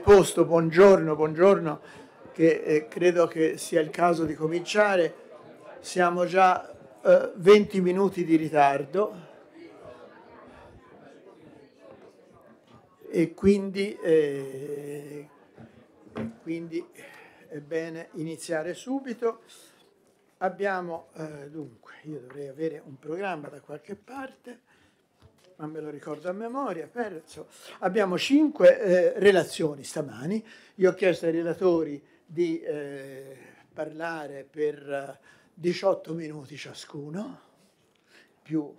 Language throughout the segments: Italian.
Posto, buongiorno, buongiorno, che eh, credo che sia il caso di cominciare. Siamo già eh, 20 minuti di ritardo e quindi, eh, quindi è bene iniziare subito. Abbiamo, eh, dunque, io dovrei avere un programma da qualche parte non me lo ricordo a memoria, per, abbiamo cinque eh, relazioni stamani. Io ho chiesto ai relatori di eh, parlare per 18 eh, minuti ciascuno, più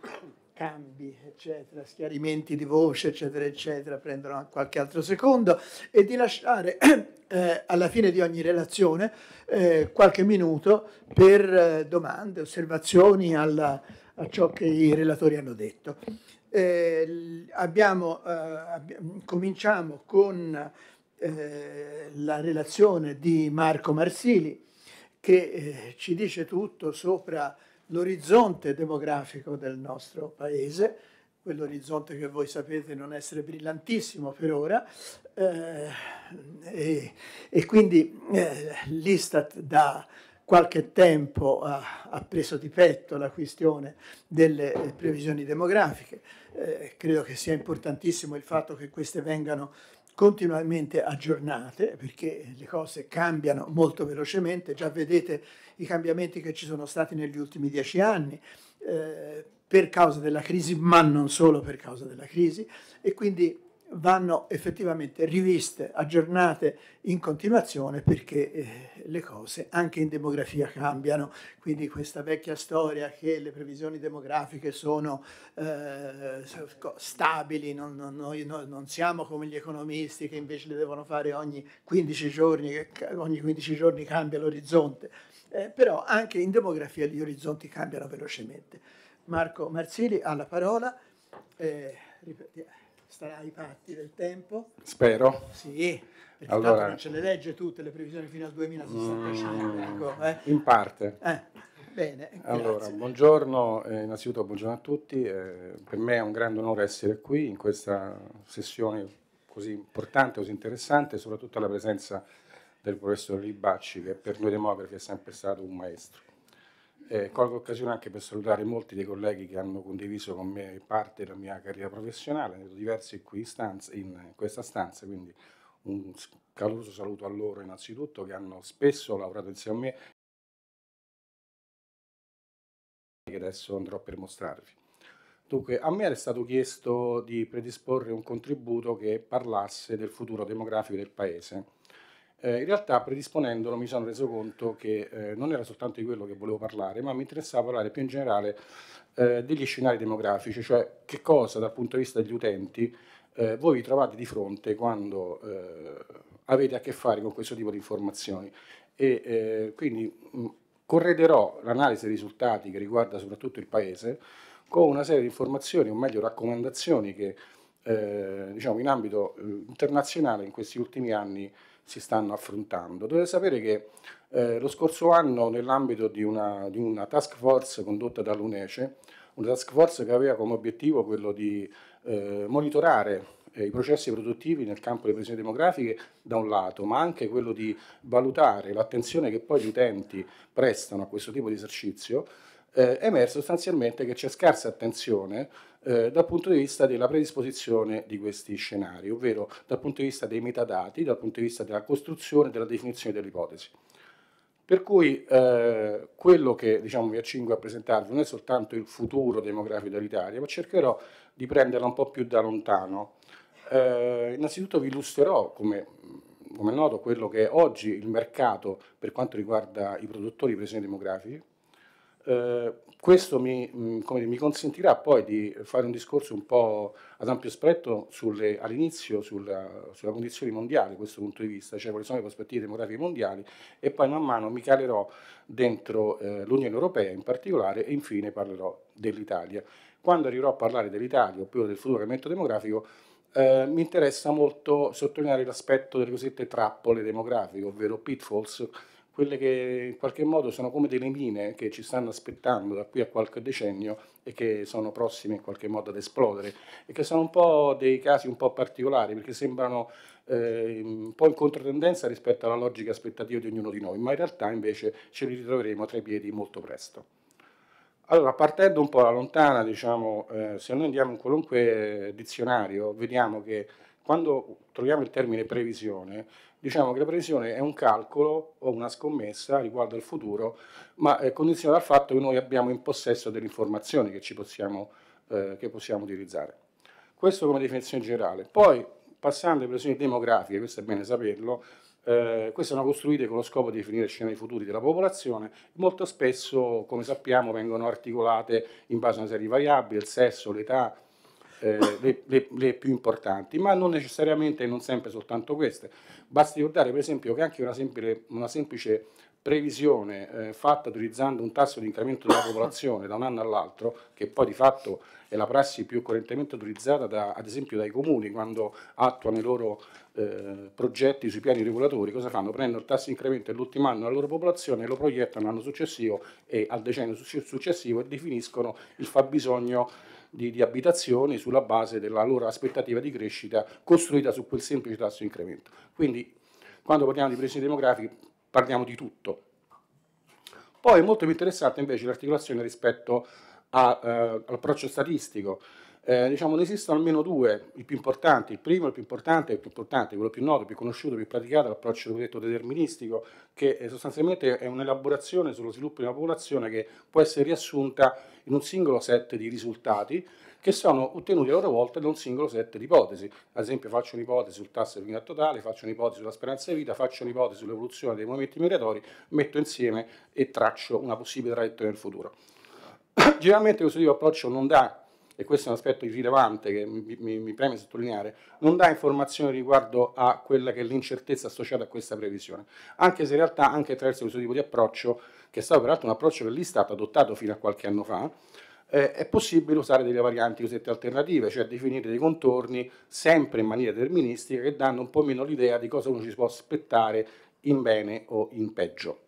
cambi, eccetera, schiarimenti di voce, eccetera, eccetera, prendono qualche altro secondo e di lasciare eh, alla fine di ogni relazione eh, qualche minuto per eh, domande, osservazioni alla, a ciò che i relatori hanno detto. Eh, abbiamo, eh, abbiamo, mm, cominciamo con eh, la relazione di Marco Marsili che eh, ci dice tutto sopra l'orizzonte demografico del nostro paese, quell'orizzonte che voi sapete non essere brillantissimo per ora, eh, e, e, quindi eh, l'Istat dà qualche tempo ha, ha, preso di petto la questione delle previsioni demografiche. Eh, credo che sia importantissimo il fatto che queste vengano continuamente aggiornate perché le cose cambiano molto velocemente, già vedete i cambiamenti che ci sono stati negli ultimi dieci anni eh, per causa della crisi, ma non solo per causa della crisi e quindi vanno effettivamente riviste, aggiornate in continuazione perché eh, le cose anche in demografia cambiano, quindi questa vecchia storia che le previsioni demografiche sono eh, stabili, non, non, noi non siamo come gli economisti che invece le devono fare ogni 15 giorni, ogni 15 giorni cambia l'orizzonte, eh, però anche in demografia gli orizzonti cambiano velocemente. Marco Marzili ha la parola. Eh, ripetiamo starà ai patti del tempo. Spero. Sì, perché allora, non ce le legge tutte le previsioni fino al 2065. Mm, eh, ecco, eh. In parte. Eh, bene, allora, grazie. buongiorno, eh, innanzitutto buongiorno a tutti, eh, per me è un grande onore essere qui in questa sessione così importante, così interessante, soprattutto alla presenza del professor Ribacci, che per noi demografi è sempre stato un maestro. Eh, colgo l'occasione anche per salutare molti dei colleghi che hanno condiviso con me parte della mia carriera professionale, ne ho diversi qui stanza, in questa stanza, quindi un caloroso saluto a loro innanzitutto che hanno spesso lavorato insieme a me che adesso andrò per mostrarvi. Dunque, a me era stato chiesto di predisporre un contributo che parlasse del futuro demografico del Paese eh, in realtà predisponendolo mi sono reso conto che eh, non era soltanto di quello che volevo parlare, ma mi interessava parlare più in generale eh, degli scenari demografici, cioè che cosa dal punto di vista degli utenti eh, voi vi trovate di fronte quando eh, avete a che fare con questo tipo di informazioni. E, eh, quindi correderò l'analisi dei risultati che riguarda soprattutto il Paese con una serie di informazioni, o meglio raccomandazioni che diciamo, in ambito internazionale in questi ultimi anni si stanno affrontando. Dovete sapere che eh, lo scorso anno nell'ambito di, di una, task force condotta dall'UNECE, una task force che aveva come obiettivo quello di eh, monitorare eh, i processi produttivi nel campo delle previsioni demografiche da un lato, ma anche quello di valutare l'attenzione che poi gli utenti prestano a questo tipo di esercizio eh, emerso sostanzialmente che c'è scarsa attenzione eh, dal punto di vista della predisposizione di questi scenari, ovvero dal punto di vista dei metadati, dal punto di vista della costruzione e della definizione dell'ipotesi. Per cui eh, quello che diciamo, mi accingo a presentarvi non è soltanto il futuro demografico dell'Italia, ma cercherò di prenderla un po' più da lontano. Eh, innanzitutto vi illustrerò, come, come, è noto, quello che è oggi il mercato per quanto riguarda i produttori di pressioni demografiche, eh, questo mi, mm, dire, mi, consentirà poi di fare un discorso un po' ad ampio spettro all'inizio sulla, sulla, condizione mondiale questo punto di vista, cioè quali sono le prospettive demografiche mondiali e poi man mano mi calerò dentro eh, l'Unione Europea in particolare e infine parlerò dell'Italia. Quando arriverò a parlare dell'Italia, oppure del futuro cambiamento demografico, eh, mi interessa molto sottolineare l'aspetto delle cosiddette trappole demografiche, ovvero pitfalls, quelle che in qualche modo sono come delle mine che ci stanno aspettando da qui a qualche decennio e che sono prossime in qualche modo ad esplodere e che sono un po' dei casi un po' particolari perché sembrano eh, un po' in controtendenza rispetto alla logica aspettativa di ognuno di noi, ma in realtà invece ce li ritroveremo tra i piedi molto presto. Allora, partendo un po' alla lontana, diciamo, eh, se noi andiamo in qualunque dizionario, vediamo che quando troviamo il termine previsione, diciamo che la previsione è un calcolo o una scommessa riguardo al futuro, ma è eh, condizionata dal fatto che noi abbiamo in possesso delle informazioni che, possiamo, eh, che possiamo utilizzare. Questo come definizione generale. Poi, passando alle previsioni demografiche, questo è bene saperlo, eh, queste sono costruite con lo scopo di definire scenari futuri della popolazione, molto spesso, come sappiamo, vengono articolate in base a una serie di variabili, il sesso, l'età, eh, le, le, le, più importanti, ma non necessariamente e non sempre soltanto queste. Basti ricordare per esempio che anche una semplice, una semplice previsione eh, fatta utilizzando un tasso di incremento della popolazione da un anno all'altro, che poi di fatto è la prassi più correntemente utilizzata da, ad esempio dai comuni quando attuano i loro eh, progetti sui piani regolatori, cosa fanno? Prendono il tasso di incremento dell'ultimo anno della loro popolazione, e lo proiettano all'anno successivo e al decennio successivo e definiscono il fabbisogno di, di abitazioni sulla base della loro aspettativa di crescita costruita su quel semplice tasso di incremento. Quindi quando parliamo di pressioni demografiche parliamo di tutto. Poi è molto più interessante invece l'articolazione rispetto eh, all'approccio statistico. Eh, diciamo, ne esistono almeno due, il più importante, il primo, il più importante, il più importante, quello più noto, più conosciuto, più praticato, l'approccio cosiddetto deterministico, che eh, sostanzialmente è un'elaborazione sullo sviluppo di una popolazione che può essere riassunta in un singolo set di risultati che sono ottenuti a loro volta da un singolo set di ipotesi. Ad esempio faccio un'ipotesi sul tasso di vita totale, faccio un'ipotesi sulla speranza di vita, faccio un'ipotesi sull'evoluzione dei movimenti migratori, metto insieme e traccio una possibile traiettoria nel futuro. Generalmente questo tipo di approccio non dà e questo è un aspetto irrilevante che mi, mi, mi preme sottolineare, non dà informazioni riguardo a quella che è l'incertezza associata a questa previsione, anche se in realtà anche attraverso questo tipo di approccio, che è stato peraltro un approccio che lì è stato adottato fino a qualche anno fa, eh, è possibile usare delle varianti cosiddette alternative, cioè definire dei contorni sempre in maniera deterministica che danno un po' meno l'idea di cosa uno ci può aspettare in bene o in peggio.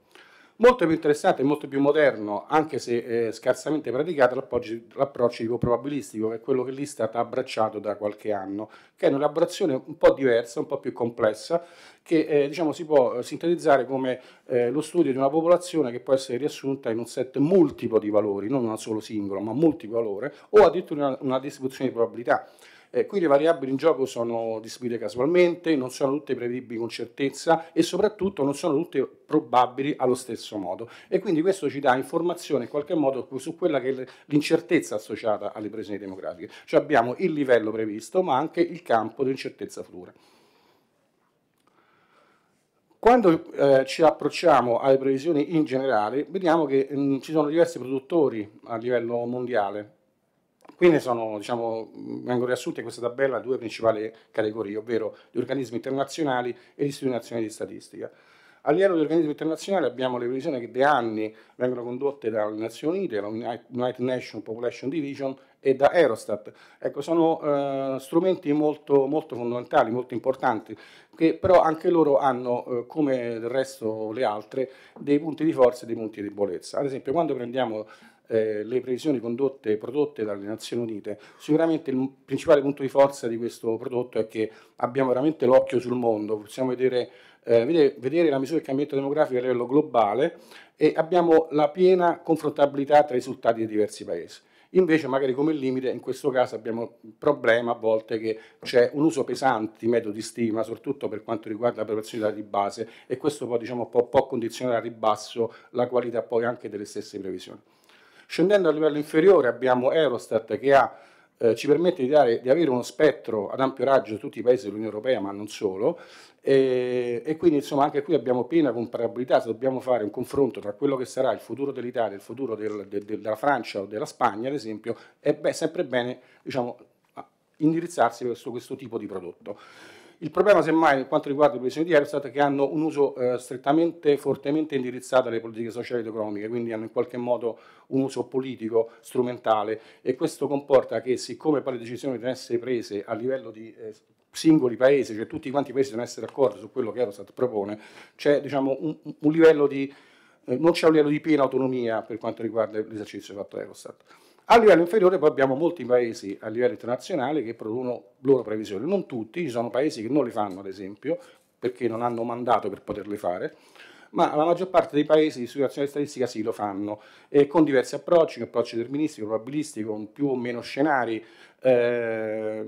Molto più interessante e molto più moderno, anche se eh, scarsamente praticato, l'approccio tipo probabilistico, che è quello che l'Istat ha abbracciato da qualche anno, che è un'elaborazione un po' diversa, un po' più complessa, che eh, diciamo, si può eh, sintetizzare come eh, lo studio di una popolazione che può essere riassunta in un set multiplo di valori, non una solo singola, ma multivalore, o addirittura una, una distribuzione di probabilità. Eh, qui le variabili in gioco sono distribuite casualmente, non sono tutte prevedibili con certezza e soprattutto non sono tutte probabili allo stesso modo. E quindi questo ci dà informazione in qualche modo su quella che è l'incertezza associata alle previsioni demografiche. Cioè abbiamo il livello previsto ma anche il campo di incertezza futura. Quando eh, ci approcciamo alle previsioni in generale, vediamo che mh, mm, ci sono diversi produttori a livello mondiale Qui ne sono, diciamo, vengono riassunte in questa tabella due principali categorie, ovvero gli organismi internazionali e l'Istituto Nazionale di Statistica. All'interno degli organismi internazionali abbiamo le previsioni che da anni vengono condotte dalle Nazioni Unite, la United Nations Population Division e da Eurostat. Ecco, sono eh, strumenti molto, molto, fondamentali, molto importanti, che però anche loro hanno, eh, come del resto le altre, dei punti di forza e dei punti di debolezza. Ad esempio, quando prendiamo eh, le previsioni condotte e prodotte dalle Nazioni Unite. Sicuramente il principale punto di forza di questo prodotto è che abbiamo veramente l'occhio sul mondo, possiamo vedere, eh, vedere, vedere la misura del cambiamento demografico a livello globale e abbiamo la piena confrontabilità tra i risultati dei diversi paesi. Invece magari come limite in questo caso abbiamo il problema a volte che c'è un uso pesante di metodi di stima, soprattutto per quanto riguarda la preparazione di base e questo può, diciamo, può, può condizionare a ribasso la qualità poi anche delle stesse previsioni. Scendendo a livello inferiore abbiamo Eurostat che ha, eh, ci permette di, dare, di, avere uno spettro ad ampio raggio di tutti i paesi dell'Unione Europea, ma non solo, e, e quindi insomma anche qui abbiamo piena comparabilità, se dobbiamo fare un confronto tra quello che sarà il futuro dell'Italia, il futuro del, del, della Francia o della Spagna, ad esempio, è beh, sempre bene diciamo, indirizzarsi verso questo tipo di prodotto. Il problema semmai per quanto riguarda le professioni di Eurostat è che hanno un uso eh, strettamente, fortemente indirizzato alle politiche sociali ed economiche, quindi hanno in qualche modo un uso politico, strumentale e questo comporta che siccome poi le decisioni devono essere prese a livello di eh, singoli paesi, cioè tutti quanti i paesi devono essere d'accordo su quello che Eurostat propone, c'è diciamo, un, un livello di, eh, non c'è un livello di piena autonomia per quanto riguarda l'esercizio fatto da Eurostat. A livello inferiore poi abbiamo molti paesi a livello internazionale che producono loro previsioni, non tutti, ci sono paesi che non le fanno ad esempio perché non hanno mandato per poterle fare, ma la maggior parte dei paesi di situazione statistica sì lo fanno, eh, con diversi approcci, approcci approccio deterministico, probabilistico, con più o meno scenari, eh,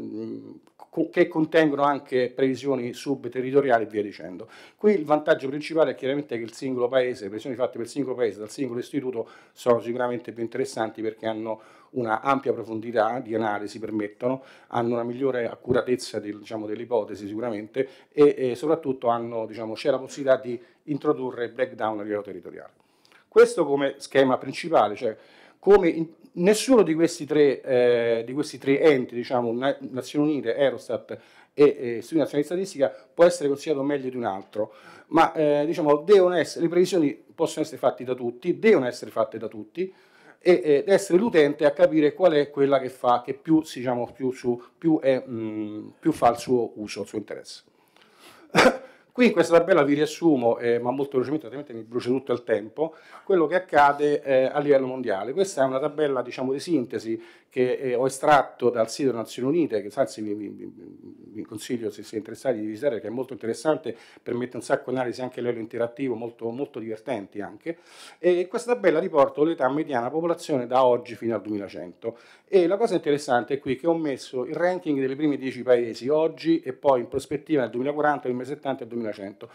che contengono anche previsioni subterritoriali e via dicendo. Qui il vantaggio principale è chiaramente che il singolo paese, le previsioni fatte per il singolo paese dal singolo istituto sono sicuramente più interessanti perché hanno una ampia profondità di analisi, permettono, hanno una migliore accuratezza del, diciamo, delle ipotesi sicuramente e, e soprattutto hanno, diciamo, c'è la possibilità di introdurre breakdown a livello territoriale. Questo come schema principale, cioè come in, nessuno di questi tre, eh, di questi tre enti, diciamo, Nazioni Unite, Eurostat e Istituto Nazionale di Statistica, può essere considerato meglio di un altro, ma eh, diciamo, essere, le previsioni possono essere fatte da tutti, devono essere fatte da tutti, e eh, essere l'utente a capire qual è quella che fa, che più, diciamo, più, su, più, è, mh, mm, più fa il suo uso, il suo interesse. Qui in questa tabella vi riassumo, eh, ma molto velocemente, altrimenti mi brucia tutto il tempo, quello che accade eh, a livello mondiale. Questa è una tabella diciamo, di sintesi che eh, ho estratto dal sito Nazioni Unite, che anzi vi, vi, vi, consiglio se siete interessati di visitare, che è molto interessante, permette un sacco di analisi anche a livello interattivo, molto, molto divertenti anche. E questa tabella riporta l'età mediana popolazione da oggi fino al 2100. E la cosa interessante è qui che ho messo il ranking delle prime 10 paesi oggi e poi in prospettiva nel 2040, nel 2070 e nel 2100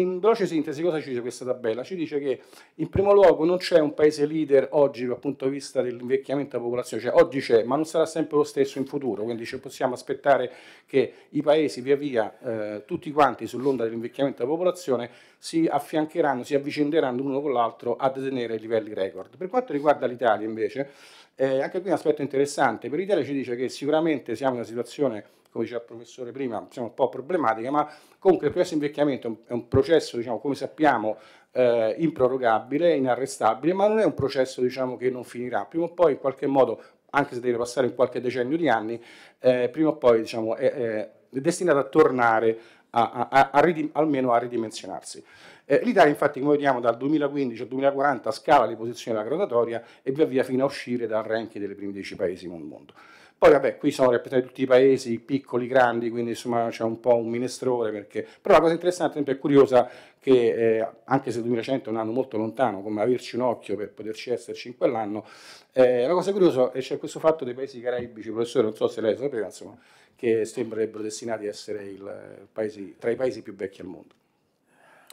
in veloce sintesi cosa ci dice questa tabella? Ci dice che in primo luogo non c'è un paese leader oggi dal punto di vista dell'invecchiamento della popolazione, cioè oggi c'è, ma non sarà sempre lo stesso in futuro, quindi ci possiamo aspettare che i paesi via via, eh, tutti quanti sull'onda dell'invecchiamento della popolazione, si affiancheranno, si avvicenderanno l'uno con l'altro a detenere livelli record. Per quanto riguarda l'Italia invece, eh, anche qui un aspetto interessante, per l'Italia ci dice che sicuramente siamo in una situazione come diceva il professore prima, insomma, un po' problematica, ma comunque il processo di invecchiamento è un, processo, diciamo, come sappiamo, eh, improrogabile, inarrestabile, ma non è un processo diciamo, che non finirà, prima o poi in qualche modo, anche se deve passare in qualche decennio di anni, eh, prima o poi diciamo, è, è, destinato a tornare a, a, a, almeno a ridimensionarsi. Eh, L'Italia infatti, come vediamo, dal 2015 al 2040 scala le posizioni della gradatoria e via via fino a uscire dal ranking delle prime 10 paesi nel mondo. Poi vabbè, qui sono rappresentati tutti i paesi, piccoli, grandi, quindi insomma c'è un po' un minestrone, perché... però la cosa interessante è curiosa che eh, anche se il 2100 è un anno molto lontano, come averci un occhio per poterci esserci in quell'anno, eh, la cosa curiosa è c'è questo fatto dei paesi caraibici, professore, non so se lei lo sapeva, insomma, che sembrerebbero destinati a essere il, eh, paesi, tra i paesi più vecchi al mondo.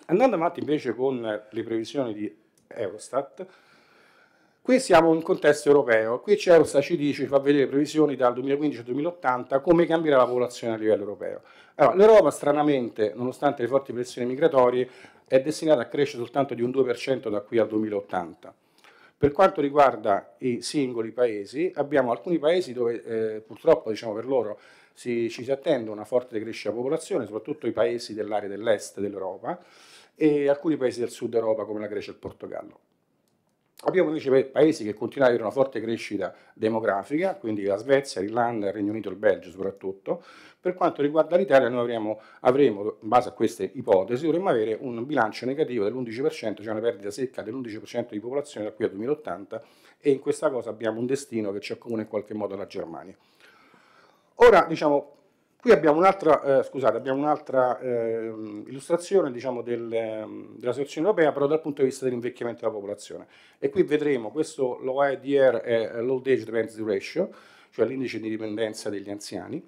Andando avanti invece con le previsioni di Eurostat, Qui siamo in contesto europeo, qui Cersa ci dice, ci fa vedere le previsioni dal 2015 al 2080, come cambierà la popolazione a livello europeo. Allora, L'Europa stranamente, nonostante le forti pressioni migratorie, è destinata a crescere soltanto di un 2% da qui al 2080. Per quanto riguarda i singoli paesi, abbiamo alcuni paesi dove eh, purtroppo diciamo, per loro si, ci si attende una forte crescita della popolazione, soprattutto i paesi dell'area dell'est dell'Europa e alcuni paesi del sud Europa come la Grecia e il Portogallo. Abbiamo invece paesi che continuano ad avere una forte crescita demografica, quindi la Svezia, l'Irlanda, il Regno Unito, il Belgio soprattutto. Per quanto riguarda l'Italia, noi avremo, avremo, in base a queste ipotesi, dovremmo avere un bilancio negativo dell'11%, cioè una perdita secca dell'11% di popolazione da qui al 2080 e in questa cosa abbiamo un destino che ci accomuna in qualche modo alla Germania. Ora, diciamo, Qui abbiamo un'altra, eh, scusate, abbiamo un'altra eh, illustrazione diciamo, del, ehm, della situazione europea, però dal punto di vista dell'invecchiamento della popolazione. E qui vedremo, questo l'OEDR è l'Old Age Dependency Ratio, cioè l'indice di dipendenza degli anziani,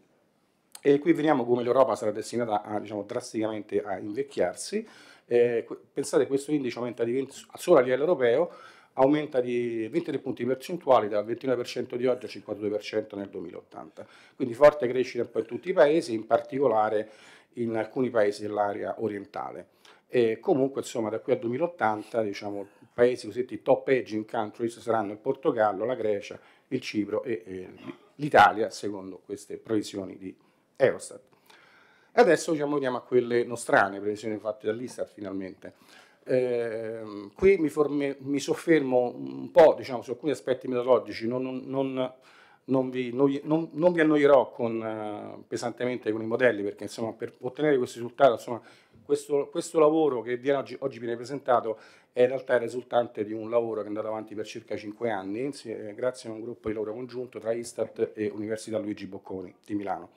e qui vediamo come l'Europa sarà destinata a, diciamo, drasticamente a invecchiarsi. Eh, pensate che questo indice aumenta di 20, solo a livello europeo aumenta di 23 punti percentuali dal 29% di oggi al 52% nel 2080. Quindi forte crescita un in tutti i paesi, in particolare in alcuni paesi dell'area orientale. E comunque insomma da qui al 2080 diciamo, paesi cosiddetti top aging countries saranno il Portogallo, la Grecia, il Cipro e, e l'Italia secondo queste previsioni di Eurostat. E Adesso diciamo, veniamo a quelle nostrane previsioni fatte dall'Istat finalmente. Ehm, qui mi, forme, mi, soffermo un po' diciamo, su alcuni aspetti metodologici, non, non, non, vi, non vi, annoierò con, eh, pesantemente con i modelli perché insomma, per ottenere questo risultato insomma, questo, questo, lavoro che oggi, oggi, viene presentato è in realtà il risultante di un lavoro che è andato avanti per circa 5 anni, grazie a un gruppo di lavoro congiunto tra Istat e Università Luigi Bocconi di Milano.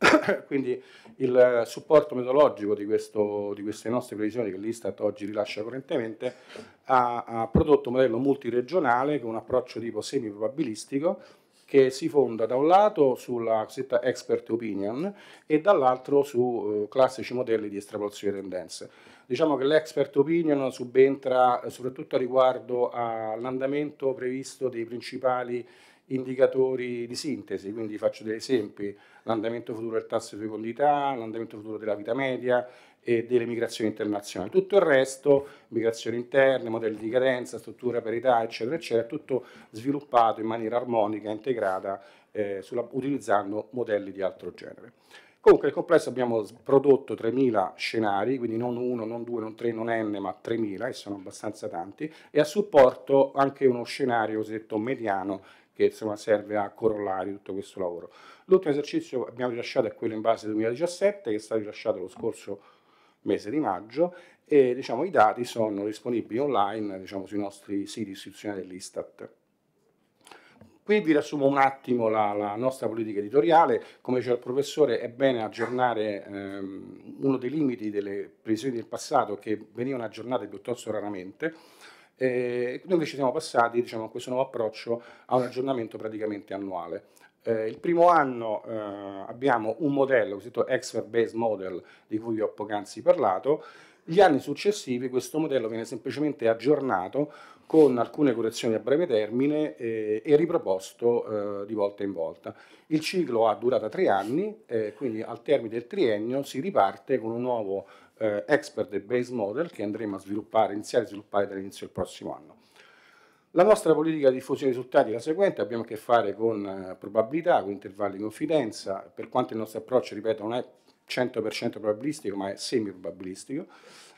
Quindi il supporto metodologico di, questo, di, queste nostre previsioni che l'Istat oggi rilascia correntemente ha, ha prodotto un modello multiregionale con un approccio tipo semi-probabilistico che si fonda da un lato sulla cosiddetta expert opinion e dall'altro su eh, classici modelli di estrapolazione di tendenze. Diciamo che l'expert opinion subentra eh, soprattutto riguardo all'andamento previsto dei principali indicatori di sintesi, quindi faccio degli esempi, l'andamento futuro del tasso di fecondità, l'andamento futuro della vita media e delle migrazioni internazionali. Tutto il resto, migrazioni interne, modelli di cadenza, struttura per età, eccetera, eccetera, tutto sviluppato in maniera armonica, integrata, eh, sulla, utilizzando modelli di altro genere. Comunque nel complesso abbiamo prodotto 3.000 scenari, quindi non 1, non 2, non 3, non n, ma 3.000 e sono abbastanza tanti, e a supporto anche uno scenario cosiddetto mediano che insomma, serve a corollare tutto questo lavoro. L'ultimo esercizio che abbiamo rilasciato è quello in base 2017 che è stato rilasciato lo scorso mese di maggio e diciamo, i dati sono disponibili online diciamo, sui nostri siti istituzionali dell'Istat. Qui vi riassumo un attimo la, la, nostra politica editoriale, come diceva il professore è bene aggiornare ehm, uno dei limiti delle previsioni del passato che venivano aggiornate piuttosto raramente, eh, noi invece siamo passati diciamo, con questo nuovo approccio a un aggiornamento praticamente annuale. Eh, il primo anno eh, abbiamo un modello, cosiddetto expert based model, di cui vi ho poc'anzi parlato. Gli anni successivi questo modello viene semplicemente aggiornato con alcune correzioni a breve termine eh, e riproposto eh, di volta in volta. Il ciclo ha durata tre anni, eh, quindi al termine del triennio si riparte con un nuovo eh, expert e base model che andremo a sviluppare, iniziare a sviluppare dall'inizio del prossimo anno. La nostra politica di diffusione dei risultati è la seguente, abbiamo a che fare con eh, probabilità, con intervalli di confidenza, per quanto il nostro approccio, ripeto, non è 100% probabilistico, ma è semi-probabilistico.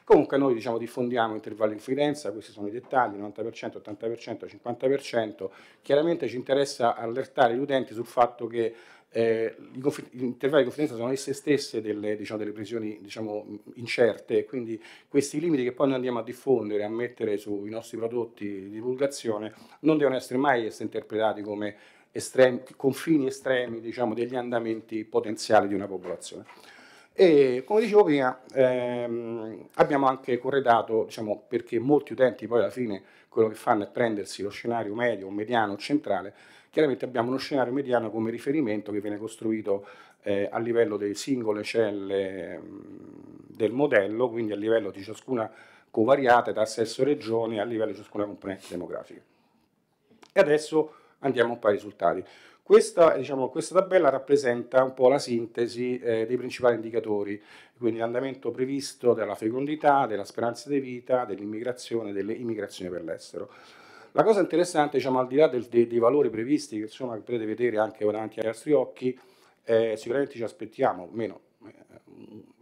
Comunque noi diciamo, diffondiamo intervalli di confidenza, questi sono i dettagli, 90%, 80%, 50%. Chiaramente ci interessa allertare gli utenti sul fatto che eh, gli intervalli di confidenza sono esse stesse delle, diciamo, delle previsioni diciamo, incerte, quindi questi limiti che poi noi andiamo a diffondere, a mettere sui nostri prodotti di divulgazione, non devono essere mai essere interpretati come estremi, confini estremi diciamo, degli andamenti potenziali di una popolazione. E come dicevo prima, ehm, abbiamo anche corredato, diciamo, perché molti utenti poi alla fine quello che fanno è prendersi lo scenario medio, mediano, centrale, Chiaramente abbiamo uno scenario mediano come riferimento che viene costruito eh, a livello delle singole celle mh, del modello, quindi a livello di ciascuna covariata da sesso regione a livello di ciascuna componente demografica. E adesso andiamo un po' ai risultati. Questa, diciamo, questa, tabella rappresenta un po' la sintesi eh, dei principali indicatori, quindi l'andamento previsto della fecondità, della speranza di vita, dell'immigrazione, delle immigrazioni per l'estero. La cosa interessante, diciamo, al di là del, dei, dei, valori previsti, che insomma potete vedere anche davanti ai nostri occhi, eh, sicuramente ci aspettiamo, almeno eh,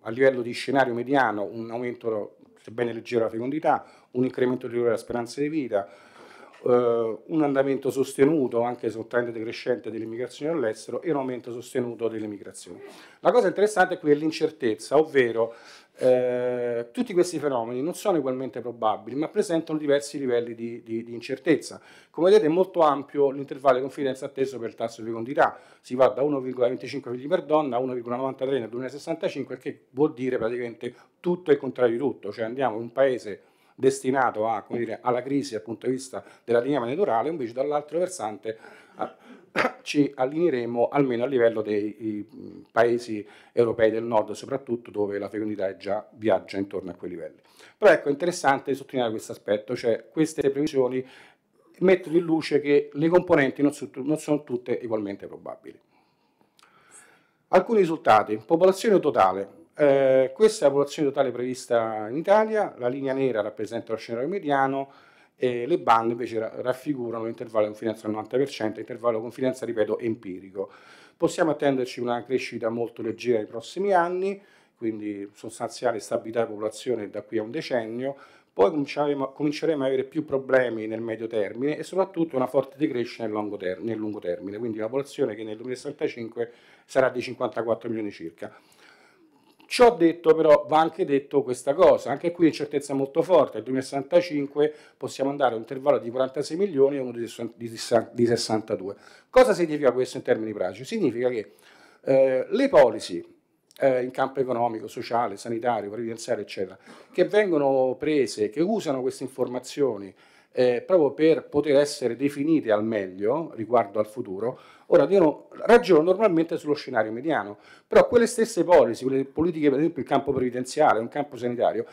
a livello di scenario mediano, un aumento, sebbene leggero, della fecondità, un incremento ulteriore della speranza di vita, eh, un andamento sostenuto, anche se un trend decrescente, dell'immigrazione all'estero e un aumento sostenuto delle migrazioni. La cosa interessante qui è l'incertezza, ovvero eh, tutti questi fenomeni non sono ugualmente probabili, ma presentano diversi livelli di, di, di incertezza. Come vedete è molto ampio l'intervallo di confidenza atteso per il tasso di fecondità, si va da 1,25 figli per donna a 1,93 nel 2065, il che vuol dire praticamente tutto e il contrario di tutto, cioè andiamo in un paese destinato a, dire, alla crisi dal punto di vista della linea manetorale, invece dall'altro versante... ci allineeremo almeno a livello dei paesi europei del nord, soprattutto dove la fecondità già viaggia intorno a quei livelli. Però ecco, è interessante sottolineare questo aspetto, cioè queste previsioni mettono in luce che le componenti non, su, non sono tutte ugualmente probabili. Alcuni risultati. Popolazione totale. Eh, questa è la popolazione totale prevista in Italia, la linea nera rappresenta lo scenario mediano, e le bande invece raffigurano l'intervallo di confidenza al 90%, intervallo di confidenza, ripeto, empirico. Possiamo attenderci una crescita molto leggera nei prossimi anni, quindi sostanziale stabilità della popolazione da qui a un decennio, poi cominceremo, cominceremo, ad avere più problemi nel medio termine e soprattutto una forte decrescita nel lungo, termine, nel lungo termine quindi una popolazione che nel 2065 sarà di 54 milioni circa. Ciò detto però va anche detto questa cosa, anche qui l'incertezza è molto forte, nel 2065 possiamo andare a un intervallo di 46 milioni e uno di 62. Cosa significa questo in termini pratici? Significa che eh, le policy eh, in campo economico, sociale, sanitario, previdenziale, eccetera, che vengono prese, che usano queste informazioni eh, proprio per poter essere definite al meglio riguardo al futuro. Ora, io ragiono normalmente sullo scenario mediano, però quelle stesse policy, quelle politiche, per esempio il campo previdenziale, un campo sanitario,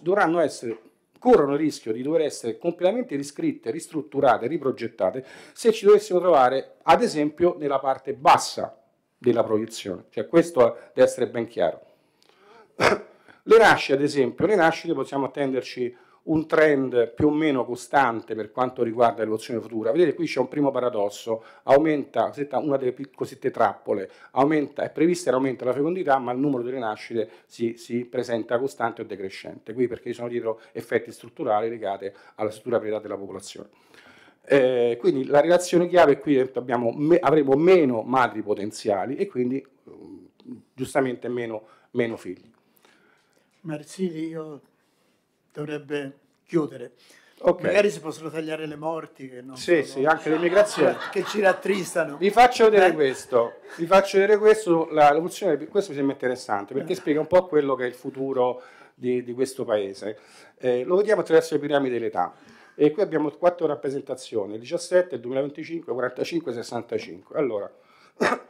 dovranno essere corrono il rischio di dover essere completamente riscritte, ristrutturate, riprogettate se ci dovessimo trovare, ad esempio, nella parte bassa della proiezione. Cioè, questo deve essere ben chiaro. Le nascite, ad esempio, le nascite possiamo attenderci un trend più o meno costante per quanto riguarda l'evoluzione futura. Vedete qui c'è un primo paradosso, aumenta una delle cosiddette trappole, aumenta, è prevista e aumenta la fecondità ma il numero delle nascite si, si presenta costante o decrescente, qui perché ci sono dietro effetti strutturali legati alla struttura priorità della popolazione. Eh, quindi la relazione chiave è qui eh, abbiamo, me, avremo meno madri potenziali e quindi mm, giustamente meno, meno figli. Marsili, io dovrebbe chiudere. Okay. Magari si possono tagliare le morti. Che non sì, sono... sì, anche le migrazioni. che ci rattristano. Vi faccio vedere Beh. questo. Vi faccio vedere questo. La, la questo mi sembra interessante perché eh. spiega un po' quello che è il futuro di, di questo paese. Eh, lo vediamo attraverso le piramidi dell'età. E qui abbiamo quattro rappresentazioni, il 17, il 2025, 45 e 65. Allora, nel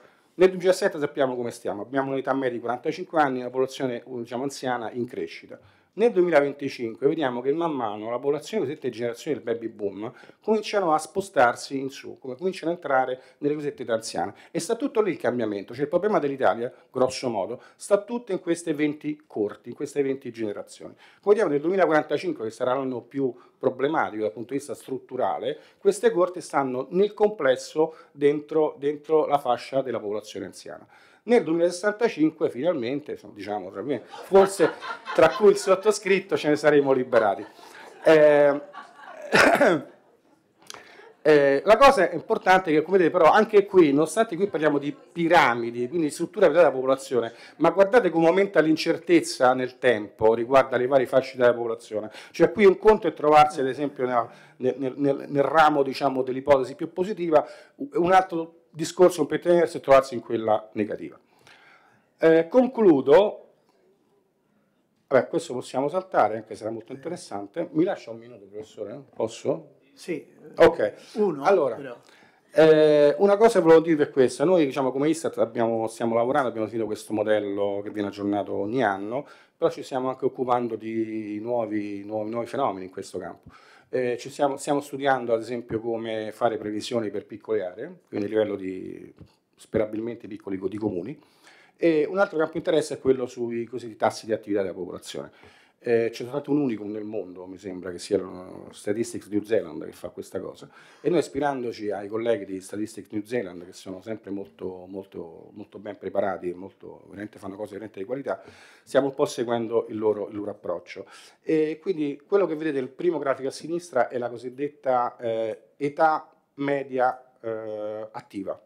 2017 sappiamo come stiamo, abbiamo un'età media di 45 anni, una popolazione diciamo, anziana in crescita. Nel 2025 vediamo che man mano la popolazione cosiddetta generazioni del baby boom cominciano a spostarsi in su, cominciano a entrare nelle cosette età anziane. E sta tutto lì il cambiamento, cioè il problema dell'Italia, grosso modo, sta tutto in queste 20 corti, in queste 20 generazioni. Come vediamo nel 2045, che sarà l'anno più problematico dal punto di vista strutturale, queste corte stanno nel complesso dentro, dentro la fascia della popolazione anziana nel 2065 finalmente, diciamo, forse tra cui il sottoscritto ce ne saremo liberati. Eh, eh, la cosa importante è che, come vedete, però, anche qui, nonostante qui parliamo di piramidi, quindi struttura della popolazione, ma guardate come aumenta l'incertezza nel tempo riguardo alle varie fasce della popolazione. Cioè, qui un conto è trovarsi, ad esempio, nel, nel, nel, nel ramo diciamo, dell'ipotesi più positiva, un altro discorso non pertinente trovarsi in quella negativa. Eh, concludo, Vabbè, questo possiamo saltare, anche se era molto interessante. Mi lascia un minuto, professore? Posso? Sì. Ok. Uno, allora, eh, una cosa che volevo dire è questa. Noi, diciamo, come Istat abbiamo, stiamo lavorando, abbiamo finito questo modello che viene aggiornato ogni anno, però ci stiamo anche occupando di nuovi, nuovi, nuovi fenomeni in questo campo. Eh, siamo, stiamo studiando ad esempio come fare previsioni per piccole aree, quindi a livello di sperabilmente piccoli di comuni. E un altro campo di interesse è quello sui cosiddetti tassi di attività della popolazione. Eh, c'è stato un unicum nel mondo, mi sembra che sia Statistics New Zealand che fa questa cosa. E noi ispirandoci ai colleghi di Statistics New Zealand, che sono sempre molto, molto, molto ben preparati e fanno cose veramente di qualità, stiamo un po' seguendo il loro, il loro approccio. E quindi quello che vedete, il primo grafico a sinistra, è la cosiddetta eh, età media eh, attiva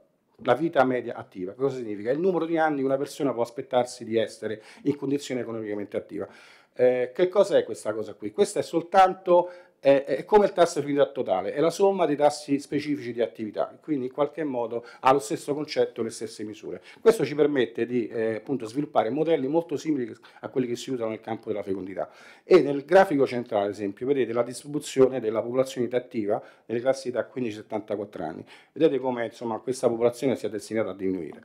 la vita media attiva. Cosa significa? È il numero di anni che una persona può aspettarsi di essere in condizione economicamente attiva. Eh, che cos'è questa cosa qui? Questa è soltanto è, come il tasso di liquidità totale, è la somma dei tassi specifici di attività, quindi in qualche modo ha lo stesso concetto, le stesse misure. Questo ci permette di eh, appunto, sviluppare modelli molto simili a quelli che si usano nel campo della fecondità. E nel grafico centrale, ad esempio, vedete la distribuzione della popolazione attiva nelle classi da 15-74 anni. Vedete come insomma, questa popolazione sia destinata a diminuire.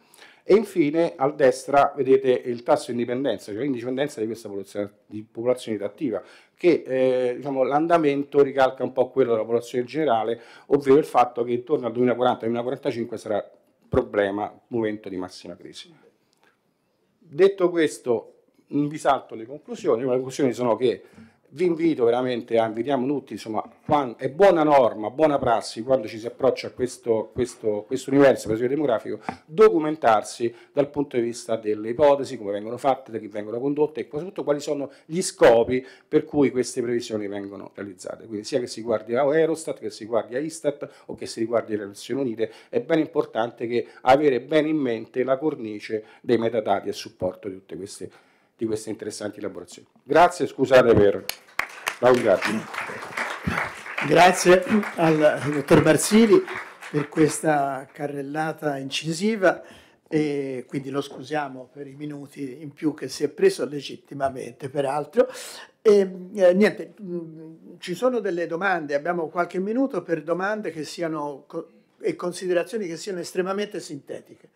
E infine a destra vedete il tasso di indipendenza, cioè l'indipendenza di questa popolazione, di popolazione attiva, che eh, diciamo, l'andamento ricalca un po' quello della popolazione generale, ovvero il fatto che intorno al 2040-2045 sarà problema, momento di massima crisi. Detto questo, vi salto le conclusioni, le conclusioni sono che vi invito veramente invitiamo tutti, insomma, è buona norma, buona prassi quando ci si approccia a questo, questo, questo universo demografico, documentarsi dal punto di vista delle ipotesi, come vengono fatte, da chi vengono condotte e soprattutto quali sono gli scopi per cui queste previsioni vengono realizzate. Quindi sia che si guardi a Eurostat, che si guardi a Istat o che si riguardi alle Nazioni Unite, è ben importante che avere bene in mente la cornice dei metadati a supporto di tutte queste di queste interessanti elaborazioni. Grazie, scusate per... Laudati. Grazie al dottor Barzili per questa carrellata incisiva e quindi lo scusiamo per i minuti in più che si è preso legittimamente peraltro. E, eh, niente, mh, mm, ci sono delle domande, abbiamo qualche minuto per domande che siano co e considerazioni che siano estremamente sintetiche,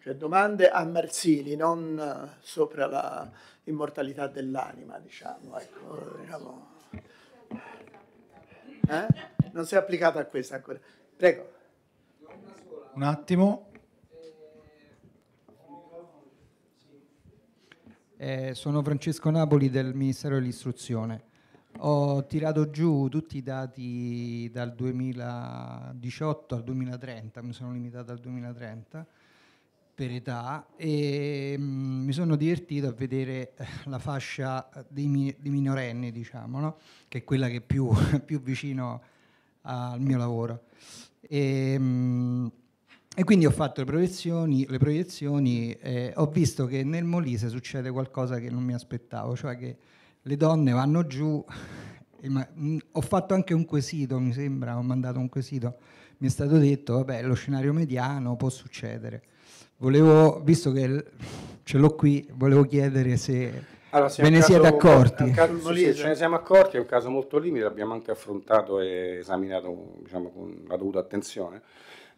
cioè domande a Marzili, non sopra la immortalità dell'anima, diciamo. Ecco, diciamo. Eh? Non si è applicata a questa ancora. Prego. Un attimo. Eh, sono Francesco Napoli del Ministero dell'Istruzione. Ho tirato giù tutti i dati dal 2018 al 2030, mi sono limitato al 2030 per età e mh, mm, mi sono divertito a vedere eh, la fascia di, mi- dei minorenni, diciamo, no? che è quella che è più, più vicino al mio lavoro. E, mh, mm, e quindi ho fatto le proiezioni, le proiezioni eh, ho visto che nel Molise succede qualcosa che non mi aspettavo, cioè che le donne vanno giù, ma, mh, mm, ho fatto anche un quesito, mi sembra, ho mandato un quesito, mi è stato detto, vabbè, lo scenario mediano può succedere Volevo, visto che ce l'ho qui, volevo chiedere se allora, ve ne siete accorti. Caso, sì, sì, ce ne siamo accorti, è un caso molto limite, l'abbiamo anche affrontato e esaminato diciamo, con la dovuta attenzione.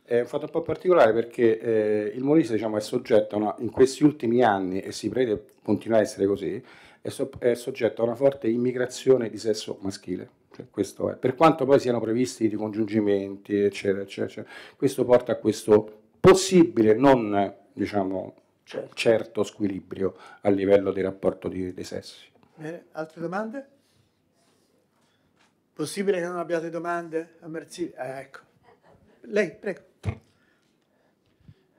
È un fatto un po' particolare perché eh, il Molise diciamo, è soggetto una, in questi ultimi anni, e si prevede continuare a essere così, è, so, è soggetto a una forte immigrazione di sesso maschile. Cioè, per quanto poi siano previsti i ricongiungimenti, eccetera, eccetera, eccetera, questo porta a questo possibile, non diciamo, certo. certo squilibrio a livello di rapporto di, dei sessi. Bene, altre domande? Possibile che non abbiate domande a Marzini? Eh, ecco. Lei, prego.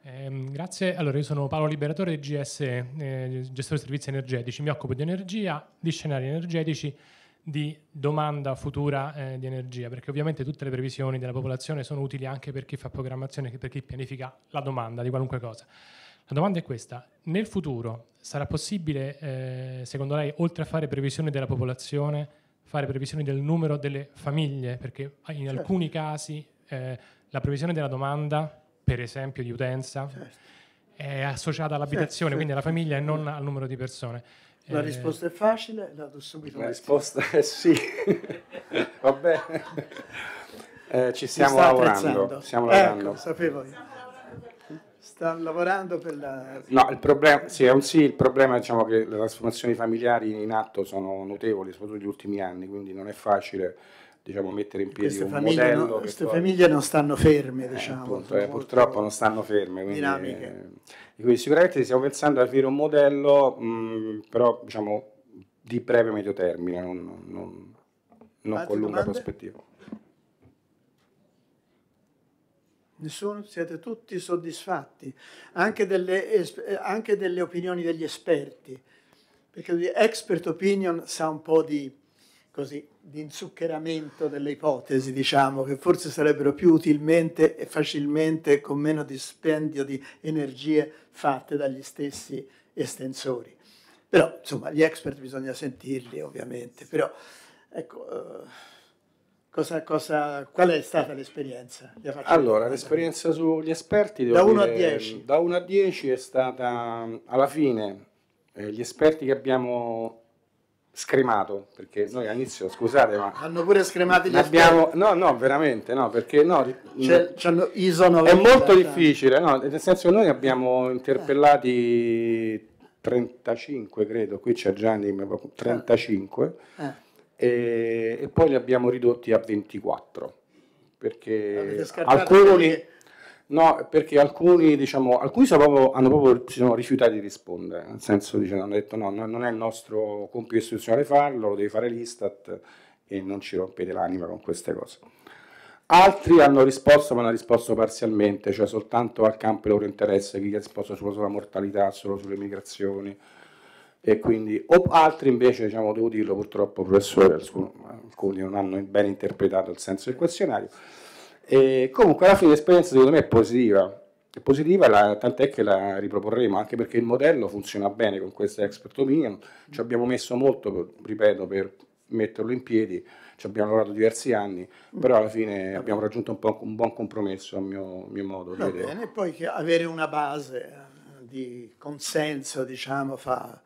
Eh, grazie, allora io sono Paolo Liberatore di GS, eh, gestore servizi energetici, mi occupo di energia, di scenari energetici di domanda futura eh, di energia, perché ovviamente tutte le previsioni della popolazione sono utili anche per chi fa programmazione, per chi pianifica la domanda di qualunque cosa. La domanda è questa, nel futuro sarà possibile, eh, secondo lei, oltre a fare previsioni della popolazione, fare previsioni del numero delle famiglie? Perché in certo. alcuni casi eh, la previsione della domanda, per esempio di utenza, certo. è associata all'abitazione, certo. quindi alla famiglia e non al numero di persone. La eh, risposta è facile, la do subito. La risposta è sì. Va bene. Eh, ci stiamo lavorando. Stiamo lavorando. Ecco, sapevo io. Sta lavorando per la... No, il problema, sì, è un sì, il problema è diciamo, che le trasformazioni familiari in atto sono notevoli, soprattutto negli ultimi anni, quindi non è facile diciamo, mettere in piedi queste un modello. No, queste poi... famiglie non stanno ferme, eh, diciamo. Appunto, eh, purtroppo non stanno ferme. Quindi, dinamiche. Eh, quindi sicuramente stiamo pensando a aprire un modello, mh, però diciamo di breve medio termine, non, non, non con lunga domande? prospettiva. Nessuno, siete tutti soddisfatti, anche delle, eh, anche delle opinioni degli esperti, perché expert opinion sa un po' di così, di inzuccheramento delle ipotesi, diciamo, che forse sarebbero più utilmente e facilmente con meno dispendio di energie fatte dagli stessi estensori. Però, insomma, gli expert bisogna sentirli, ovviamente, però, ecco... Eh, Cosa, cosa, qual è stata l'esperienza? Allora, l'esperienza sugli esperti da 1 a 10. Da 1 a 10 è stata alla fine eh, gli esperti che abbiamo scremato perché noi all'inizio scusate ma hanno pure scremato gli abbiamo, no no veramente no perché no cioè, cioè, ISO è molto cioè. difficile no, nel senso che noi abbiamo interpellati 35 credo qui c'è Gianni 35 eh. eh. E, e, poi li abbiamo ridotti a 24 perché alcuni No, perché alcuni, diciamo, alcuni proprio, hanno proprio, si sono rifiutati di rispondere, nel senso che hanno detto no, non è il nostro compito istituzionale farlo, lo devi fare l'Istat e non ci rompete l'anima con queste cose. Altri hanno risposto, ma hanno risposto parzialmente, cioè soltanto al campo del loro interesse, chi ha risposto solo sulla mortalità, solo sulle migrazioni, e quindi o altri invece, diciamo, devo dirlo purtroppo, professore, alcuni non hanno ben interpretato il senso del questionario, e comunque alla fine l'esperienza secondo me è positiva, è positiva tant'è che la riproporremo anche perché il modello funziona bene con questa expert opinion, ci abbiamo messo molto, ripeto, per metterlo in piedi, ci abbiamo lavorato diversi anni, però alla fine abbiamo raggiunto un, po', un buon compromesso a mio, mio modo di Va vedere. Bene, poi avere una base eh, di consenso diciamo fa,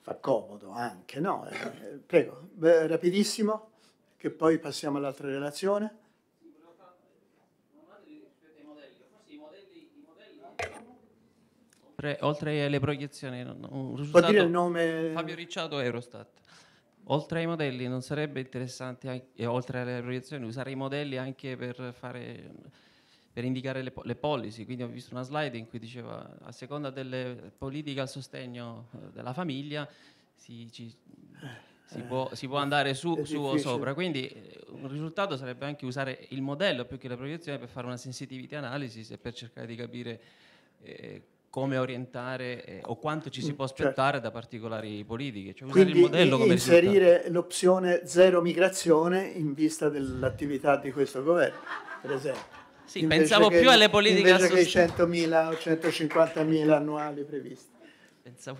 fa comodo anche, no? Eh, eh, prego, rapidissimo, che poi passiamo all'altra relazione. oltre, oltre alle proiezioni, un risultato, dire il nome... Fabio Ricciato Eurostat. Oltre ai modelli non sarebbe interessante, anche, e oltre alle proiezioni, usare i modelli anche per, fare, per indicare le, le, policy, quindi ho visto una slide in cui diceva a seconda delle politiche al sostegno eh, della famiglia si, ci, si, può, si può, andare su, su o sopra, quindi eh, un risultato sarebbe anche usare il modello più che la proiezione per fare una sensitivity analysis e per cercare di capire eh, come orientare eh, o quanto ci si mm, può cioè aspettare certo. da particolari politiche. Cioè, Quindi modello, inserire l'opzione zero migrazione in vista dell'attività di questo governo, per esempio. Sì, pensavo che, più alle politiche invece che 100.000 o 150.000 annuali previsti. Pensavo...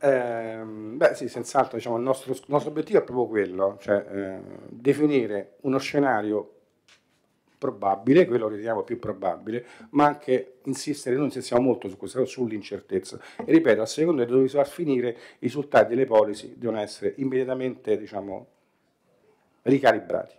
Eh, beh sì, senz'altro diciamo, il nostro, nostro, obiettivo è proprio quello, cioè eh, definire uno scenario probabile, quello che riteniamo più probabile, ma anche insistere, noi insistiamo molto su questo, sull'incertezza. E ripeto, a seconda di dove si va a finire, i risultati delle policy devono essere immediatamente, diciamo, ricalibrati.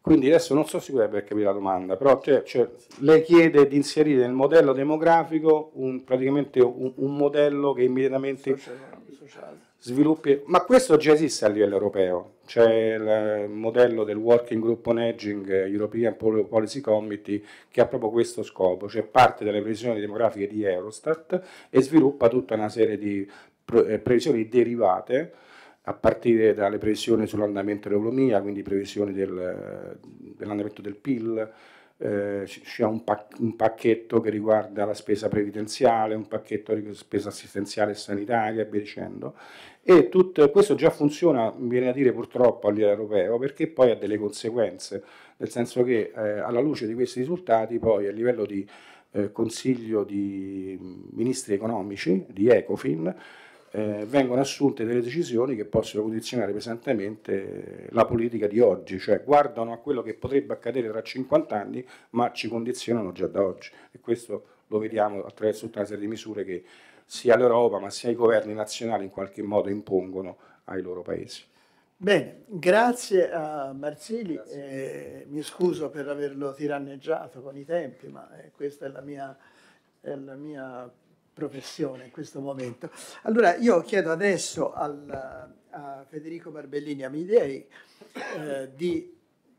Quindi adesso non so sicuro per capire la domanda, però cioè, cioè, lei chiede di inserire nel modello demografico un, praticamente un, un modello che immediatamente... Sociale, sociale sviluppi, ma questo già esiste a livello europeo, c'è il modello del Working Group on Aging eh, European Policy Committee che ha proprio questo scopo, cioè parte dalle previsioni demografiche di Eurostat e sviluppa tutta una serie di eh, previsioni derivate a partire dalle previsioni sull'andamento dell'economia, quindi previsioni del, eh, dell'andamento del PIL, eh, c'è un, pac un, pacchetto che riguarda la spesa previdenziale, un pacchetto di spesa assistenziale e sanitaria e via dicendo e tutto, questo già funziona, viene a dire purtroppo a livello europeo, perché poi ha delle conseguenze, nel senso che eh, alla luce di questi risultati poi a livello di eh, Consiglio di Ministri Economici, di Ecofin, eh, vengono assunte delle decisioni che possono condizionare pesantemente eh, la politica di oggi, cioè guardano a quello che potrebbe accadere tra 50 anni, ma ci condizionano già da oggi e questo lo vediamo attraverso tutta una serie di misure che sia l'Europa ma sia i governi nazionali in qualche modo impongono ai loro paesi. Bene, grazie a Marzilli, Eh, mi scuso per averlo tiranneggiato con i tempi, ma eh, questa è la, mia, è la, mia, professione in questo momento. Allora io chiedo adesso al, a Federico Barbellini Amidei eh, di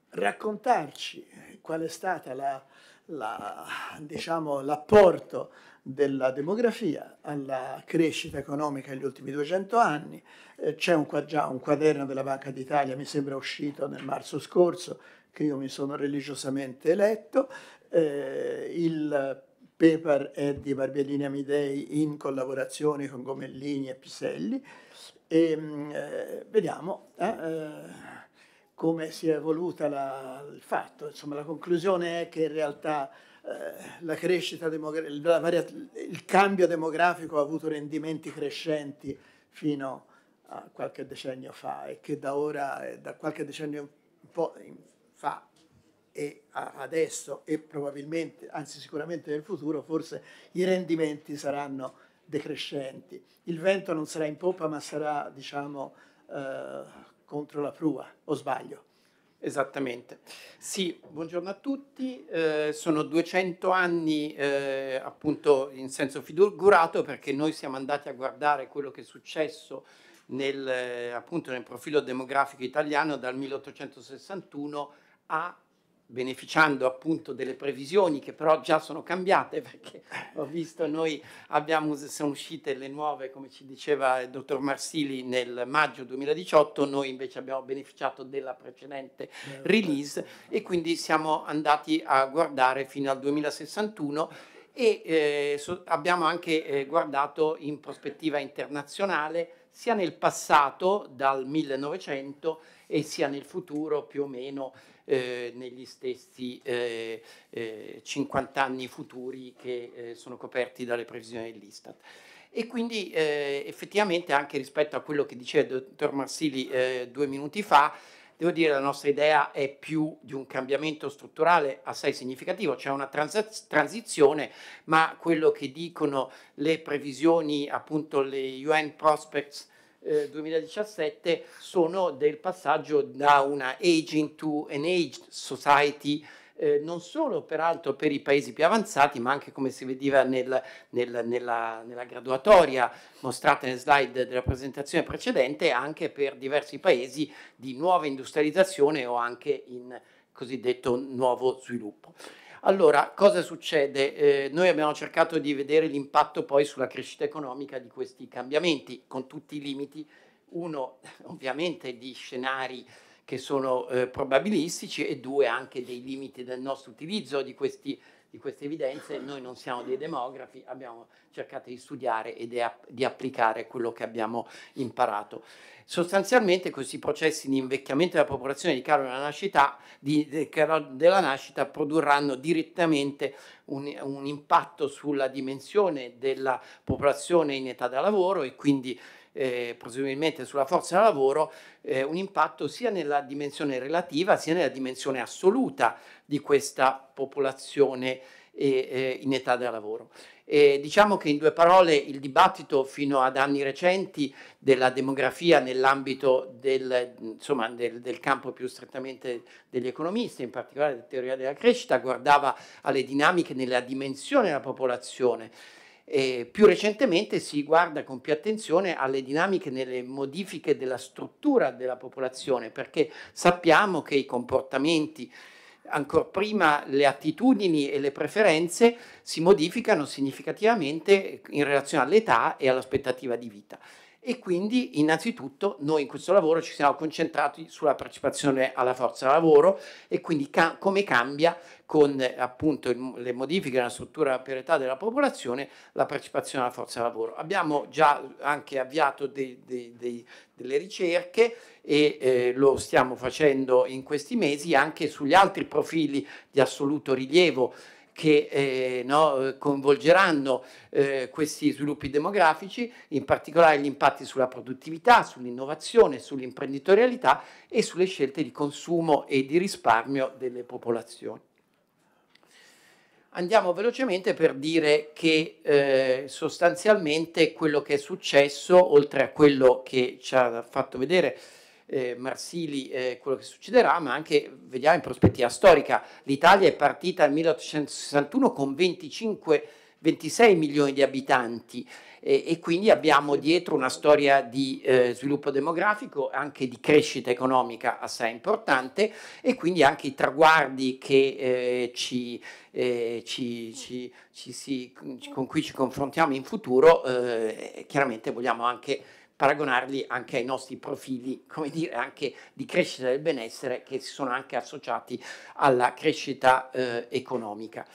raccontarci qual è stato la, la, diciamo, l'apporto della demografia alla crescita economica negli ultimi 200 anni. Eh, c'è un, già un quaderno della Banca d'Italia, mi sembra uscito nel marzo scorso, che io mi sono religiosamente eletto. Eh, il paper è di Barbiellini Amidei in collaborazione con Gomellini e Piselli. E, mm, eh, vediamo eh, eh, come si è evoluta la, il fatto. Insomma, la conclusione è che in realtà eh, la crescita demografica, il cambio demografico ha avuto rendimenti crescenti fino a qualche decennio fa e che da ora, eh, da qualche decennio fa e adesso e probabilmente, anzi sicuramente nel futuro, forse i rendimenti saranno decrescenti. Il vento non sarà in poppa ma sarà, diciamo, eh, contro la prua, o sbaglio? Esattamente. Sì, buongiorno a tutti. Eh, sono 200 anni eh, appunto in senso figurato perché noi siamo andati a guardare quello che è successo nel, eh, appunto, nel profilo demografico italiano dal 1861 a beneficiando appunto delle previsioni che però già sono cambiate perché ho visto noi abbiamo, sono uscite le nuove come ci diceva il dottor Marsili nel maggio 2018 noi invece abbiamo beneficiato della precedente release e quindi siamo andati a guardare fino al 2061 e eh, so, abbiamo anche eh, guardato in prospettiva internazionale sia nel passato dal 1900 e sia nel futuro più o meno eh, negli stessi eh, eh, 50 anni futuri che eh, sono coperti dalle previsioni dell'Istat. E quindi eh, effettivamente anche rispetto a quello che diceva il dottor Marsili due minuti fa, devo dire che la nostra idea è più di un cambiamento strutturale assai significativo, c'è cioè una trans transizione, ma quello che dicono le previsioni, appunto le UN Prospects 2017 eh, sono del passaggio da una aging to an aged society eh, non solo peraltro per i paesi più avanzati, ma anche come si vedeva nel, nel, nella, nella, graduatoria mostrata nel slide della presentazione precedente, anche per diversi paesi di nuova industrializzazione o anche in cosiddetto nuovo sviluppo. Allora, cosa succede? Eh, noi abbiamo cercato di vedere l'impatto poi sulla crescita economica di questi cambiamenti, con tutti i limiti, uno ovviamente di scenari che sono eh, probabilistici e due anche dei limiti del nostro utilizzo di questi cambiamenti di queste evidenze, noi non siamo dei demografi, abbiamo cercato di studiare e di applicare quello che abbiamo imparato. Sostanzialmente questi processi di invecchiamento della popolazione di calo della nascita, di, de, della nascita produrranno direttamente un, un impatto sulla dimensione della popolazione in età da lavoro e quindi eh, presumibilmente sulla forza lavoro, eh, un impatto sia nella dimensione relativa sia nella dimensione assoluta di questa popolazione eh, eh in età da lavoro. E diciamo che in due parole il dibattito fino ad anni recenti della demografia nell'ambito del, insomma, del, del, campo più strettamente degli economisti, in particolare della teoria della crescita, guardava alle dinamiche nella dimensione della popolazione, e più recentemente si guarda con più attenzione alle dinamiche nelle modifiche della struttura della popolazione, perché sappiamo che i comportamenti, ancora prima le attitudini e le preferenze, si modificano significativamente in relazione all'età e all'aspettativa di vita. E quindi innanzitutto noi in questo lavoro ci siamo concentrati sulla partecipazione alla forza lavoro e quindi ca come cambia con appunto il, le modifiche nella struttura per età della popolazione, la partecipazione alla forza lavoro. Abbiamo già eh, anche avviato dei, dei, dei, delle ricerche e eh, lo stiamo facendo in questi mesi anche sugli altri profili di assoluto rilievo che eh, no, coinvolgeranno eh, questi sviluppi demografici, in particolare gli impatti sulla produttività, sull'innovazione, sull'imprenditorialità e sulle scelte di consumo e di risparmio delle popolazioni andiamo velocemente per dire che eh, sostanzialmente quello che è successo, oltre a quello che ci ha fatto vedere eh, Marsili, eh, quello che succederà, ma anche vediamo in prospettiva storica. L'Italia è partita nel 1861 con 25, 26 milioni di abitanti e, e quindi abbiamo dietro una storia di eh, sviluppo demografico, anche di crescita economica assai importante e quindi anche i traguardi che, eh, ci, eh, ci, ci, si, con cui ci confrontiamo in futuro, eh, chiaramente vogliamo anche paragonarli anche ai nostri profili, come dire, anche di crescita del benessere che si sono anche associati alla crescita eh, economica.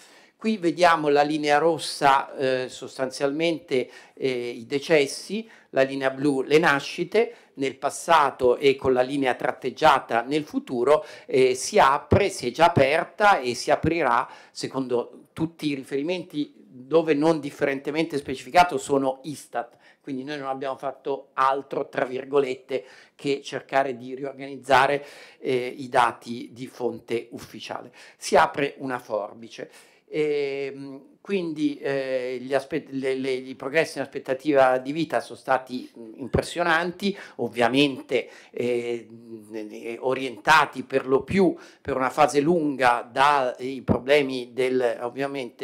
Qui vediamo la linea rossa eh, sostanzialmente eh, i decessi, la linea blu le nascite, nel passato e con la linea tratteggiata nel futuro eh, si apre, si è già aperta e si aprirà secondo tutti i riferimenti dove non differentemente specificato sono Istat, quindi noi non abbiamo fatto altro, tra virgolette, che cercare di riorganizzare eh, i dati di fonte ufficiale. Si apre una forbice. E, ehm, quindi eh, le, le, i progressi in aspettativa di vita sono stati impressionanti, ovviamente eh, orientati per lo più per una fase lunga dai problemi del,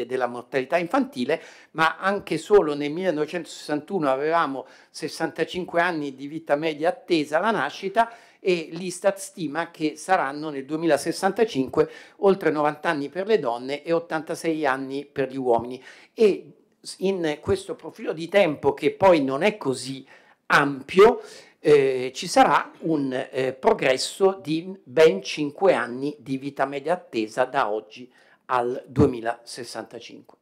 della mortalità infantile, ma anche solo nel 1961 avevamo 65 anni di vita media attesa alla nascita e l'Istat stima che saranno nel 2065 oltre 90 anni per le donne e 86 anni per gli uomini. E in questo profilo di tempo che poi non è così ampio, eh, ci sarà un eh, progresso di ben 5 anni di vita media attesa da oggi al 2065.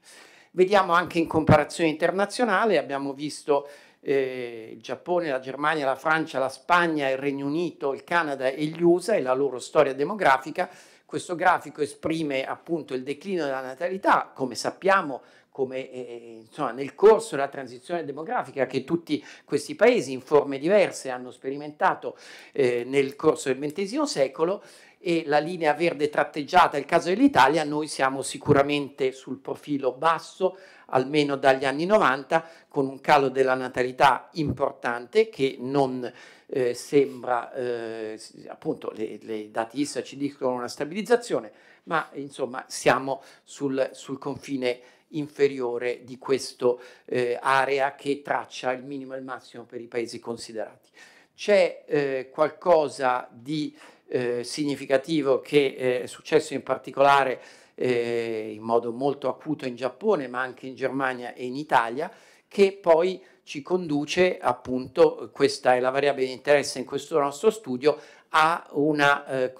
Vediamo anche in comparazione internazionale, abbiamo visto eh, il Giappone, la Germania, la Francia, la Spagna, il Regno Unito, il Canada e gli USA e la loro storia demografica. Questo grafico esprime appunto il declino della natalità, come sappiamo, come eh, eh, insomma, nel corso della transizione demografica che tutti questi paesi in forme diverse hanno sperimentato eh, nel corso del XX secolo e la linea verde tratteggiata è il caso dell'Italia, noi siamo sicuramente sul profilo basso, almeno dagli anni 90, con un calo della natalità importante che non eh, sembra, eh, appunto, i dati ISA ci dicono una stabilizzazione, ma insomma siamo sul, sul confine inferiore di questa eh, area che traccia il minimo e il massimo per i paesi considerati. C'è eh, qualcosa di eh, significativo che eh, è successo in particolare eh, in modo molto acuto in Giappone, ma anche in Germania e in Italia, che poi ci conduce appunto, questa è la variabile di interesse in questo nostro studio, a una eh,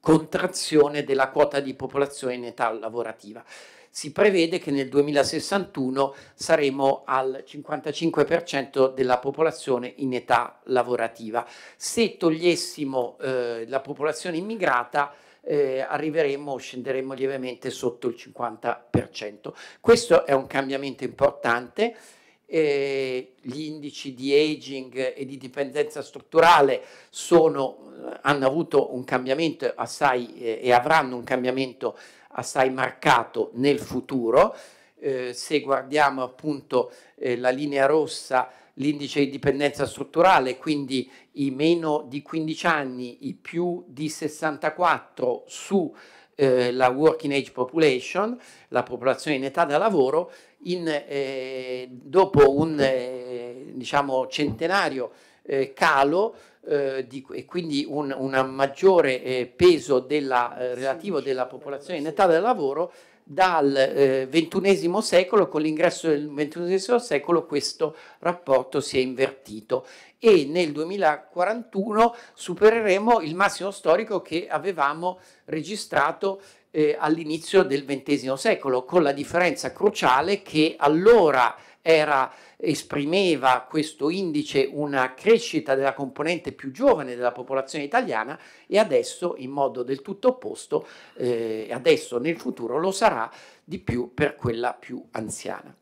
contrazione della quota di popolazione in età lavorativa. Si prevede che nel 2061 saremo al 55% della popolazione in età lavorativa. Se togliessimo eh, la popolazione immigrata, eh, arriveremo o scenderemo lievemente sotto il 50%. Questo è un cambiamento importante. Eh, gli indici di aging e di dipendenza strutturale sono, eh, hanno avuto un cambiamento assai eh, e avranno un cambiamento assai marcato nel futuro eh, se guardiamo appunto eh, la linea rossa, l'indice di dipendenza strutturale, quindi i meno di 15 anni, i più di 64 su eh, la working age population, la popolazione in età da lavoro, in, eh, dopo un eh, diciamo, centenario eh, calo eh, di, e quindi un maggiore eh, peso della, eh, relativo della popolazione in età da lavoro dal eh, XXI secolo, con l'ingresso del XXI secolo questo rapporto si è invertito e nel 2041 supereremo il massimo storico che avevamo registrato eh, all'inizio del XX secolo, con la differenza cruciale che allora era, esprimeva questo indice una crescita della componente più giovane della popolazione italiana e adesso in modo del tutto opposto, eh, adesso nel futuro lo sarà di più per quella più anziana.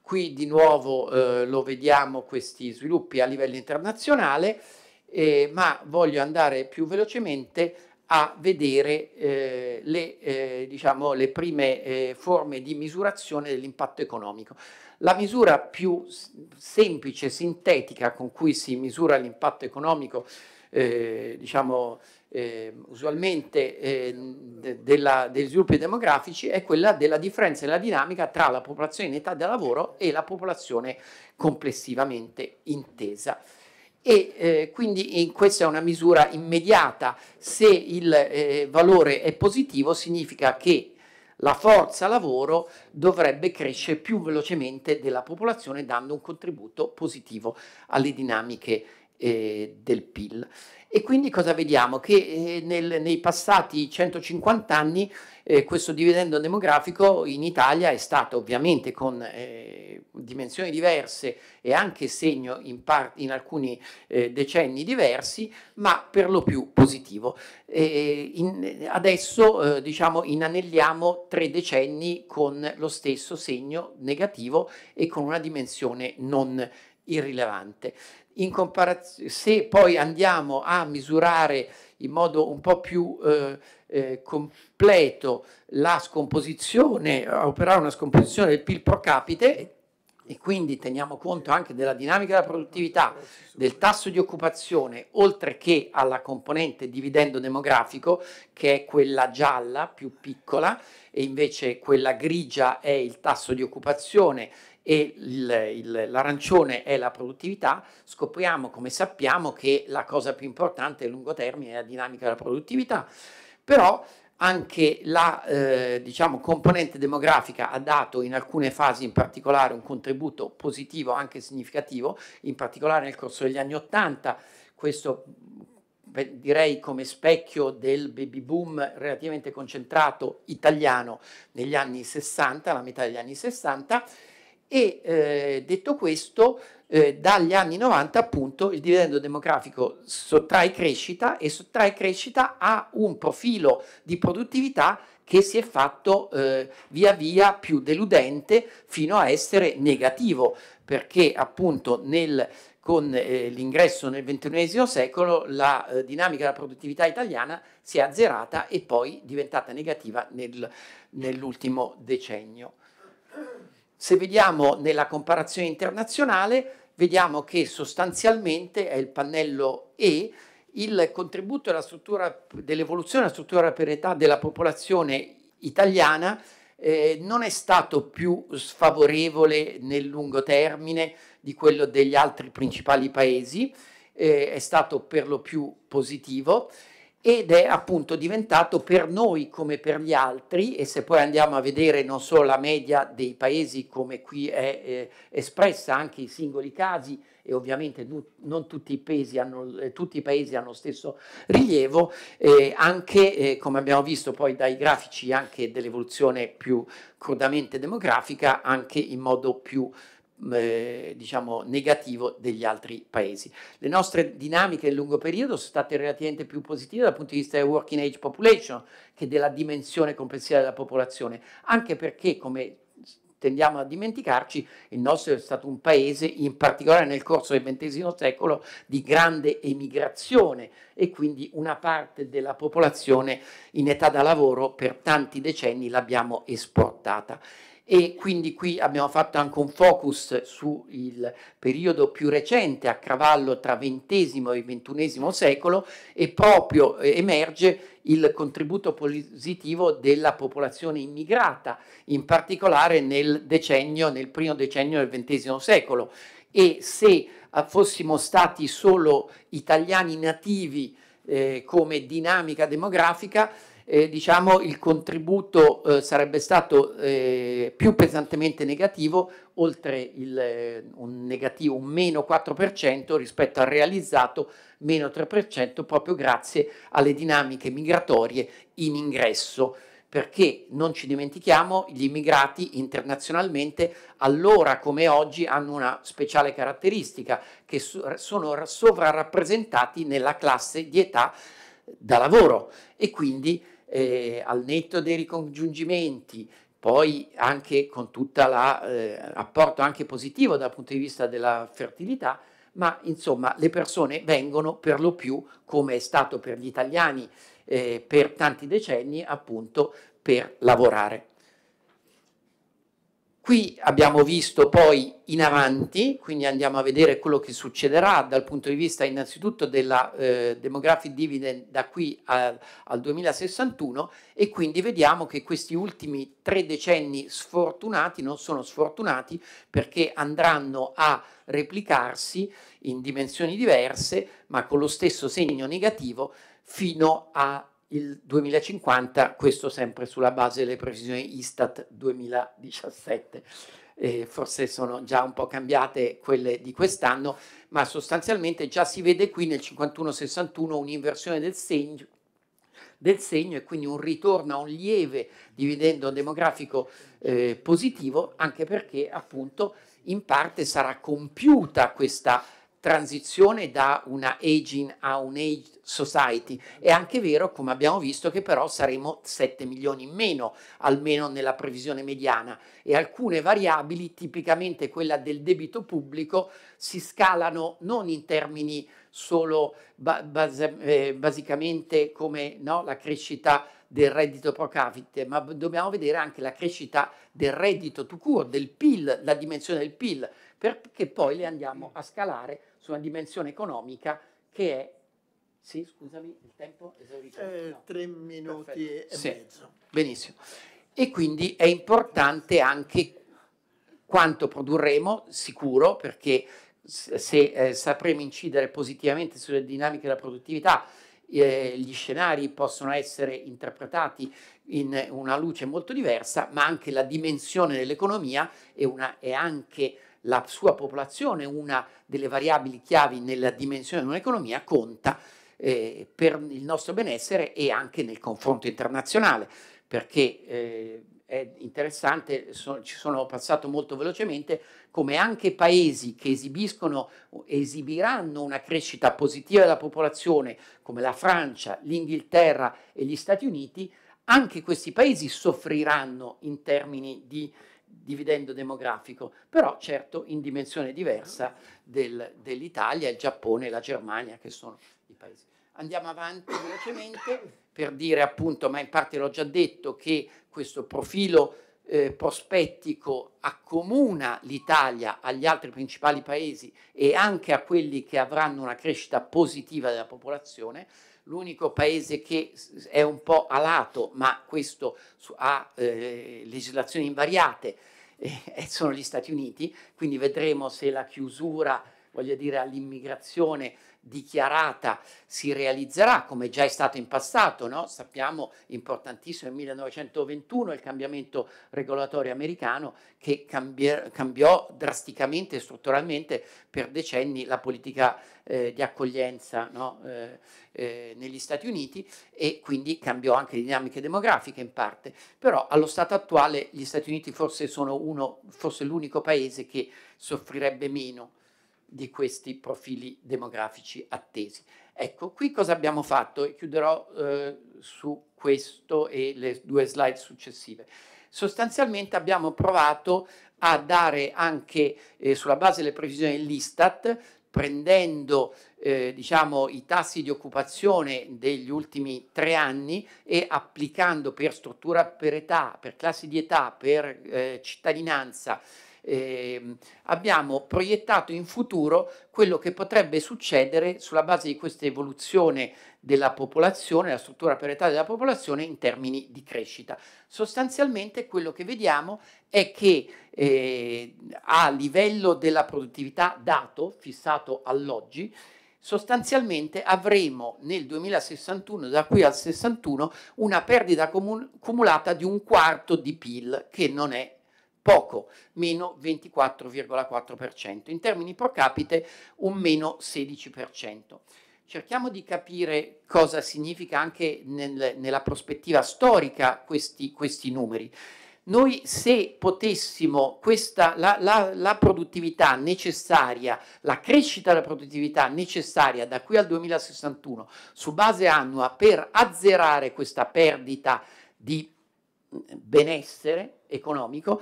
Qui di nuovo eh, lo vediamo questi sviluppi a livello internazionale, eh, ma voglio andare più velocemente a vedere eh, le, eh, diciamo, le, prime eh, forme di misurazione dell'impatto economico. La misura più semplice, sintetica con cui si misura l'impatto economico, eh, diciamo, eh, usualmente eh, de della, degli sviluppi demografici è quella della differenza nella dinamica tra la popolazione in età da lavoro e la popolazione complessivamente intesa. E eh, quindi in, eh, questa è una misura immediata, se il eh, valore è positivo significa che la forza lavoro dovrebbe crescere più velocemente della popolazione dando un contributo positivo alle dinamiche eh, del PIL. E quindi cosa vediamo? Che eh, nel, nei passati 150 anni eh, questo dividendo demografico in Italia è stato ovviamente con eh, dimensioni diverse e anche segno in, par- in alcuni eh, decenni diversi, ma per lo più positivo. In, adesso diciamo inanelliamo tre decenni con lo stesso segno negativo e con una dimensione non irrilevante in comparazione, se poi andiamo a misurare in modo un po' più eh, eh, completo la scomposizione, a eh, operare una scomposizione del PIL pro capite, e quindi teniamo conto anche della dinamica della produttività, del tasso di occupazione, oltre che alla componente dividendo demografico, che è quella gialla più piccola, e invece quella grigia è il tasso di occupazione e l'arancione è la produttività, scopriamo come sappiamo che la cosa più importante a lungo termine è la dinamica della produttività, però anche la eh, diciamo, componente demografica ha dato in alcune fasi in particolare un contributo positivo anche significativo, in particolare nel corso degli anni Ottanta, questo direi come specchio del baby boom relativamente concentrato italiano negli anni 60, la metà degli anni 60, e eh, detto questo, eh, dagli anni 90 appunto il dividendo demografico sottrae crescita e sottrae crescita a un profilo di produttività che si è fatto eh, via via più deludente fino a essere negativo perché appunto nel, con eh, l'ingresso nel XXI secolo la eh, dinamica della produttività italiana si è azzerata e poi diventata negativa nel, nell'ultimo decennio. Se vediamo nella comparazione internazionale, vediamo che sostanzialmente è il pannello E il contributo dell'evoluzione della struttura per età della popolazione italiana eh, non è stato più sfavorevole nel lungo termine di quello degli altri principali paesi, eh, è stato per lo più positivo ed è appunto diventato per noi come per gli altri, e se poi andiamo a vedere non solo la media dei paesi come qui è eh, espressa, anche i singoli casi, e ovviamente non tutti i, paesi hanno, eh, tutti i paesi hanno lo stesso rilievo, eh, anche eh, come abbiamo visto poi dai grafici anche dell'evoluzione più crudamente demografica, anche in modo più Mm, eh, diciamo, negativo degli altri paesi. Le nostre dinamiche nel lungo periodo sono state relativamente più positive dal punto di vista della working age population che della dimensione complessiva della popolazione, anche perché come tendiamo a dimenticarci, il nostro è stato un paese, in particolare nel corso del XX secolo, di grande emigrazione e quindi una parte della popolazione in età da lavoro per tanti decenni l'abbiamo esportata e quindi qui abbiamo fatto anche un focus sul periodo più recente a cavallo tra XX e XXI secolo e proprio eh, emerge il contributo positivo della popolazione immigrata, in particolare nel decennio, nel primo decennio del XX secolo. E se eh, fossimo stati solo italiani nativi eh, come dinamica demografica, eh, diciamo, il contributo eh, sarebbe stato eh, più pesantemente negativo, oltre il, eh, un negativo un meno 4% rispetto al realizzato meno 3% proprio grazie alle dinamiche migratorie in ingresso perché non ci dimentichiamo gli immigrati internazionalmente allora come oggi hanno una speciale caratteristica che sono sovrarappresentati nella classe di età da lavoro e quindi eh, al netto dei ricongiungimenti, poi anche con tutto l'apporto eh, anche positivo dal punto di vista della fertilità, ma insomma le persone vengono per lo più, come è stato per gli italiani eh, per tanti decenni, appunto per lavorare. Qui abbiamo visto poi in avanti, quindi andiamo a vedere quello che succederà dal punto di vista innanzitutto della eh, demographic dividend da qui a, al 2061 e quindi vediamo che questi ultimi tre decenni sfortunati non sono sfortunati perché andranno a replicarsi in dimensioni diverse ma con lo stesso segno negativo fino a il 2050, questo sempre sulla base delle previsioni Istat 2017. Eh, forse sono già un po' cambiate quelle di quest'anno, ma sostanzialmente già si vede qui nel 51-61 un'inversione del segno, del segno e quindi un ritorno a un lieve dividendo demografico eh, positivo, anche perché appunto in parte sarà compiuta questa transizione da una aging a un aged society. È anche vero, come abbiamo visto, che però saremo 7 milioni in meno, almeno nella previsione mediana, e alcune variabili, tipicamente quella del debito pubblico, si scalano non in termini solo ba- base- eh, basicamente come no, la crescita del reddito pro capite, ma dobbiamo vedere anche la crescita del reddito to cure, del PIL, la dimensione del PIL perché poi le andiamo a scalare su una dimensione economica che è sì, scusami, il tempo esaurito. Eh, no. Tre minuti Perfetto. e sì. mezzo. Benissimo. E quindi è importante anche quanto produrremo, sicuro, perché se eh, sapremo incidere positivamente sulle dinamiche della produttività, eh, gli scenari possono essere interpretati in una luce molto diversa, ma anche la dimensione dell'economia è, una, è anche la sua popolazione, una delle variabili chiavi nella dimensione di un'economia, conta eh, per il nostro benessere e anche nel confronto internazionale, perché eh, è interessante, so, ci sono passato molto velocemente, come anche paesi che esibiscono, esibiranno una crescita positiva della popolazione, come la Francia, l'Inghilterra e gli Stati Uniti, anche questi paesi soffriranno in termini di dividendo demografico, però certo in dimensione diversa del, dell'Italia, il Giappone e la Germania che sono i paesi. Andiamo avanti velocemente per dire appunto, ma in parte l'ho già detto, che questo profilo eh, prospettico accomuna l'Italia agli altri principali paesi e anche a quelli che avranno una crescita positiva della popolazione, l'unico paese che è un po' alato, ma questo ha eh, legislazioni invariate, eh, sono gli Stati Uniti, quindi vedremo se la chiusura, voglio dire, all'immigrazione dichiarata si realizzerà, come già è stato in passato, no? sappiamo importantissimo nel 1921 il cambiamento regolatorio americano che cambiò drasticamente e strutturalmente per decenni la politica eh, di accoglienza no? eh, eh, negli Stati Uniti e quindi cambiò anche le dinamiche demografiche in parte, però allo stato attuale gli Stati Uniti forse sono uno, forse l'unico paese che soffrirebbe meno di questi profili demografici attesi. Ecco, qui cosa abbiamo fatto e chiuderò eh, su questo e le due slide successive. Sostanzialmente abbiamo provato a dare anche eh, sulla base delle previsioni dell'Istat, prendendo eh, diciamo, i tassi di occupazione degli ultimi tre anni e applicando per struttura, per età, per classi di età, per eh, cittadinanza, eh, abbiamo proiettato in futuro quello che potrebbe succedere sulla base di questa evoluzione della popolazione, la struttura per età della popolazione in termini di crescita. Sostanzialmente quello che vediamo è che eh, a livello della produttività dato, fissato all'oggi, sostanzialmente avremo nel 2061, da qui al 61, una perdita cumulata di un quarto di PIL, che non è poco, meno 24,4%, in termini pro capite un meno 16%. Cerchiamo di capire cosa significa anche nel, nella prospettiva storica questi, questi numeri noi se potessimo questa, la, la, la, produttività necessaria, la crescita della produttività necessaria da qui al 2061 su base annua per azzerare questa perdita di mm, benessere economico,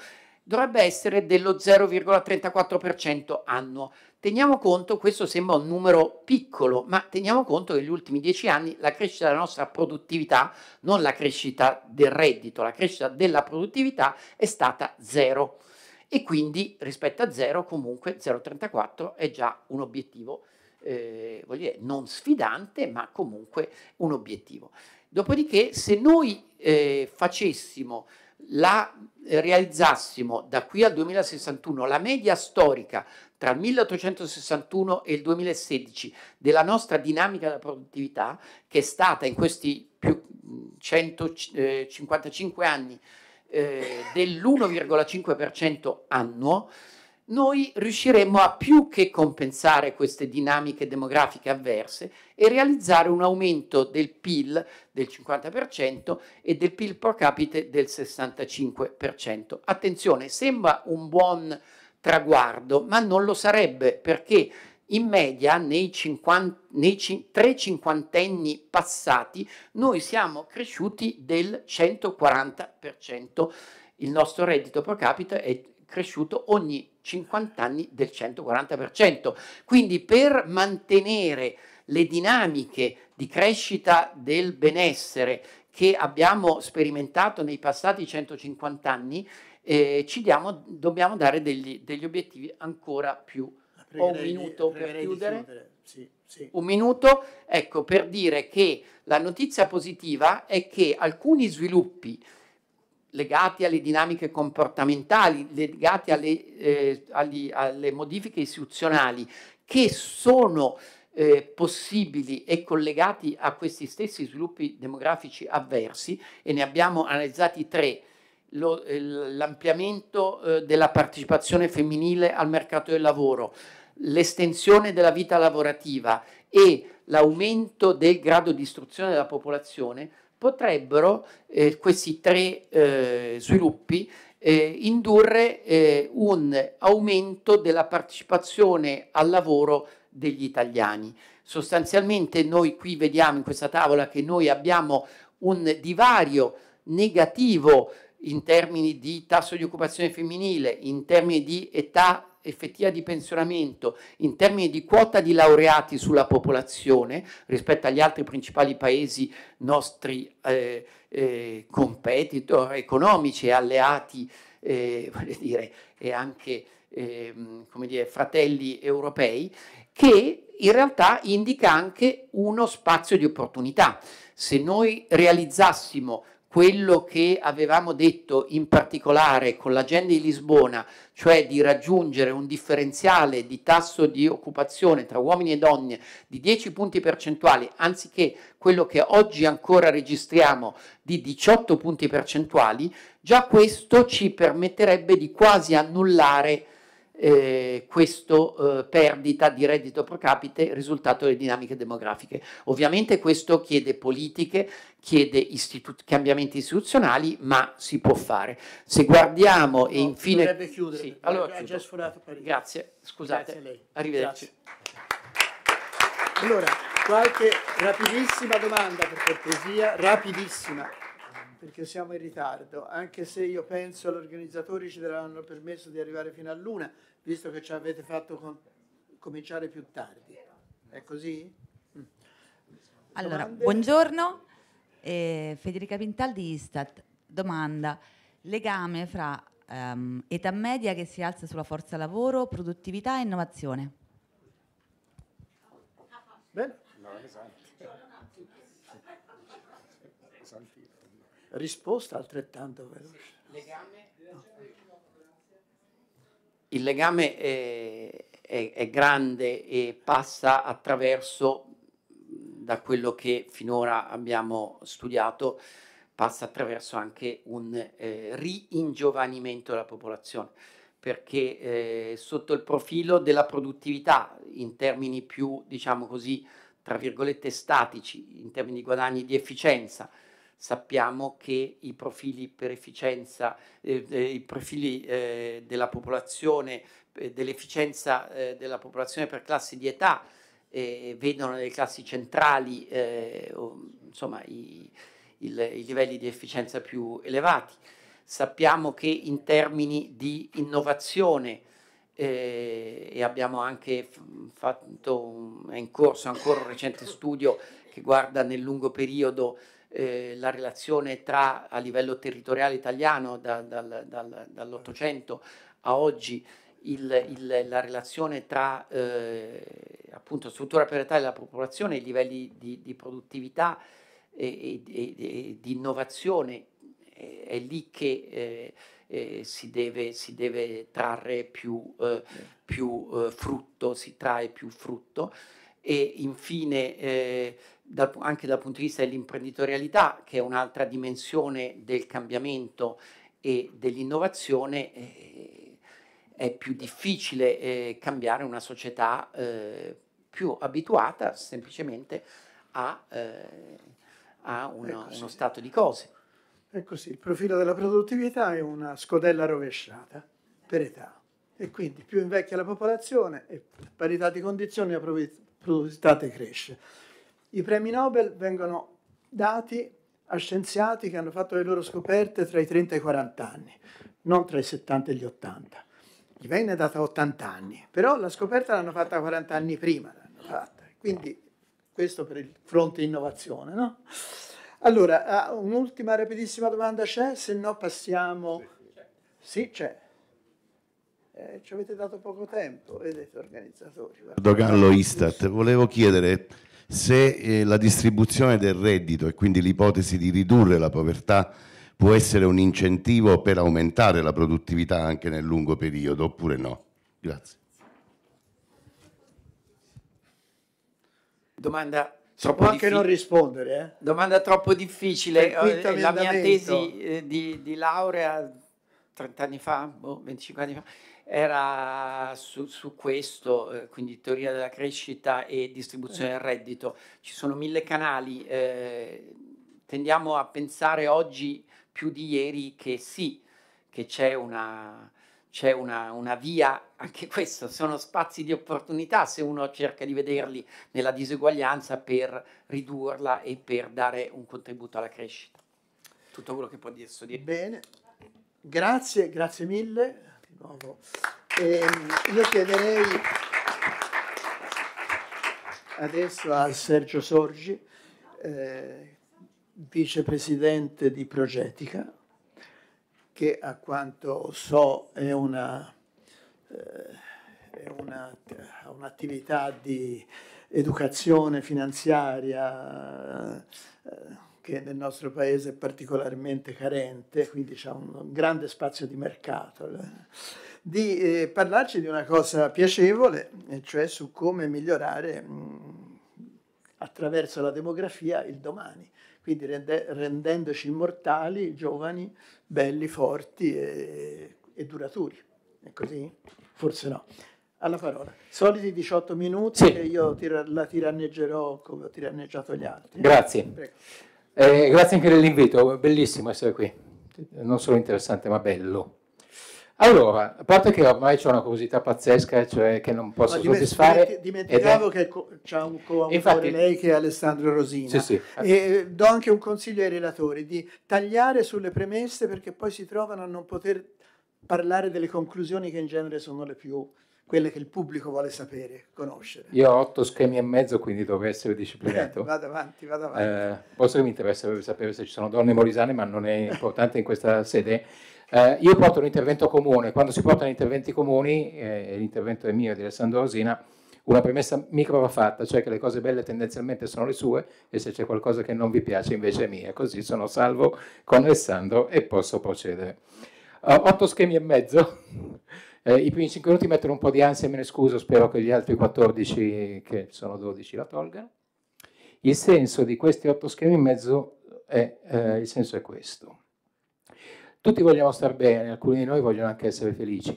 dovrebbe essere dello 0,34% annuo. Teniamo conto, questo sembra un numero piccolo, ma teniamo conto che negli ultimi dieci anni la crescita della nostra produttività, non la crescita del reddito, la crescita della produttività è stata zero. E quindi rispetto a zero comunque 0,34 è già un obiettivo, eh, dire, non sfidante, ma comunque un obiettivo. Dopodiché se noi eh, facessimo la realizzassimo da qui al 2061 la media storica tra il 1861 e il 2016 della nostra dinamica della produttività, che è stata in questi più 155 eh, anni eh, dell'1,5% annuo, noi riusciremmo a più che compensare queste dinamiche demografiche avverse e realizzare un aumento del PIL del 50% e del PIL pro capite del 65%. Attenzione, sembra un buon traguardo, ma non lo sarebbe perché in media nei, 50, nei cin, tre cinquantenni passati noi siamo cresciuti del 140%. Il nostro reddito pro capite è cresciuto ogni 50 anni del 140%. Quindi per mantenere le dinamiche di crescita del benessere che abbiamo sperimentato nei passati 150 anni, eh, ci diamo, dobbiamo dare degli, degli obiettivi ancora più. Ho un minuto per chiudere. Sì, sì. Un minuto, ecco, per dire che la notizia positiva è che alcuni sviluppi legati alle dinamiche comportamentali, legati alle, eh, agli, alle modifiche istituzionali che sono eh, possibili e collegati a questi stessi sviluppi demografici avversi e ne abbiamo analizzati tre eh, l'ampliamento eh, della partecipazione femminile al mercato del lavoro, l'estensione della vita lavorativa e l'aumento del grado di istruzione della popolazione potrebbero eh, questi tre eh, sviluppi eh, indurre eh, un aumento della partecipazione al lavoro degli italiani. Sostanzialmente noi qui vediamo in questa tavola che noi abbiamo un divario negativo in termini di tasso di occupazione femminile, in termini di età effettiva di pensionamento in termini di quota di laureati sulla popolazione rispetto agli altri principali paesi nostri eh, eh, competitor economici e alleati, eh, dire, e anche ehm, dire, fratelli europei, che in realtà indica anche uno spazio di opportunità. Se noi realizzassimo quello che avevamo detto in particolare con l'agenda di Lisbona, cioè di raggiungere un differenziale di tasso di occupazione tra uomini e donne di 10 punti percentuali, anziché quello che oggi ancora registriamo di 18 punti percentuali, già questo ci permetterebbe di quasi annullare eh, questo eh, perdita di reddito pro capite risultato delle dinamiche demografiche. Ovviamente questo chiede politiche, chiede istitu- cambiamenti istituzionali, ma si può fare. Se guardiamo no, e infine... Dovrebbe chiudere. Sì, allora Grazie, scusate. Grazie a lei. Arrivederci. Grazie. Allora, qualche rapidissima domanda per cortesia, rapidissima perché siamo in ritardo, anche se io penso gli organizzatori ci daranno permesso di arrivare fino a luna, visto che ci avete fatto com cominciare più tardi. È così? Mm. Allora, Domande? buongiorno. Eh, Federica Pintal di Istat. Domanda, legame fra um, età media che si alza sulla forza lavoro, produttività e innovazione. Bene. No, esatto. risposta altrettanto veloce. Legame? No. Il legame è, eh, è, è grande e passa attraverso, da quello che finora abbiamo studiato, passa attraverso anche un eh, ringiovanimento della popolazione, perché eh, sotto il profilo della produttività, in termini più, diciamo così, tra virgolette statici, in termini di guadagni di efficienza, sappiamo che i profili per efficienza, eh, eh i profili eh, della popolazione, eh, dell'efficienza eh, della popolazione per classi di età, vedono nelle classi centrali insomma, i, il, i livelli di efficienza più elevati. Sappiamo che in termini di innovazione eh, e abbiamo anche fatto, un, è in corso ancora un recente studio che guarda nel lungo periodo eh, la relazione tra a livello territoriale italiano da, dal, dal, dall'Ottocento a oggi il, il, la relazione tra eh, appunto struttura priorità della popolazione, i livelli di, di produttività e, e, e, di innovazione, è, eh, è lì che eh, eh, si, deve, si, deve, trarre più, eh, più eh, frutto, si trae più frutto. E infine eh, dal, anche dal punto di vista dell'imprenditorialità, che è un'altra dimensione del cambiamento e dell'innovazione, eh, è più difficile eh, cambiare una società eh, più abituata semplicemente a, eh, a uno, uno stato di cose. È così, il profilo della produttività è una scodella rovesciata per età e quindi più invecchia la popolazione e parità di condizioni la produttività cresce. I premi Nobel vengono dati a scienziati che hanno fatto le loro scoperte tra i 30 e i 40 anni, non tra i 70 e gli 80. Gli venne data 80 anni, però la scoperta l'hanno fatta 40 anni prima, quindi questo per il fronte innovazione. No? Allora, ah, un'ultima rapidissima domanda c'è, se no passiamo... Sì, c'è. Eh, ci avete dato poco tempo, vedete organizzatori. Dogallo Istat, volevo chiedere se eh, la distribuzione del reddito e quindi l'ipotesi di ridurre la povertà può essere un incentivo per aumentare la produttività anche nel lungo periodo oppure no? Grazie. Domanda troppo Può anche non rispondere. Eh? Domanda troppo difficile. Eh, la mia tesi eh, di, di laurea 30 boh, anni fa, boh, 25 anni fa, era su, su questo, eh, quindi teoria della crescita e distribuzione del reddito. Ci sono mille canali, eh, tendiamo a pensare oggi più di ieri che sì, che c'è una, c'è una, una, via, anche questo, sono spazi di opportunità se uno cerca di vederli nella diseguaglianza per ridurla e per dare un contributo alla crescita. Tutto quello che può adesso dire. Bene, grazie, grazie mille nuovo. E ehm, io chiederei adesso a Sergio Sorgi, eh, vicepresidente di Progetica, che a quanto so è una... Eh, un'attività di educazione finanziaria eh, che nel nostro paese è particolarmente carente, quindi c'è un, grande spazio di mercato, eh. di eh, parlarci di una cosa piacevole, cioè su come migliorare mh, mm, attraverso la demografia il domani quindi rende, rendendoci immortali, giovani, belli, forti e, e, duraturi. È così? Forse no. Alla parola. Soliti 18 minuti sì. e io tira, la tiranneggerò come ho tiranneggiato gli altri. Grazie. Prego. Eh, grazie anche dell'invito, bellissimo essere qui, non solo interessante ma bello. Allora, a parte che ormai c'è una curiosità pazzesca, cioè che non posso diment- soddisfare. Dimenticavo è... che co- c'è un coautore Infatti... lei che è Alessandro Rosina. Sì, sì. E eh, do anche un consiglio ai relatori di tagliare sulle premesse perché poi si trovano a non poter parlare delle conclusioni che in genere sono le più quelle che il pubblico vuole sapere, conoscere. Io ho otto schemi e mezzo, quindi dovrei essere disciplinato. Eh, vado avanti, vado avanti. Eh, posto che mi interessa sapere se ci sono donne molisane, ma non è importante in questa sede. Eh, io porto un intervento comune. Quando si portano interventi comuni, eh, l'intervento è mio e di Alessandro Rosina, una premessa micro va fatta, cioè che le cose belle tendenzialmente sono le sue e se c'è qualcosa che non vi piace invece è mia. Così sono salvo con Alessandro e posso procedere. Uh, otto schemi e mezzo. Eh, I primi 5 minuti mettono un po' di ansia, me ne scuso, spero che gli altri 14, che sono 12, la tolgano. Il senso di questi 8 schemi in mezzo è, eh, il senso è questo. Tutti vogliamo star bene, alcuni di noi vogliono anche essere felici.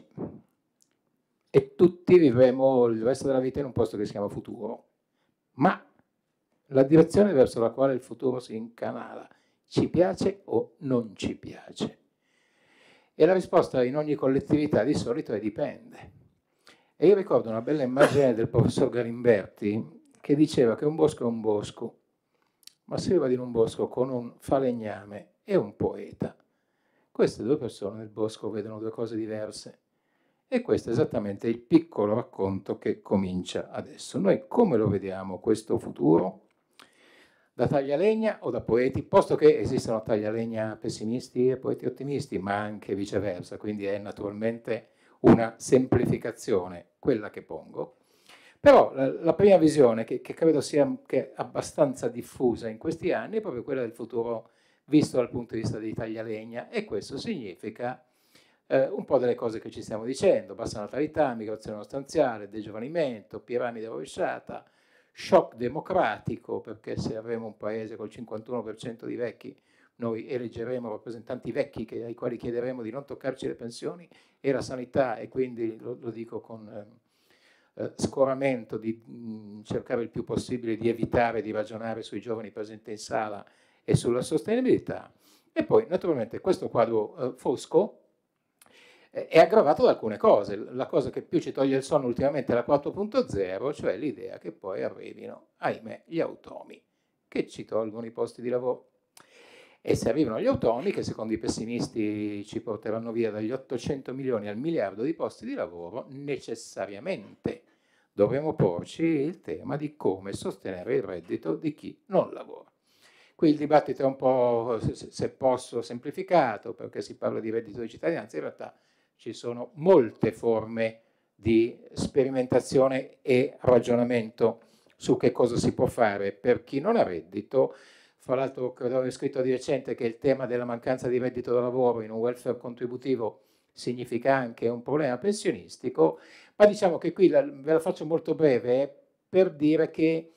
E tutti vivremo il resto della vita in un posto che si chiama futuro. Ma la direzione verso la quale il futuro si incanala, ci piace o non ci piace? E la risposta in ogni collettività di solito è dipende. E io ricordo una bella immagine del professor Garimberti che diceva che un bosco è un bosco, ma se io vado in un bosco con un falegname e un poeta, queste due persone nel bosco vedono due cose diverse. E questo è esattamente il piccolo racconto che comincia adesso. Noi come lo vediamo questo futuro? da taglialegna o da poeti, posto che esistono taglialegna pessimisti e poeti ottimisti, ma anche viceversa, quindi è naturalmente una semplificazione quella che pongo. Però la, la prima visione che, che credo sia che abbastanza diffusa in questi anni è proprio quella del futuro visto dal punto di vista di taglialegna e questo significa eh, un po' delle cose che ci stiamo dicendo, bassa natalità, migrazione sostanziale, degiovanimento, piramide rovesciata, shock democratico, perché se avremo un paese col 51% di vecchi, noi eleggeremo rappresentanti vecchi che, ai quali chiederemo di non toccarci le pensioni e la sanità, e quindi lo, lo dico con ehm, eh, scoramento, di mh, mm, cercare il più possibile di evitare di ragionare sui giovani presenti in sala e sulla sostenibilità. E poi, naturalmente, questo quadro eh, fosco, eh, è aggravato da alcune cose. La cosa che più ci toglie il sonno ultimamente è la 4.0, cioè l'idea che poi arrivino, ahimè, gli automi che ci tolgono i posti di lavoro. E se arrivano gli automi, che secondo i pessimisti ci porteranno via dagli 800 milioni al miliardo di posti di lavoro, necessariamente dovremo porci il tema di come sostenere il reddito di chi non lavora. Qui il dibattito è un po', se posso, semplificato, perché si parla di reddito di cittadinanza, in realtà ci sono molte forme di sperimentazione e ragionamento su che cosa si può fare per chi non ha reddito. Fra l'altro credo di aver scritto di recente che il tema della mancanza di reddito da lavoro in un welfare contributivo significa anche un problema pensionistico, ma diciamo che qui la, ve la faccio molto breve per dire che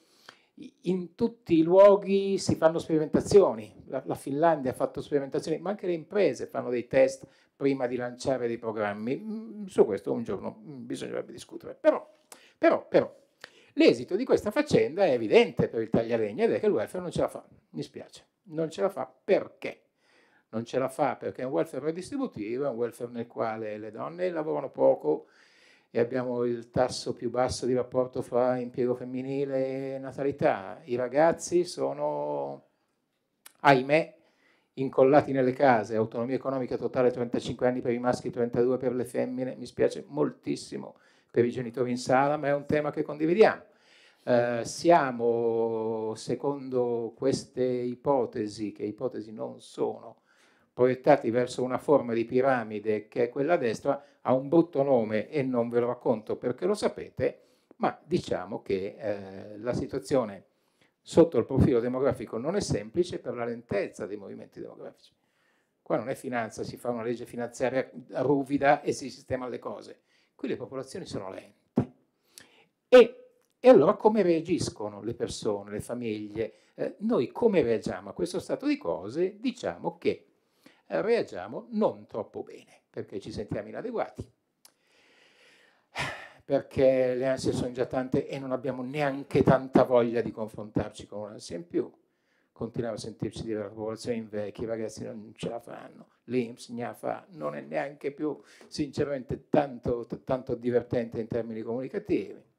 in tutti i luoghi si fanno sperimentazioni, la, la, Finlandia ha fatto sperimentazioni, ma anche le imprese fanno dei test prima di lanciare dei programmi. Mm, su questo un giorno mm, bisognerebbe discutere. Però, però, però l'esito di questa faccenda è evidente per il taglialegna ed è che il welfare non ce la fa, mi spiace, non ce la fa perché? Non ce la fa perché è un welfare redistributivo, è un welfare nel quale le donne lavorano poco, e abbiamo il tasso più basso di rapporto fra impiego femminile e natalità. I ragazzi sono, ahimè, incollati nelle case, autonomia economica totale 35 anni per i maschi, 32 per le femmine, mi spiace moltissimo per i genitori in sala, ma è un tema che condividiamo. Eh, siamo, secondo queste ipotesi, che ipotesi non sono, proiettati verso una forma di piramide che è quella a destra, ha un brutto nome e non ve lo racconto perché lo sapete, ma diciamo che eh, la situazione sotto il profilo demografico non è semplice per la lentezza dei movimenti demografici. Qua non è finanza, si fa una legge finanziaria ruvida e si sistema le cose. Qui le popolazioni sono lente. E, e allora come reagiscono le persone, le famiglie? Eh, noi come reagiamo a questo stato di cose? Diciamo che reagiamo non troppo bene perché ci sentiamo inadeguati, perché le ansie sono già tante e non abbiamo neanche tanta voglia di confrontarci con un'ansia in più. Continuiamo a sentirci dire la popolazione invecchia, i ragazzi non ce la fanno, l'Inps gnafa, non è neanche più sinceramente tanto, tanto divertente in termini comunicativi.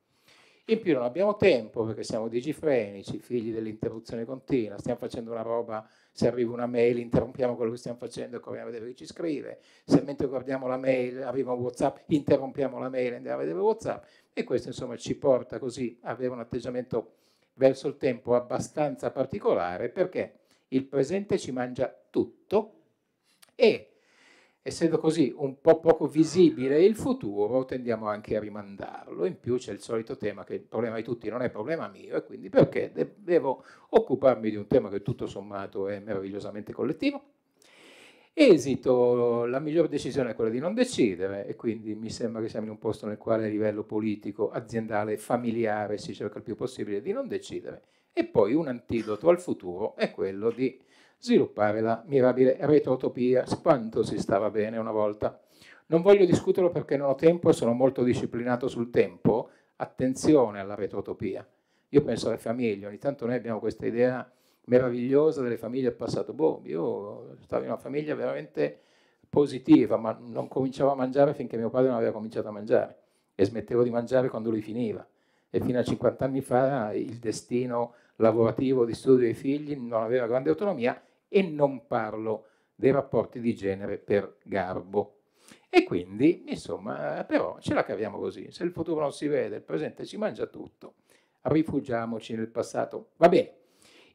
In più non abbiamo tempo perché siamo digifrenici, figli dell'interruzione continua, stiamo facendo una roba se arriva una mail interrompiamo quello che stiamo facendo e corriamo a vedere chi ci scrive, se mentre guardiamo la mail arriva un Whatsapp interrompiamo la mail e andiamo a vedere Whatsapp e questo insomma ci porta così a avere un atteggiamento verso il tempo abbastanza particolare perché il presente ci mangia tutto e essendo così un po' poco visibile il futuro, tendiamo anche a rimandarlo. In più c'è il solito tema che il problema di tutti non è problema mio e quindi perché devo occuparmi di un tema che tutto sommato è meravigliosamente collettivo? Esito, la migliore decisione è quella di non decidere e quindi mi sembra che siamo in un posto nel quale a livello politico, aziendale, familiare si cerca il più possibile di non decidere. E poi un antidoto al futuro è quello di sviluppare la mirabile retrotopia. Quanto si stava bene una volta. Non voglio discuterlo perché non ho tempo e sono molto disciplinato sul tempo. Attenzione alla retrotopia. Io penso alle famiglie, ogni tanto noi abbiamo questa idea meravigliosa delle famiglie del passato. Boh, io stavo in una famiglia veramente positiva, ma non cominciavo a mangiare finché mio padre non aveva cominciato a mangiare e smettevo di mangiare quando lui finiva. E fino a 50 anni fa il destino lavorativo di studio dei figli non aveva grande autonomia e non parlo dei rapporti di genere per garbo. E quindi, insomma, però ce la caviamo così. Se il futuro non si vede, il presente ci mangia tutto. Rifugiamoci nel passato. Va bene.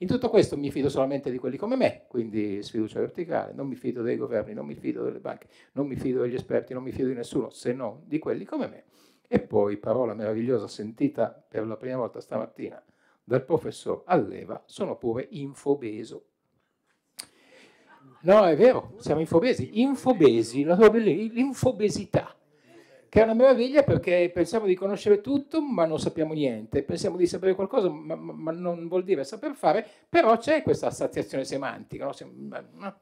In tutto questo mi fido solamente di quelli come me, quindi sfiducia verticale, non mi fido dei governi, non mi fido delle banche, non mi fido degli esperti, non mi fido di nessuno, se non di quelli come me. E poi, parola meravigliosa sentita per la prima volta stamattina dal professor Alleva, sono pure infobeso. No, è vero, siamo infobesi. Infobesi, l'infobesità, che è una meraviglia perché pensiamo di conoscere tutto ma non sappiamo niente, pensiamo di sapere qualcosa ma, ma non vuol dire saper fare, però c'è questa saziazione semantica. No?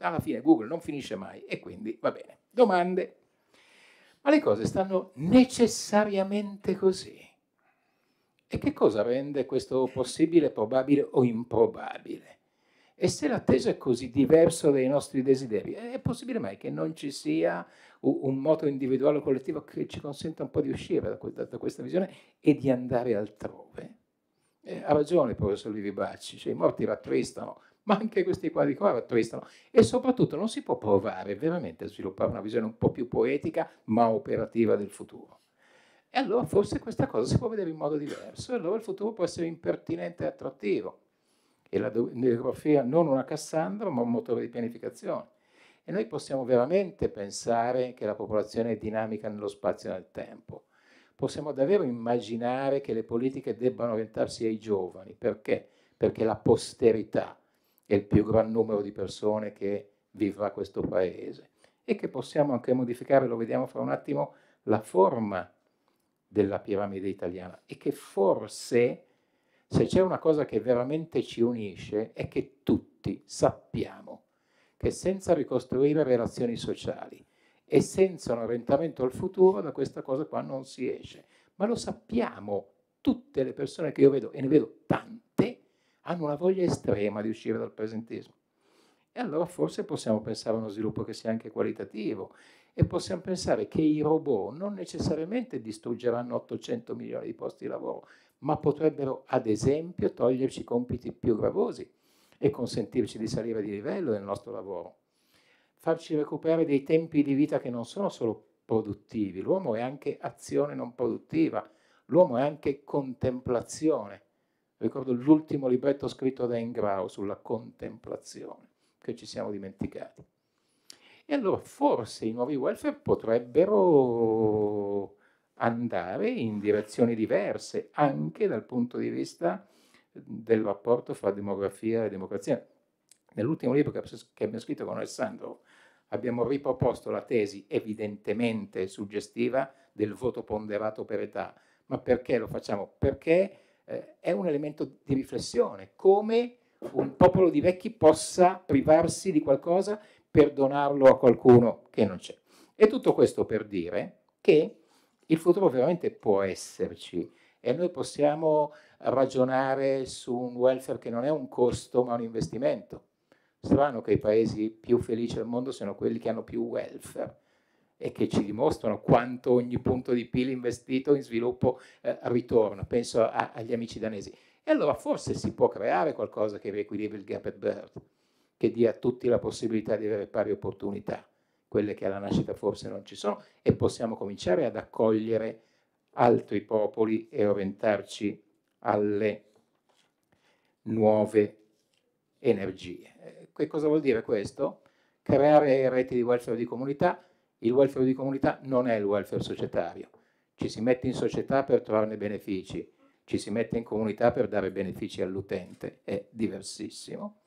Alla fine Google non finisce mai e quindi va bene. Domande? Ma le cose stanno necessariamente così. E che cosa rende questo possibile, probabile o improbabile? E se l'atteso è così diverso dai nostri desideri, è possibile mai che non ci sia un moto individuale o collettivo che ci consenta un po' di uscire da, questa visione e di andare altrove? Eh, ha ragione il professor Livi Bacci, cioè, i morti rattristano, ma anche questi quadri qua rattristano. E soprattutto non si può provare veramente a sviluppare una visione un po' più poetica ma operativa del futuro. E allora forse questa cosa si può vedere in modo diverso, e allora il futuro può essere impertinente e attrattivo e la idrografia non una Cassandra ma un motore di pianificazione. E noi possiamo veramente pensare che la popolazione è dinamica nello spazio e nel tempo. Possiamo davvero immaginare che le politiche debbano orientarsi ai giovani. Perché? Perché la posterità è il più gran numero di persone che vivrà questo paese e che possiamo anche modificare, lo vediamo fra un attimo, la forma della piramide italiana e che forse se c'è una cosa che veramente ci unisce è che tutti sappiamo che senza ricostruire relazioni sociali e senza un orientamento al futuro da questa cosa qua non si esce. Ma lo sappiamo, tutte le persone che io vedo, e ne vedo tante, hanno una voglia estrema di uscire dal presentismo. E allora forse possiamo pensare a uno sviluppo che sia anche qualitativo e possiamo pensare che i robot non necessariamente distruggeranno 800 milioni di posti di lavoro ma potrebbero ad esempio toglierci compiti più gravosi e consentirci di salire di livello nel nostro lavoro, farci recuperare dei tempi di vita che non sono solo produttivi, l'uomo è anche azione non produttiva, l'uomo è anche contemplazione. Ricordo l'ultimo libretto scritto da Engrau sulla contemplazione, che ci siamo dimenticati. E allora forse i nuovi welfare potrebbero andare in direzioni diverse anche dal punto di vista del rapporto fra demografia e democrazia. Nell'ultimo libro che abbiamo scritto con Alessandro abbiamo riproposto la tesi evidentemente suggestiva del voto ponderato per età. Ma perché lo facciamo? Perché eh, è un elemento di riflessione, come un popolo di vecchi possa privarsi di qualcosa per donarlo a qualcuno che non c'è. E tutto questo per dire che il futuro veramente può esserci e noi possiamo ragionare su un welfare che non è un costo ma un investimento. Strano che i paesi più felici al mondo siano quelli che hanno più welfare e che ci dimostrano quanto ogni punto di PIL investito in sviluppo eh, ritorna. Penso a, agli amici danesi. E allora forse si può creare qualcosa che riequilibri il gap at birth, che dia a tutti la possibilità di avere pari opportunità quelle che alla nascita forse non ci sono, e possiamo cominciare ad accogliere altri popoli e orientarci alle nuove energie. Eh, che cosa vuol dire questo? Creare reti di welfare di comunità. Il welfare di comunità non è il welfare societario. Ci si mette in società per trovarne benefici, ci si mette in comunità per dare benefici all'utente. È diversissimo.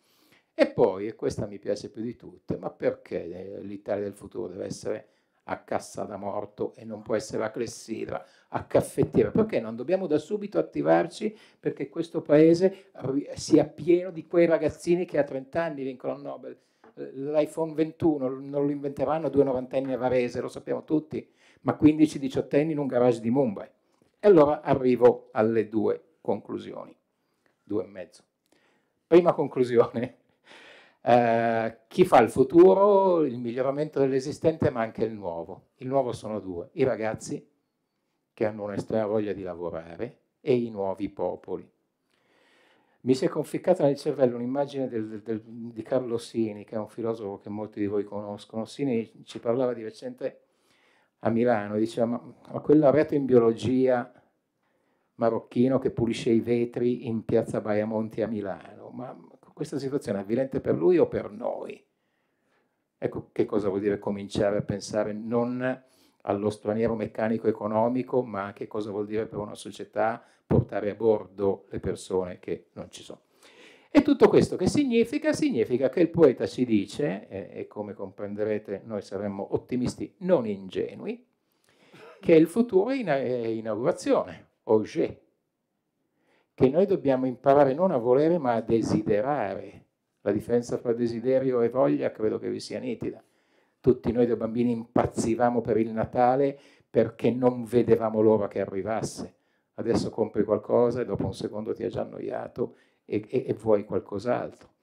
E poi, e questa mi piace più di tutte, ma perché eh, l'Italia del futuro deve essere a cassa da morto e non può essere a clessidra, a caffettiera? Perché non dobbiamo da subito attivarci perché questo paese sia pieno di quei ragazzini che a 30 anni vincono il Nobel? Eh, L'iPhone 21 non lo inventeranno due novantenni a Varese, lo sappiamo tutti, ma 15-18 anni in un garage di Mumbai. E allora arrivo alle due conclusioni, due e mezzo. Prima conclusione eh, chi fa il futuro, il miglioramento dell'esistente, ma anche il nuovo. Il nuovo sono due, i ragazzi che hanno un'estrema voglia di lavorare e i nuovi popoli. Mi si è conficcata nel cervello un'immagine del, del, di Carlo Sini, che è un filosofo che molti di voi conoscono. Sini ci parlava di recente a Milano, diceva, ma, ma quella rete in biologia marocchino che pulisce i vetri in piazza Baiamonti a Milano, ma questa situazione è avvilente per lui o per noi? Ecco che cosa vuol dire cominciare a pensare non allo straniero meccanico economico, ma che cosa vuol dire per una società portare a bordo le persone che non ci sono. E tutto questo che significa? Significa che il poeta ci dice, e come comprenderete noi saremmo ottimisti non ingenui, che il futuro è in inaugurazione, auget, che noi dobbiamo imparare non a volere ma a desiderare. La differenza tra desiderio e voglia credo che vi sia nitida. Tutti noi da bambini impazzivamo per il Natale perché non vedevamo l'ora che arrivasse. Adesso compri qualcosa e dopo un secondo ti ha già annoiato e, e, e vuoi qualcos'altro.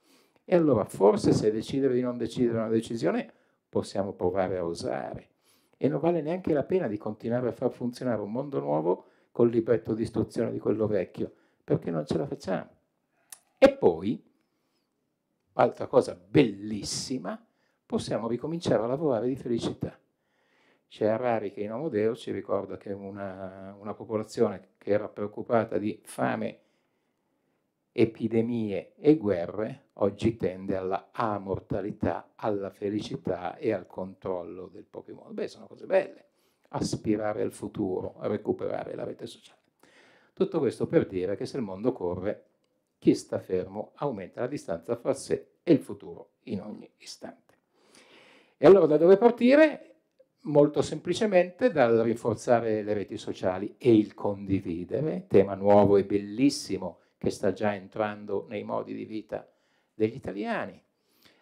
E allora forse se decidere di non decidere una decisione possiamo provare a osare. E non vale neanche la pena di continuare a far funzionare un mondo nuovo col libretto di istruzione di quello vecchio perché non ce la facciamo. E poi, altra cosa bellissima, possiamo ricominciare a lavorare di felicità. C'è Harari che in Amodeo ci ricorda che una, una popolazione che era preoccupata di fame, epidemie e guerre, oggi tende alla amortalità, alla felicità e al controllo del proprio mondo. Beh, sono cose belle, aspirare al futuro, recuperare la rete sociale. Tutto questo per dire che se il mondo corre, chi sta fermo aumenta la distanza fra sé e il futuro in ogni istante. E allora da dove partire? Molto semplicemente dal rinforzare le reti sociali e il condividere, tema nuovo e bellissimo che sta già entrando nei modi di vita degli italiani.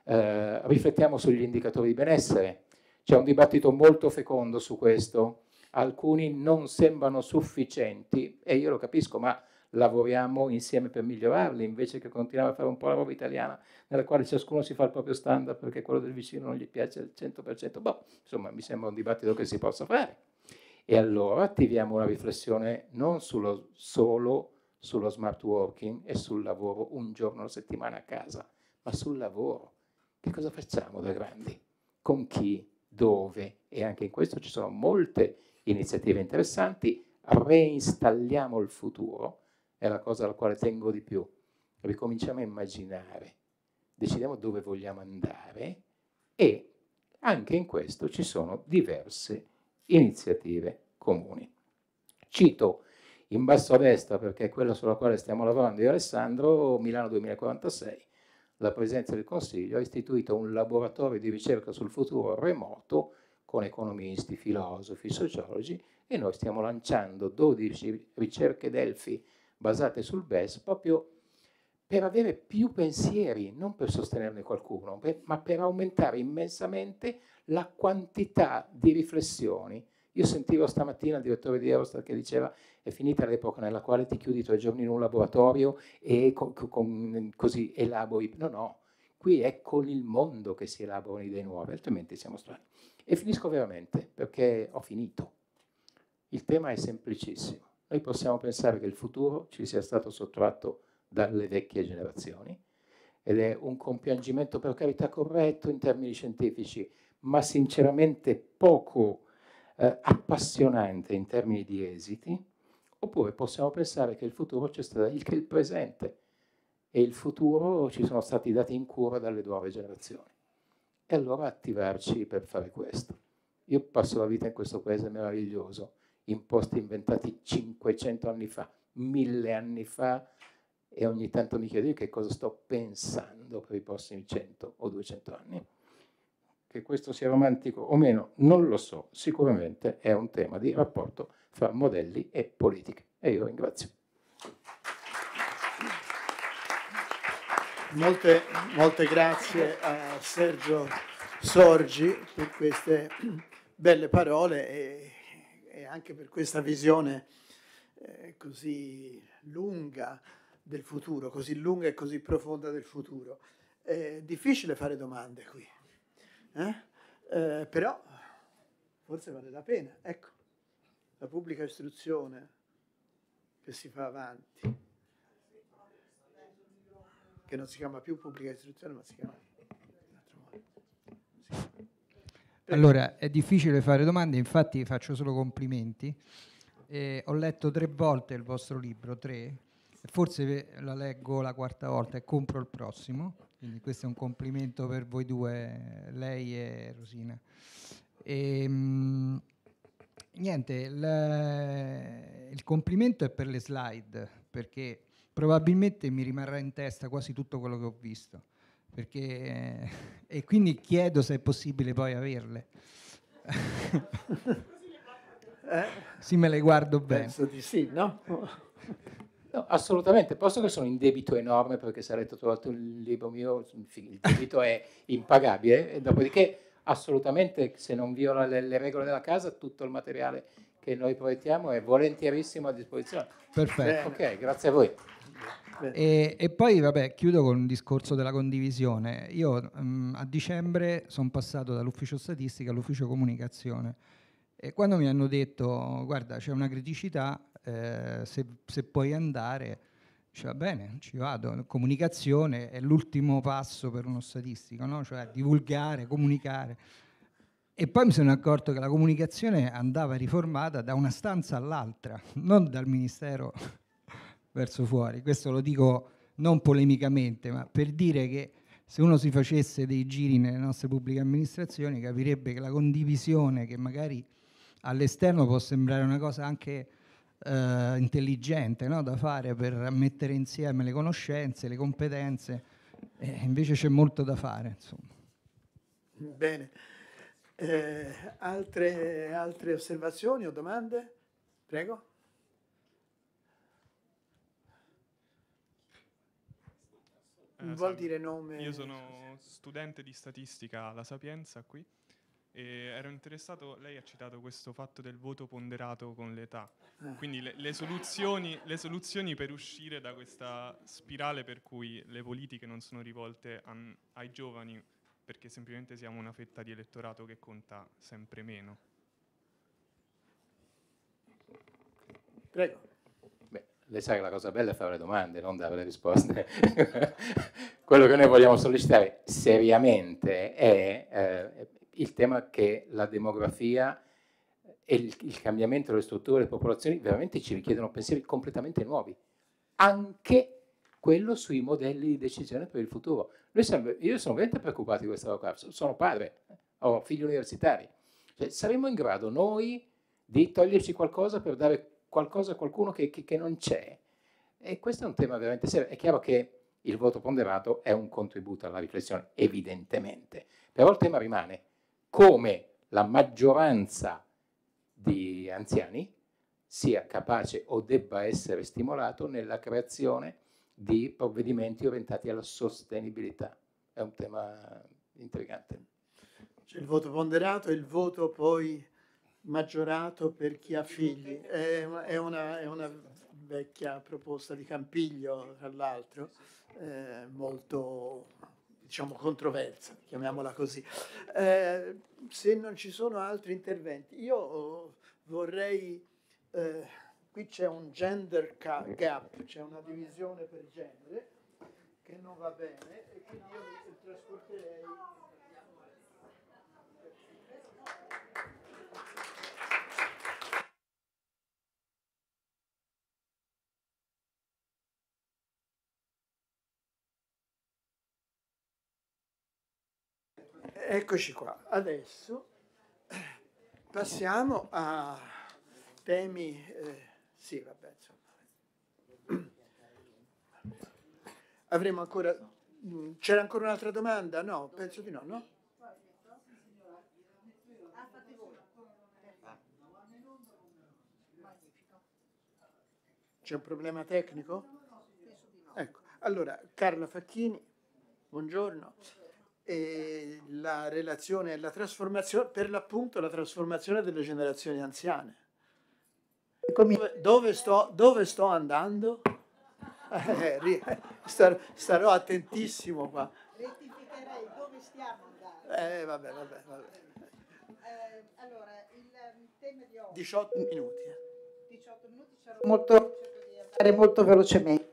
Eh, riflettiamo sugli indicatori di benessere. C'è un dibattito molto fecondo su questo alcuni non sembrano sufficienti e io lo capisco, ma lavoriamo insieme per migliorarli invece che continuare a fare un po' la roba italiana nella quale ciascuno si fa il proprio standard perché quello del vicino non gli piace al 100%. Boh, insomma, mi sembra un dibattito che si possa fare. E allora attiviamo una riflessione non sullo, solo sullo smart working e sul lavoro un giorno alla settimana a casa, ma sul lavoro. Che cosa facciamo da grandi? Con chi? Dove? E anche in questo ci sono molte iniziative interessanti, reinstalliamo il futuro, è la cosa alla quale tengo di più, ricominciamo a immaginare, decidiamo dove vogliamo andare e anche in questo ci sono diverse iniziative comuni. Cito in basso a destra, perché è quella sulla quale stiamo lavorando io e Alessandro, Milano 2046, la presenza del Consiglio ha istituito un laboratorio di ricerca sul futuro remoto con economisti, filosofi, sociologi e noi stiamo lanciando 12 ricerche Delphi basate sul BES proprio per avere più pensieri, non per sostenerne qualcuno, ma per aumentare immensamente la quantità di riflessioni. Io sentivo stamattina il direttore di Eurostat che diceva è finita l'epoca nella quale ti chiudi i tuoi giorni in un laboratorio e con, con, così elabori. No, no, qui è con il mondo che si elaborano idee nuove, altrimenti siamo strani. E finisco veramente, perché ho finito. Il tema è semplicissimo. Noi possiamo pensare che il futuro ci sia stato sottratto dalle vecchie generazioni ed è un compiangimento per carità corretto in termini scientifici, ma sinceramente poco eh, appassionante in termini di esiti, oppure possiamo pensare che il futuro c'è stato, il, il presente e il futuro ci sono stati dati in cura dalle nuove generazioni e allora attivarci per fare questo. Io passo la vita in questo paese meraviglioso, in posti inventati 500 anni fa, 1000 anni fa, e ogni tanto mi chiedo io che cosa sto pensando per i prossimi 100 o 200 anni. Che questo sia romantico o meno, non lo so, sicuramente è un tema di rapporto fra modelli e politiche. E io ringrazio. Molte, molte, grazie a Sergio Sorgi per queste belle parole e, e anche per questa visione eh, così lunga del futuro, così lunga e così profonda del futuro. È difficile fare domande qui, eh? Eh, però forse vale la pena. Ecco, la pubblica istruzione che si fa avanti che non si chiama più pubblica istruzione, ma si chiama in altro modo. Chiama... Allora, è difficile fare domande, infatti faccio solo complimenti. Eh, ho letto tre volte il vostro libro, tre, e forse la leggo la quarta volta e compro il prossimo, quindi questo è un complimento per voi due, lei e Rosina. E, ehm, mh, niente, il, il complimento è per le slide, perché probabilmente mi rimarrà in testa quasi tutto quello che ho visto. Perché, eh, e quindi chiedo se è possibile poi averle. eh? Sì, me le guardo bene. Penso di sì, no? No, assolutamente, posso che sono in debito enorme perché sarete trovato il libro mio, il debito è impagabile, e dopodiché assolutamente se non viola le, le, regole della casa tutto il materiale che noi proiettiamo è volentierissimo a disposizione. Perfetto. Eh, ok, grazie a voi. Eh. E, e, poi vabbè, chiudo con un discorso della condivisione. Io mh, mm, a dicembre sono passato dall'ufficio statistica all'ufficio comunicazione e quando mi hanno detto guarda c'è una criticità, eh, se, se, puoi andare, cioè, va bene, ci vado. Comunicazione è l'ultimo passo per uno statistico, no? cioè divulgare, comunicare. E poi mi sono accorto che la comunicazione andava riformata da una stanza all'altra, non dal Ministero verso fuori. Questo lo dico non polemicamente, ma per dire che se uno si facesse dei giri nelle nostre pubbliche amministrazioni capirebbe che la condivisione che magari all'esterno può sembrare una cosa anche eh, intelligente no? da fare per mettere insieme le conoscenze, le competenze, eh, invece c'è molto da fare. Insomma. Bene, eh, altre, altre osservazioni o domande? Prego. Non eh, vuol dire nome. Io sono studente di statistica alla Sapienza qui e ero interessato, lei ha citato questo fatto del voto ponderato con l'età, eh. quindi le, le, soluzioni, le soluzioni per uscire da questa spirale per cui le politiche non sono rivolte a, ai giovani perché semplicemente siamo una fetta di elettorato che conta sempre meno. Prego lei sa che la cosa bella è fare le domande, non dare le risposte. Quello che noi vogliamo sollecitare seriamente è eh, il tema che la demografia e il, il cambiamento delle strutture delle popolazioni veramente ci richiedono pensieri completamente nuovi, anche quello sui modelli di decisione per il futuro. Siamo, io sono veramente preoccupato di questa roba qua, sono padre, ho figli universitari. Cioè, saremo in grado noi di toglierci qualcosa per dare qualcosa, qualcuno che, che, che non c'è. E questo è un tema veramente serio. È chiaro che il voto ponderato è un contributo alla riflessione, evidentemente, però il tema rimane come la maggioranza di anziani sia capace o debba essere stimolato nella creazione di provvedimenti orientati alla sostenibilità. È un tema intrigante. C'è il voto ponderato e il voto poi maggiorato per chi ha figli. È, è, una, è una, vecchia proposta di Campiglio, tra l'altro, eh, molto diciamo controversa, chiamiamola così. Eh, se non ci sono altri interventi, io vorrei... Eh, qui c'è un gender gap, c'è una divisione per genere che non va bene e quindi io mi trasporterei Eccoci qua. Adesso eh, passiamo a temi... Eh, sì, vabbè, insomma. Avremo ancora... Mm, c'era ancora un'altra domanda? No, penso di no, no? C'è un problema tecnico? Ecco, allora Carla Facchini, buongiorno e la relazione, la trasformazione, per l'appunto la trasformazione delle generazioni anziane. Dove sto, dove sto andando? Eh, starò attentissimo qua. Rettificherei dove stiamo andando. Eh, vabbè, vabbè, vabbè. Eh, allora, il ehm, tema di oggi... 18 minuti. 18 minuti, sarò molto, molto velocemente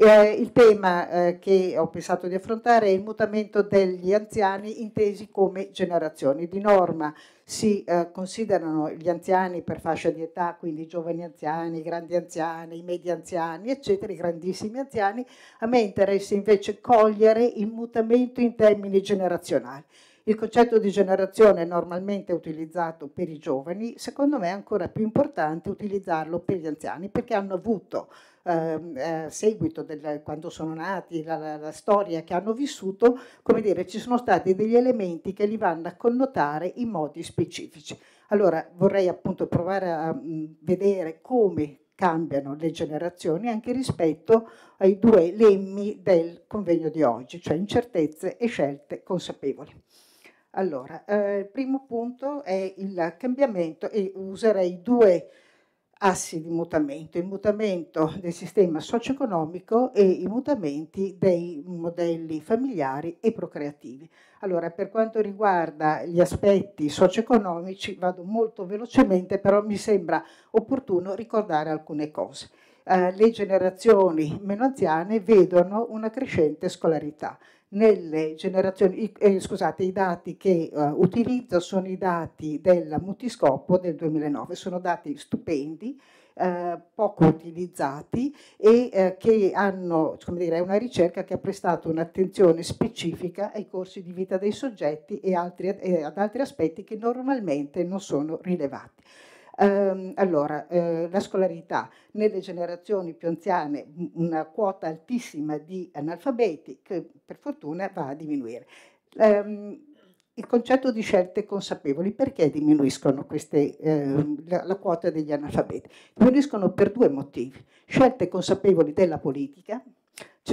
eh, il tema eh, che ho pensato di affrontare è il mutamento degli anziani intesi come generazioni. Di norma si eh, considerano gli anziani per fascia di età, quindi i giovani anziani, i grandi anziani, i medi anziani, eccetera, i grandissimi anziani. A me interessa invece cogliere il mutamento in termini generazionali. Il concetto di generazione è normalmente utilizzato per i giovani, secondo me è ancora più importante utilizzarlo per gli anziani perché hanno avuto ehm, eh, seguito del, quando sono nati, la, la, la, storia che hanno vissuto, come dire, ci sono stati degli elementi che li vanno a connotare in modi specifici. Allora vorrei appunto provare a mh, mm, vedere come cambiano le generazioni anche rispetto ai due lemmi del convegno di oggi, cioè incertezze e scelte consapevoli. Allora, eh, il primo punto è il cambiamento e userei due assi di mutamento, il mutamento del sistema socio-economico e i mutamenti dei modelli familiari e procreativi. Allora, per quanto riguarda gli aspetti socio-economici, vado molto velocemente, però mi sembra opportuno ricordare alcune cose. Eh, le generazioni meno anziane vedono una crescente scolarità nelle generazioni, eh, scusate, i dati che eh, utilizzo sono i dati del Mutiscopo del 2009, sono dati stupendi, eh, poco utilizzati e eh, che hanno, come dire, è una ricerca che ha prestato un'attenzione specifica ai corsi di vita dei soggetti e altri, ad altri aspetti che normalmente non sono rilevati. Ehm, allora, eh, la scolarità nelle generazioni più anziane, una quota altissima di analfabeti che per fortuna va a diminuire. Ehm, il concetto di scelte consapevoli, perché diminuiscono queste, eh, la, la, quota degli analfabeti? Diminuiscono per due motivi, scelte consapevoli della politica,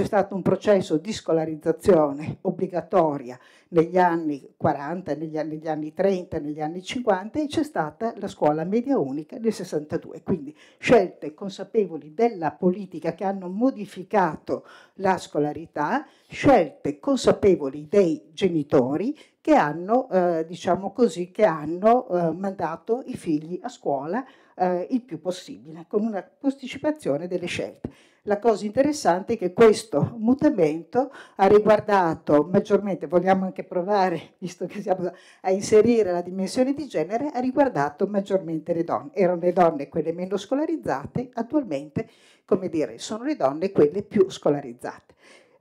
c'è stato un processo di scolarizzazione obbligatoria negli anni 40, negli anni, negli anni 30, negli anni 50 e c'è stata la scuola media unica nel 62. Quindi scelte consapevoli della politica che hanno modificato la scolarità, scelte consapevoli dei genitori che hanno, eh, diciamo così, che hanno eh, mandato i figli a scuola eh, il più possibile, con una posticipazione delle scelte. La cosa interessante è che questo mutamento ha riguardato maggiormente, vogliamo anche provare, visto che siamo a inserire la dimensione di genere, ha riguardato maggiormente le donne. Erano le donne quelle meno scolarizzate, attualmente, come dire, sono le donne quelle più scolarizzate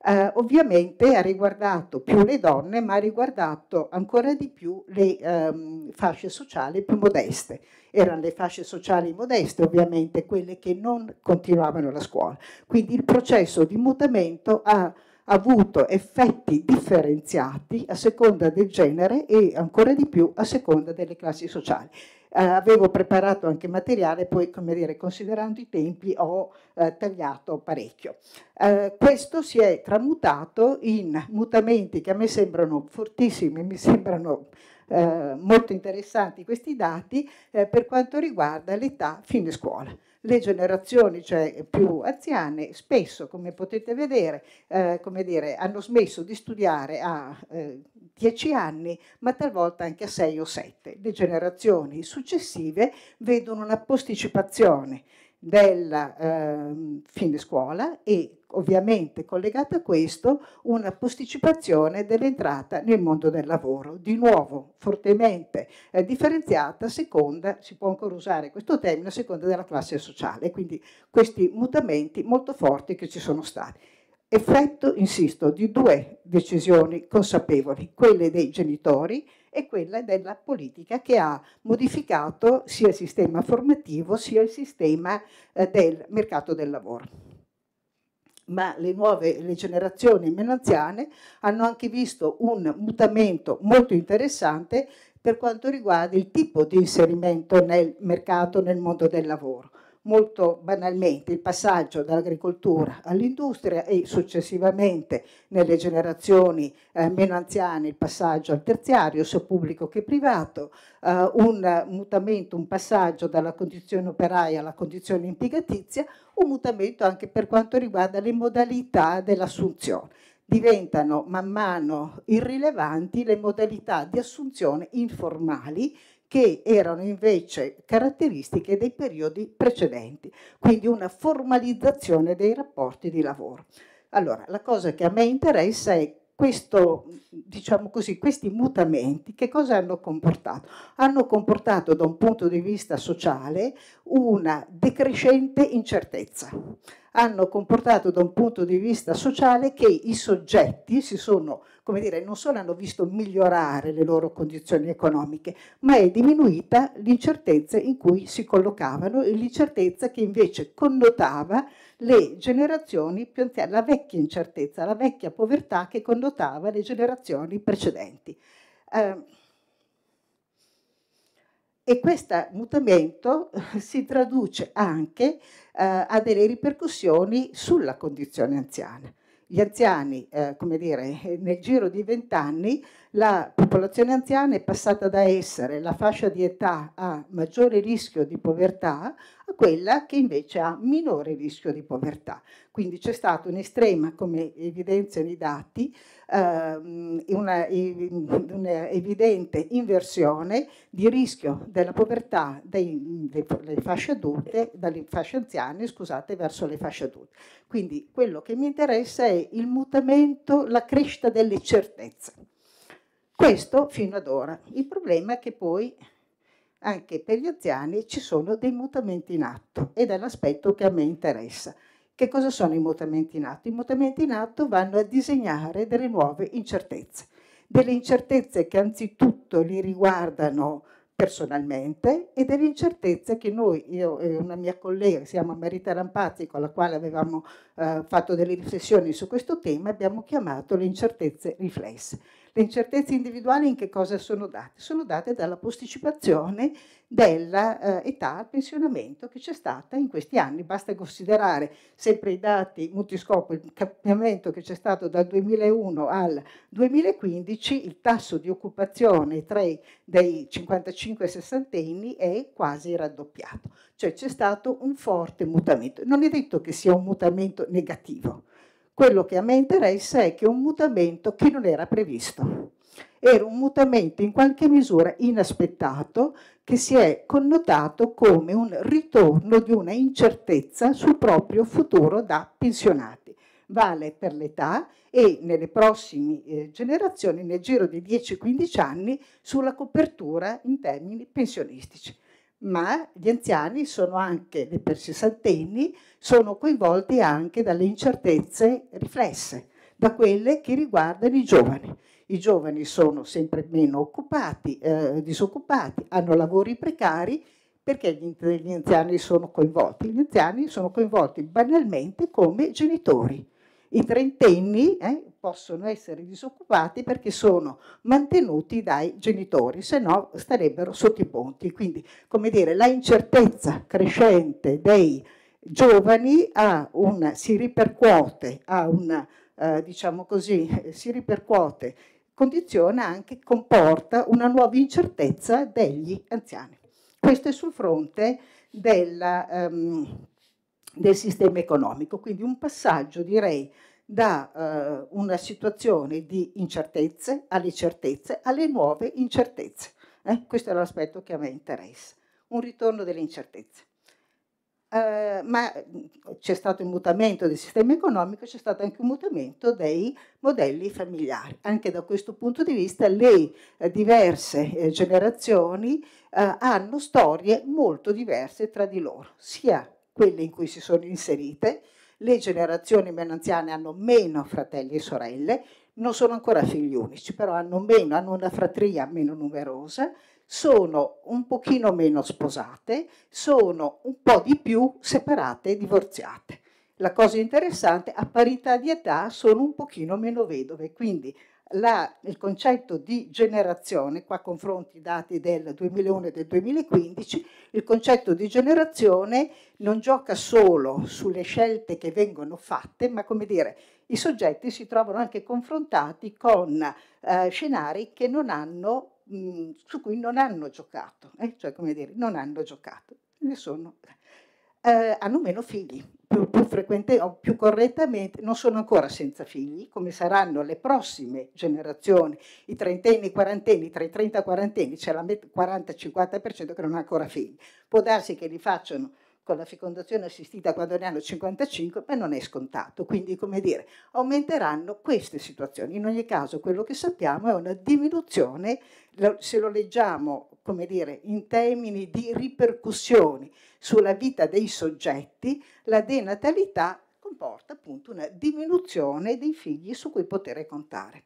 eh, ovviamente ha riguardato più le donne, ma ha riguardato ancora di più le ehm, fasce sociali più modeste. Erano le fasce sociali modeste, ovviamente, quelle che non continuavano la scuola. Quindi il processo di mutamento ha avuto effetti differenziati a seconda del genere e ancora di più a seconda delle classi sociali. Eh, avevo preparato anche materiale, poi come dire, considerando i tempi ho eh, tagliato parecchio. Eh, questo si è tramutato in mutamenti che a me sembrano fortissimi, mi sembrano eh, molto interessanti questi dati eh, per quanto riguarda l'età fine scuola le generazioni cioè, più anziane spesso, come potete vedere, eh, come dire, hanno smesso di studiare a eh, 10 anni, ma talvolta anche a 6 o 7. Le generazioni successive vedono una posticipazione della eh, fine scuola e ovviamente collegata a questo una posticipazione dell'entrata nel mondo del lavoro, di nuovo fortemente eh, differenziata a seconda, si può ancora usare questo termine, a seconda della classe sociale, quindi questi mutamenti molto forti che ci sono stati. Effetto, insisto, di due decisioni consapevoli, quelle dei genitori e quella della politica che ha modificato sia il sistema formativo sia il sistema eh, del mercato del lavoro ma le nuove le generazioni meno anziane hanno anche visto un mutamento molto interessante per quanto riguarda il tipo di inserimento nel mercato, nel mondo del lavoro molto banalmente il passaggio dall'agricoltura all'industria e successivamente nelle generazioni eh, meno anziane il passaggio al terziario, sia pubblico che privato, eh, un mutamento, un passaggio dalla condizione operaia alla condizione impiegatizia, un mutamento anche per quanto riguarda le modalità dell'assunzione diventano man mano irrilevanti le modalità di assunzione informali che erano invece caratteristiche dei periodi precedenti, quindi una formalizzazione dei rapporti di lavoro. Allora, la cosa che a me interessa è questo, diciamo così, questi mutamenti che cosa hanno comportato? Hanno comportato da un punto di vista sociale una decrescente incertezza, hanno comportato da un punto di vista sociale che i soggetti si sono come dire, non solo hanno visto migliorare le loro condizioni economiche, ma è diminuita l'incertezza in cui si collocavano e l'incertezza che invece connotava le generazioni più anziane, la vecchia incertezza, la vecchia povertà che connotava le generazioni precedenti. Ehm, e questo mutamento si traduce anche eh, a delle ripercussioni sulla condizione anziana gli anziani, eh, come dire, nel giro di vent'anni la popolazione anziana è passata da essere la fascia di età a maggiore rischio di povertà a quella che invece ha minore rischio di povertà. Quindi c'è stata un'estrema, come evidenziano i dati, ehm, una, una, evidente inversione di rischio della povertà dalle fasce adulte, dalle fasce anziane, scusate, verso le fasce adulte. Quindi quello che mi interessa è il mutamento, la crescita delle certezze. Questo fino ad ora. Il problema è che poi anche per gli anziani ci sono dei mutamenti in atto ed è l'aspetto che a me interessa. Che cosa sono i mutamenti in atto? I mutamenti in atto vanno a disegnare delle nuove incertezze, delle incertezze che anzitutto li riguardano personalmente e delle incertezze che noi, io e una mia collega, siamo Marita Rampazzi, con la quale avevamo eh, fatto delle riflessioni su questo tema, abbiamo chiamato le incertezze riflesse. Le incertezze individuali in che cosa sono date? Sono date dalla posticipazione dell'età eh, al pensionamento che c'è stata in questi anni. Basta considerare sempre i dati multiscopo, il cambiamento che c'è stato dal 2001 al 2015, il tasso di occupazione tra i 55 e 60 anni è quasi raddoppiato. Cioè c'è stato un forte mutamento. Non è detto che sia un mutamento negativo quello che a me interessa è che un mutamento che non era previsto. Era un mutamento in qualche misura inaspettato che si è connotato come un ritorno di una incertezza sul proprio futuro da pensionati. Vale per l'età e nelle prossime eh, generazioni, nel giro di 10-15 anni, sulla copertura in termini pensionistici ma gli anziani sono anche, per sessantenni, sono coinvolti anche dalle incertezze riflesse, da quelle che riguardano i giovani. I giovani sono sempre meno occupati, eh, disoccupati, hanno lavori precari perché gli anziani sono coinvolti? Gli anziani sono coinvolti banalmente come genitori i trentenni eh, possono essere disoccupati perché sono mantenuti dai genitori, se no starebbero sotto i ponti. Quindi, come dire, la incertezza crescente dei giovani una, si ripercuote, una, eh, diciamo così, si ripercuote, condiziona anche, comporta una nuova incertezza degli anziani. Questo è sul fronte della, um, del sistema economico, quindi un passaggio direi da eh, una situazione di incertezze alle certezze, alle nuove incertezze. Eh? Questo è l'aspetto che a me interessa, un ritorno delle incertezze. Eh, ma c'è stato il mutamento del sistema economico, c'è stato anche un mutamento dei modelli familiari. Anche da questo punto di vista le eh, diverse eh, generazioni eh, hanno storie molto diverse tra di loro, sia quelle in cui si sono inserite, le generazioni meno anziane hanno meno fratelli e sorelle, non sono ancora figli unici, però hanno meno, hanno una fratria meno numerosa, sono un pochino meno sposate, sono un po' di più separate e divorziate. La cosa interessante, a parità di età sono un pochino meno vedove, quindi la, il concetto di generazione, qua confronti i dati del 2001 e del 2015, il concetto di generazione non gioca solo sulle scelte che vengono fatte, ma come dire, i soggetti si trovano anche confrontati con eh, scenari che non hanno, mh, su cui non hanno giocato, eh? cioè come dire, non hanno giocato, ne sono, eh, hanno meno figli, più, più frequente o più correttamente, non sono ancora senza figli, come saranno le prossime generazioni, i trentenni, i quarantenni, tra i 30 e i quarantenni c'è la 40-50% che non ha ancora figli. Può darsi che li facciano con la fecondazione assistita quando ne hanno 55, ma non è scontato. Quindi, come dire, aumenteranno queste situazioni. In ogni caso, quello che sappiamo è una diminuzione, se lo leggiamo, come dire, in termini di ripercussioni sulla vita dei soggetti, la denatalità comporta appunto una diminuzione dei figli su cui poter contare.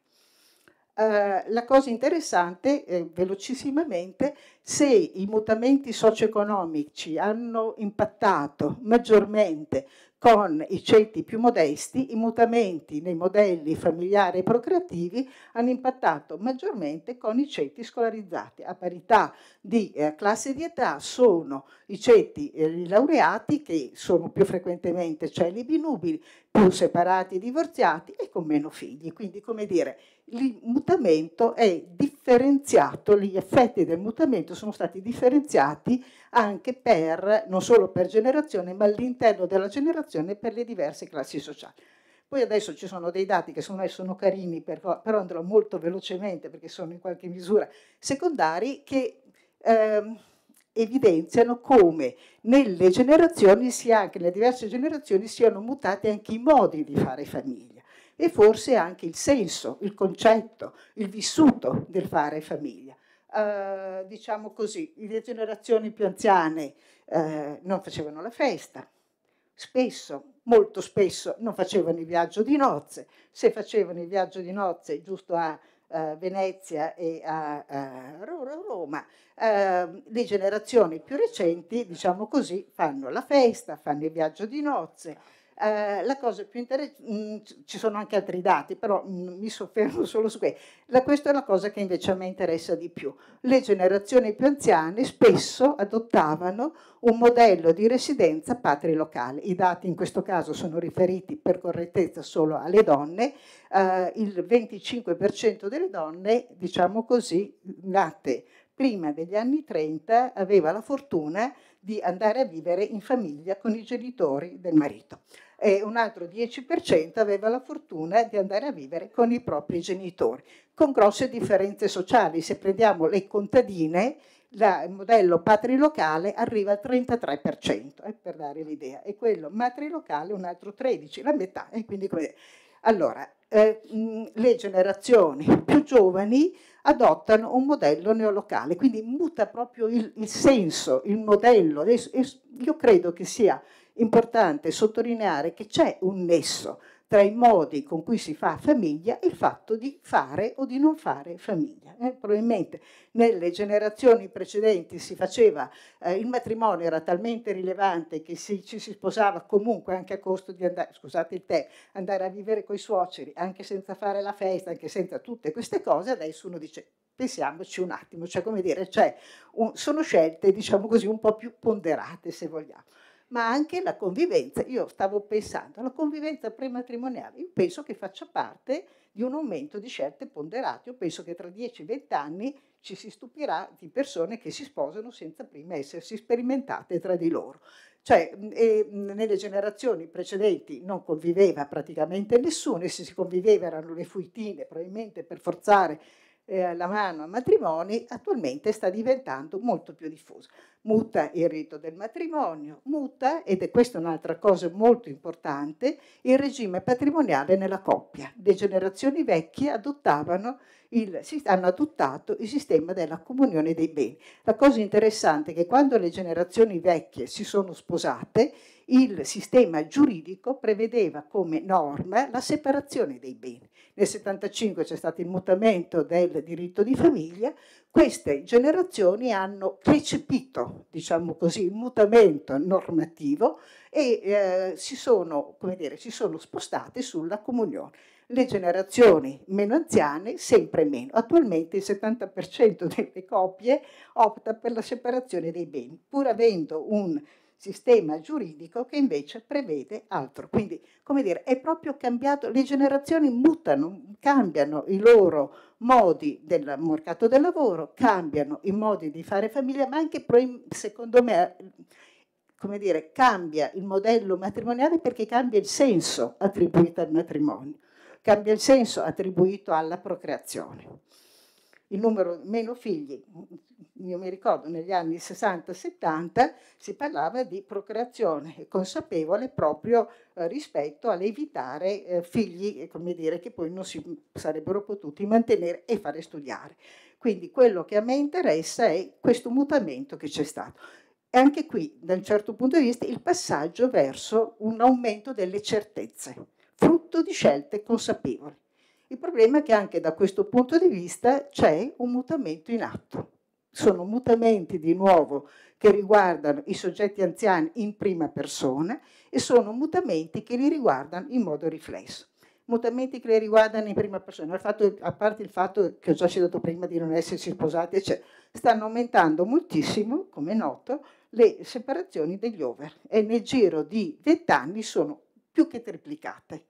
Eh, la cosa interessante, eh, velocissimamente, se i mutamenti socio-economici hanno impattato maggiormente con i ceti più modesti, i mutamenti nei modelli familiari e procreativi hanno impattato maggiormente con i ceti scolarizzati. A parità di eh, classe di età sono i ceti eh, laureati che sono più frequentemente celibi nubili, più separati e divorziati e con meno figli. Quindi, come dire, il mutamento è differenziato, gli effetti del mutamento sono stati differenziati anche per, non solo per generazione, ma all'interno della generazione per le diverse classi sociali. Poi adesso ci sono dei dati che secondo me sono carini, però andrò molto velocemente perché sono in qualche misura secondari, che ehm, evidenziano come nelle generazioni, sia anche nelle diverse generazioni, siano mutati anche i modi di fare famiglia e forse anche il senso, il concetto, il vissuto del fare famiglia. Eh, diciamo così, le generazioni più anziane eh, non facevano la festa, spesso, molto spesso non facevano il viaggio di nozze, se facevano il viaggio di nozze giusto a eh, Venezia e a, a Roma, ehm, le generazioni più recenti, diciamo così, fanno la festa, fanno il viaggio di nozze eh, la cosa più interessante, mm, ci sono anche altri dati, però mh, mm, mi soffermo solo su questo. La, questa è la cosa che invece a me interessa di più. Le generazioni più anziane spesso adottavano un modello di residenza patrilocale. I dati in questo caso sono riferiti per correttezza solo alle donne. Eh, il 25% delle donne, diciamo così, nate prima degli anni 30 aveva la fortuna di andare a vivere in famiglia con i genitori del marito e un altro 10% aveva la fortuna di andare a vivere con i propri genitori, con grosse differenze sociali. Se prendiamo le contadine, la, il modello patrilocale arriva al 33%, eh, per dare l'idea, e quello matrilocale un altro 13%, la metà. Eh, quindi, allora, eh, le generazioni più giovani adottano un modello neolocale, quindi muta proprio il, il senso, il modello. Io credo che sia importante sottolineare che c'è un nesso tra i modi con cui si fa famiglia e il fatto di fare o di non fare famiglia. Eh, probabilmente nelle generazioni precedenti si faceva, eh, il matrimonio era talmente rilevante che si, ci si sposava comunque anche a costo di andare, scusate il te, andare a vivere coi suoceri, anche senza fare la festa, anche senza tutte queste cose, adesso uno dice pensiamoci un attimo, cioè come dire, cioè, un, sono scelte diciamo così un po' più ponderate se vogliamo ma anche la convivenza. Io stavo pensando alla convivenza prematrimoniale, io penso che faccia parte di un aumento di scelte ponderate, io penso che tra 10 20 anni ci si stupirà di persone che si sposano senza prima essersi sperimentate tra di loro. Cioè, mm, mm, nelle generazioni precedenti non conviveva praticamente nessuno e se si conviveva erano le fuitine, probabilmente per forzare eh, la mano a matrimoni attualmente sta diventando molto più diffuso. Muta il rito del matrimonio, muta, ed è questa un'altra cosa molto importante, il regime patrimoniale nella coppia. Le generazioni vecchie adottavano il, hanno adottato il sistema della comunione dei beni. La cosa interessante è che quando le generazioni vecchie si sono sposate, il sistema giuridico prevedeva come norma la separazione dei beni. Nel 75 c'è stato il mutamento del diritto di famiglia, queste generazioni hanno recepito, diciamo così, il mutamento normativo e eh, si, sono, dire, si sono spostate sulla comunione le generazioni meno anziane sempre meno. Attualmente il 70% delle coppie opta per la separazione dei beni, pur avendo un sistema giuridico che invece prevede altro. Quindi, come dire, è proprio cambiato, le generazioni mutano, cambiano i loro modi del mercato del lavoro, cambiano i modi di fare famiglia, ma anche, secondo me, come dire, cambia il modello matrimoniale perché cambia il senso attribuito al matrimonio, cambia il senso attribuito alla procreazione. Il numero meno figli io mi ricordo negli anni 60-70 si parlava di procreazione consapevole proprio eh, rispetto all'evitare eh, figli eh, come dire, che poi non si sarebbero potuti mantenere e fare studiare. Quindi quello che a me interessa è questo mutamento che c'è stato. E anche qui, da un certo punto di vista, il passaggio verso un aumento delle certezze, frutto di scelte consapevoli. Il problema è che anche da questo punto di vista c'è un mutamento in atto sono mutamenti di nuovo che riguardano i soggetti anziani in prima persona e sono mutamenti che li riguardano in modo riflesso. Mutamenti che li riguardano in prima persona, fatto, a parte il fatto che ho già citato prima di non essersi sposati, eccetera, cioè, stanno aumentando moltissimo, come è noto, le separazioni degli over e nel giro di vent'anni sono più che triplicate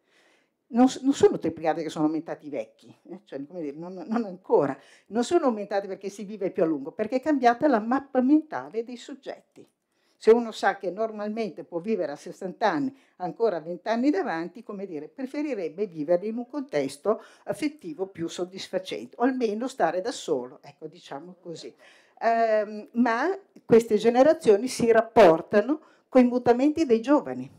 non, non, sono triplicate che sono aumentati i vecchi, eh? cioè, dire, non, non, ancora, non sono aumentate perché si vive più a lungo, perché è cambiata la mappa mentale dei soggetti. Se uno sa che normalmente può vivere a 60 anni, ancora 20 anni davanti, come dire, preferirebbe vivere in un contesto affettivo più soddisfacente, o almeno stare da solo, ecco, diciamo così. Ehm, ma queste generazioni si rapportano con i mutamenti dei giovani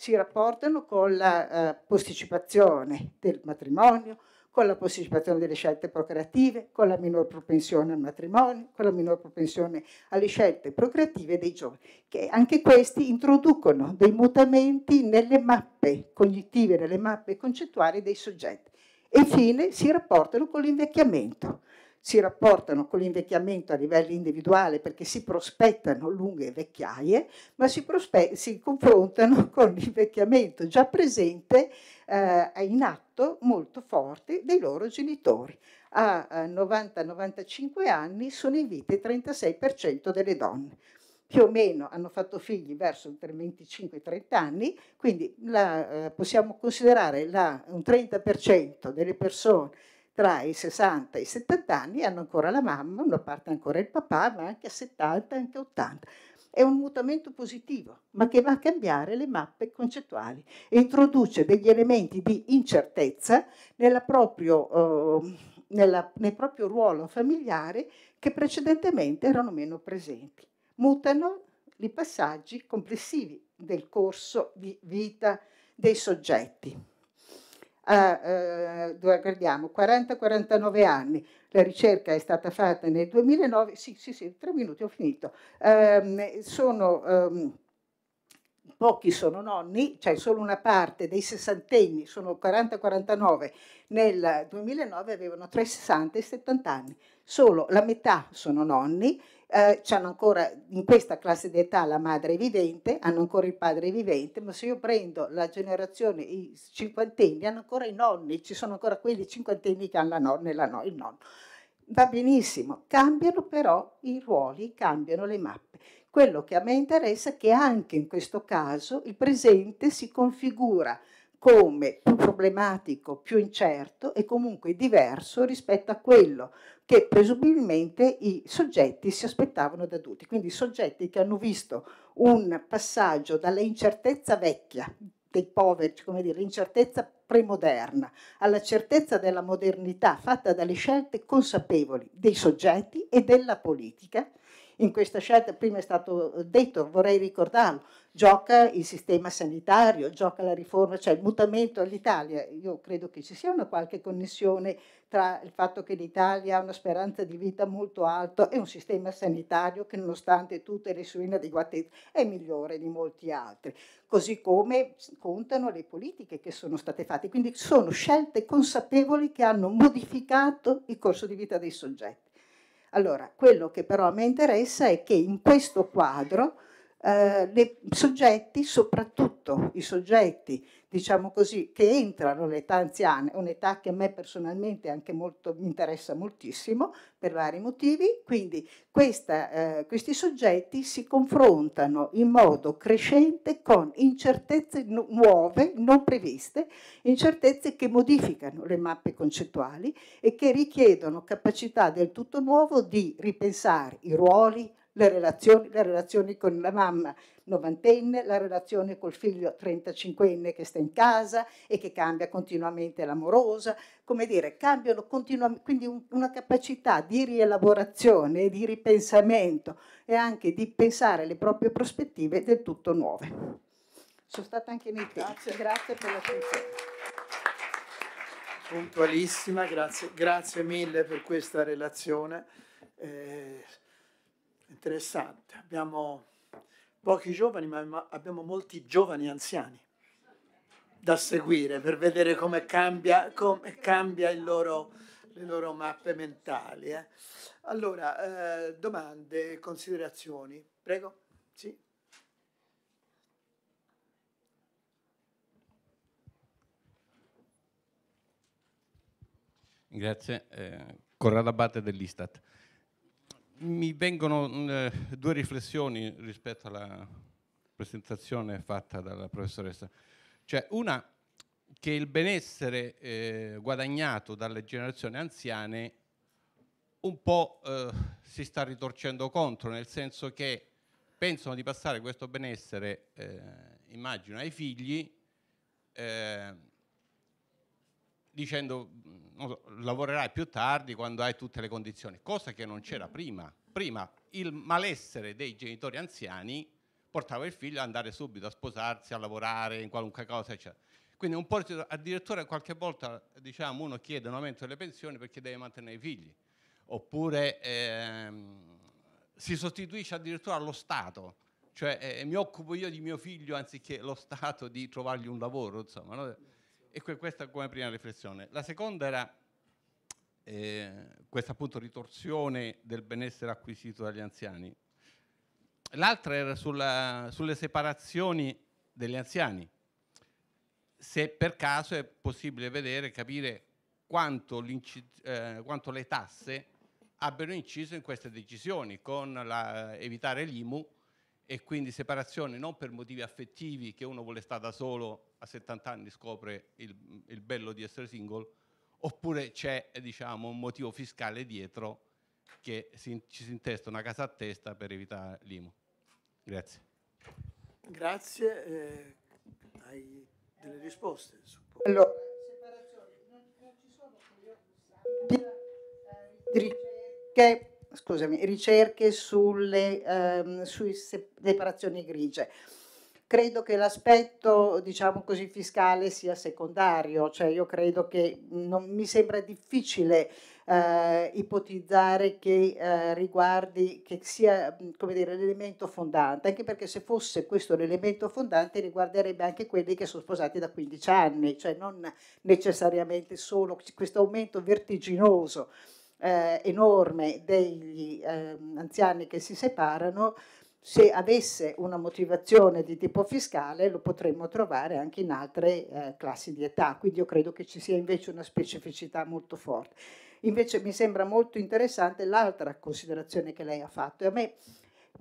si rapportano con la eh, posticipazione del matrimonio, con la posticipazione delle scelte procreative, con la minor propensione al matrimonio, con la minor propensione alle scelte procreative dei giovani, che anche questi introducono dei mutamenti nelle mappe cognitive, nelle mappe concettuali dei soggetti. E infine si rapportano con l'invecchiamento si rapportano con l'invecchiamento a livello individuale perché si prospettano lunghe vecchiaie, ma si, si confrontano con l'invecchiamento già presente eh, in atto molto forte dei loro genitori. A 90-95 anni sono in vita il 36% delle donne più o meno hanno fatto figli verso 25-30 anni, quindi la, eh, possiamo considerare la, un 30% delle persone tra i 60 e i 70 anni hanno ancora la mamma, una parte ancora il papà, ma anche a 70, anche a 80. È un mutamento positivo, ma che va a cambiare le mappe concettuali e introduce degli elementi di incertezza proprio, eh, nella, nel proprio ruolo familiare che precedentemente erano meno presenti. Mutano i passaggi complessivi del corso di vita dei soggetti a eh, guardiamo, 40-49 anni, la ricerca è stata fatta nel 2009, sì, sì, sì, tre minuti ho finito, eh, sono... Ehm, pochi sono nonni, cioè solo una parte dei sessantenni, sono 40-49, nel 2009 avevano tra i 60 e i 70 anni, solo la metà sono nonni eh, hanno ancora in questa classe d'età la madre vivente, hanno ancora il padre vivente, ma se io prendo la generazione, i cinquantenni, hanno ancora i nonni, ci sono ancora quelli cinquantenni che hanno la nonna e la no, il nonno. Va benissimo, cambiano però i ruoli, cambiano le mappe. Quello che a me interessa è che anche in questo caso il presente si configura come più problematico, più incerto e comunque diverso rispetto a quello che presumibilmente i soggetti si aspettavano da adulti. Quindi soggetti che hanno visto un passaggio dalla incertezza vecchia dei poveri, come dire, l'incertezza premoderna, alla certezza della modernità fatta dalle scelte consapevoli dei soggetti e della politica in questa scelta, prima è stato eh, detto, vorrei ricordarlo, gioca il sistema sanitario, gioca la riforma, cioè il mutamento all'Italia. Io credo che ci sia una qualche connessione tra il fatto che l'Italia ha una speranza di vita molto alta e un sistema sanitario che nonostante tutte le sue inadeguatezze è migliore di molti altri, così come contano le politiche che sono state fatte. Quindi sono scelte consapevoli che hanno modificato il corso di vita dei soggetti. Allora, quello che però a me interessa è che in questo quadro eh, le soggetti, soprattutto i soggetti, diciamo così, che entrano l'età anziana, un'età che a me personalmente anche molto, mi interessa moltissimo per vari motivi, quindi questa, eh, questi soggetti si confrontano in modo crescente con incertezze nu nuove, non previste, incertezze che modificano le mappe concettuali e che richiedono capacità del tutto nuovo di ripensare i ruoli, le relazioni, le relazioni con la mamma novantenne, la relazione col figlio 35enne che sta in casa e che cambia continuamente l'amorosa, come dire, cambiano continuamente, quindi un, una capacità di rielaborazione, di ripensamento e anche di pensare le proprie prospettive del tutto nuove. Sono stata anche nei tempi. Grazie, grazie per l'attenzione puntualissima, grazie, grazie, mille per questa relazione. Eh, Interessante. Abbiamo pochi giovani, ma abbiamo molti giovani anziani da seguire per vedere come cambia, come cambia loro, le loro mappe mentali. Eh. Allora, eh, domande, considerazioni. Prego. Sì. Grazie. Eh, Corrado Abate dell'Istat mi vengono mm, eh, due riflessioni rispetto alla presentazione fatta dalla professoressa. Cioè, una che il benessere eh, guadagnato dalle generazioni anziane un po' eh, si sta ritorcendo contro, nel senso che pensano di passare questo benessere, eh, immagino, ai figli, eh, dicendo mm, so, lavorerai più tardi quando hai tutte le condizioni, cosa che non c'era prima. Prima il malessere dei genitori anziani portava il figlio ad andare subito a sposarsi, a lavorare in qualunque cosa, eccetera. Quindi un po' addirittura qualche volta diciamo, uno chiede un aumento delle pensioni perché deve mantenere i figli, oppure ehm, si sostituisce addirittura allo Stato, cioè eh, mi occupo io di mio figlio anziché lo Stato di trovargli un lavoro, insomma. No? E questa come prima riflessione. La seconda era eh, questa appunto ritorsione del benessere acquisito dagli anziani. L'altra era sulla, sulle separazioni degli anziani. Se per caso è possibile vedere, capire quanto, eh, quanto le tasse abbiano inciso in queste decisioni, con la, evitare l'IMU e quindi separazione non per motivi affettivi che uno vuole stare da solo a 70 anni scopre il, il bello di essere single, oppure c'è diciamo, un motivo fiscale dietro che si, ci si intesta una casa a testa per evitare l'IMU. Grazie. Grazie, eh, hai delle risposte? Suppongo. Allora, ricerche, scusami, ricerche sulle, ehm, sui separazioni grigie credo che l'aspetto, diciamo così, fiscale sia secondario, cioè io credo che non, mi sembra difficile eh, ipotizzare che eh, riguardi, che sia come dire, l'elemento fondante, anche perché se fosse questo l'elemento fondante riguarderebbe anche quelli che sono sposati da 15 anni, cioè non necessariamente solo questo aumento vertiginoso eh, enorme degli ehm, anziani che si separano se avesse una motivazione di tipo fiscale lo potremmo trovare anche in altre eh, classi di età, quindi io credo che ci sia invece una specificità molto forte. Invece mi sembra molto interessante l'altra considerazione che lei ha fatto e a me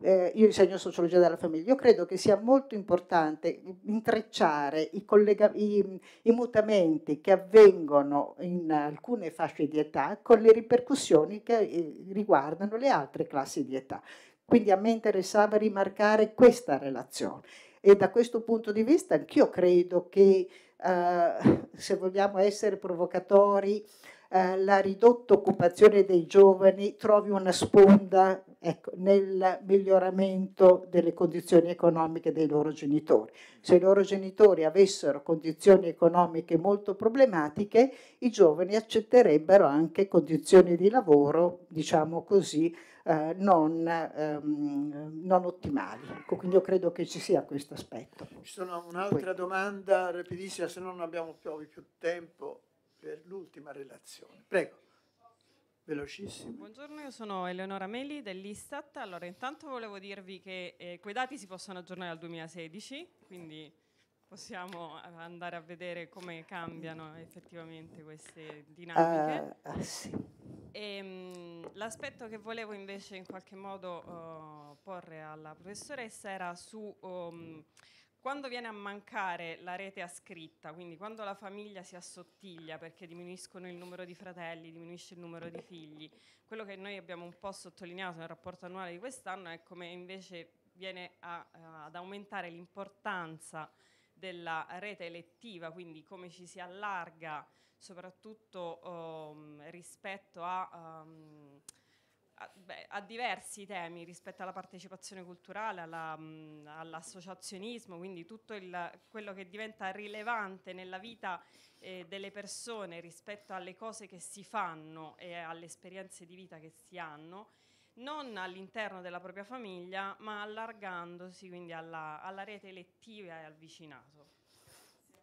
eh, io insegno sociologia della famiglia, io credo che sia molto importante intrecciare i, collega- i, i, mutamenti che avvengono in alcune fasce di età con le ripercussioni che eh, riguardano le altre classi di età. Quindi a me interessava rimarcare questa relazione e da questo punto di vista anch'io credo che eh, se vogliamo essere provocatori eh, la ridotta occupazione dei giovani trovi una sponda ecco, nel miglioramento delle condizioni economiche dei loro genitori. Se i loro genitori avessero condizioni economiche molto problematiche, i giovani accetterebbero anche condizioni di lavoro, diciamo così, eh, non, ehm, non, ottimali. Ecco, quindi io credo che ci sia questo aspetto. Ci sono un'altra domanda rapidissima, se no non abbiamo più, più tempo per l'ultima relazione. Prego. Velocissimo. Buongiorno, io sono Eleonora Meli dell'Istat. Allora, intanto volevo dirvi che eh, quei dati si possono aggiornare al 2016, quindi possiamo andare a vedere come cambiano effettivamente queste dinamiche. Uh, ah, sì. e, ehm, mh, l'aspetto che volevo invece in qualche modo uh, porre alla professoressa era su... Um, quando viene a mancare la rete ascritta, quindi quando la famiglia si assottiglia perché diminuiscono il numero di fratelli, diminuisce il numero di figli, quello che noi abbiamo un po' sottolineato nel rapporto annuale di quest'anno è come invece viene a, a, eh, ad aumentare l'importanza della rete elettiva, quindi come ci si allarga soprattutto um, rispetto a... Um, a, beh, a, diversi temi rispetto alla partecipazione culturale, alla, mh, mm, all'associazionismo, quindi tutto il, quello che diventa rilevante nella vita eh, delle persone rispetto alle cose che si fanno e alle esperienze di vita che si hanno, non all'interno della propria famiglia, ma allargandosi quindi alla, alla rete elettiva e al vicinato.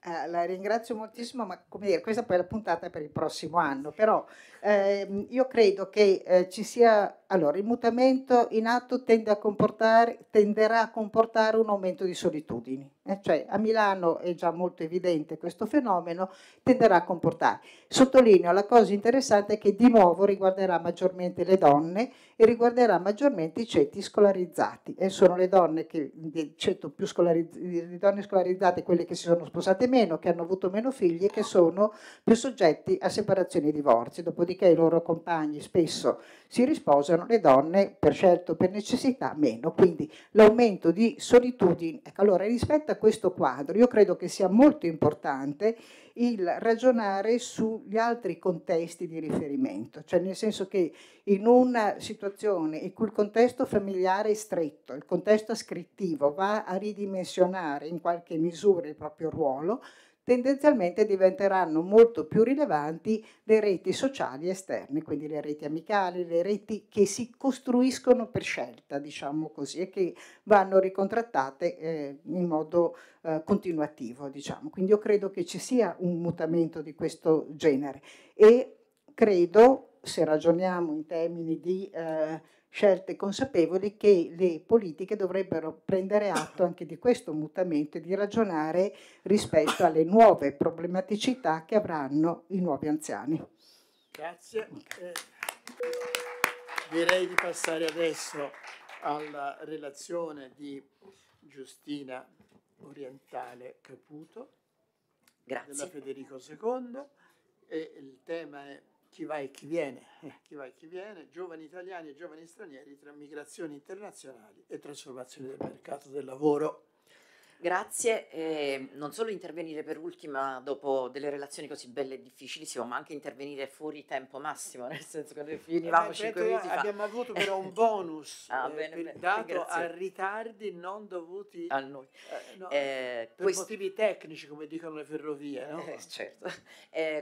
Eh, la ringrazio moltissimo, ma come dire, questa poi è la puntata per il prossimo anno, però eh, io credo che eh, ci sia, allora il mutamento in atto tende a comportare, tenderà a comportare un aumento di solitudini eh, cioè a Milano è già molto evidente questo fenomeno, tenderà a comportare. Sottolineo, la cosa interessante è che di nuovo riguarderà maggiormente le donne e riguarderà maggiormente i ceti scolarizzati. E eh, sono le donne, che, scolariz- le donne scolarizzate quelle che si sono sposate meno, che hanno avuto meno figli e che sono più soggetti a separazioni e divorzi. Dopodiché i loro compagni spesso si risposano, le donne per scelto, per necessità, meno. Quindi l'aumento di solitudine. Ecco, allora rispetto a a questo quadro, io credo che sia molto importante il ragionare sugli altri contesti di riferimento, cioè nel senso che in una situazione in cui il contesto familiare è stretto, il contesto ascrittivo va a ridimensionare in qualche misura il proprio ruolo, tendenzialmente diventeranno molto più rilevanti le reti sociali esterne, quindi le reti amicali, le reti che si costruiscono per scelta, diciamo così, e che vanno ricontrattate eh, in modo eh, continuativo, diciamo. Quindi io credo che ci sia un mutamento di questo genere e credo, se ragioniamo in termini di eh, scelte consapevoli che le politiche dovrebbero prendere atto anche di questo mutamento e di ragionare rispetto alle nuove problematicità che avranno i nuovi anziani. Grazie. Eh, direi di passare adesso alla relazione di Giustina Orientale Caputo Grazie. della Federico II e il tema è chi va e chi viene, eh, chi va e chi viene, giovani italiani e giovani stranieri tra migrazioni internazionali e trasformazione del mercato del lavoro. Grazie, eh, non solo intervenire per ultima dopo delle relazioni così belle e difficilissime, ma anche intervenire fuori tempo massimo, nel senso che eh finivamo eh, 5 minuti fa. Abbiamo avuto però un bonus ah, eh, bene, bene, dato ringrazio. a ritardi non dovuti a noi. Eh, no, eh, per questo... motivi tecnici, come dicono le ferrovie, no? certo.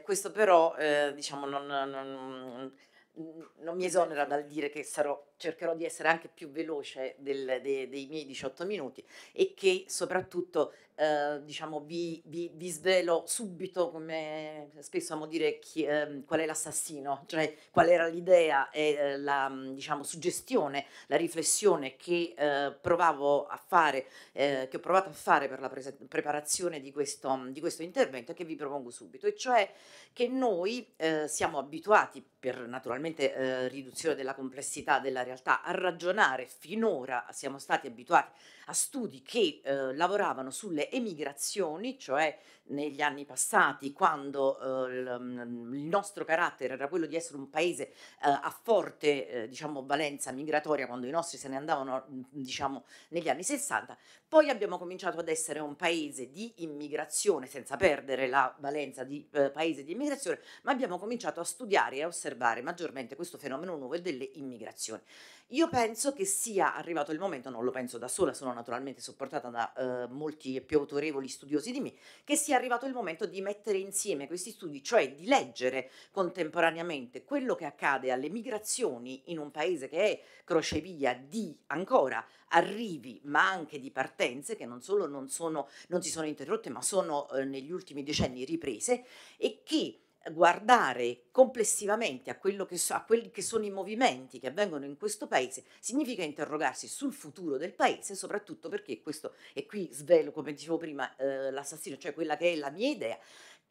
questo però, diciamo, non, non, non mi esonera dal dire che sarò cercherò di essere anche più veloce del, de, dei miei 18 minuti e che soprattutto eh, diciamo, vi, vi, vi, svelo subito, come spesso amo dire, chi, eh, qual è l'assassino, cioè qual era l'idea e eh, la diciamo, suggestione, la riflessione che eh, provavo a fare, eh, che ho provato a fare per la prese- preparazione di questo, di questo intervento e che vi propongo subito, e cioè che noi eh, siamo abituati per naturalmente riduzione della complessità della realtà realtà a ragionare, finora siamo stati abituati a studi che eh, lavoravano sulle emigrazioni, cioè negli anni passati, quando eh, il mm, nostro carattere era quello di essere un paese eh, a forte eh, diciamo, valenza migratoria, quando i nostri se ne andavano mm, diciamo, negli anni 60, poi abbiamo cominciato ad essere un paese di immigrazione, senza perdere la valenza di eh, paese di immigrazione, ma abbiamo cominciato a studiare e a osservare maggiormente questo fenomeno nuovo delle immigrazioni. Io penso che sia arrivato il momento, non lo penso da sola, sono naturalmente supportata da eh, molti più autorevoli studiosi di me, che sia arrivato il momento di mettere insieme questi studi, cioè di leggere contemporaneamente quello che accade alle migrazioni in un paese che è crocevia di ancora arrivi, ma anche di partenze che non solo non, sono, non si sono interrotte, ma sono eh, negli ultimi decenni riprese e che guardare complessivamente a, che so, a quelli che sono i movimenti che avvengono in questo paese significa interrogarsi sul futuro del paese, soprattutto perché questo, e qui svelo, come dicevo prima, eh, l'assassino, cioè quella che è la mia idea,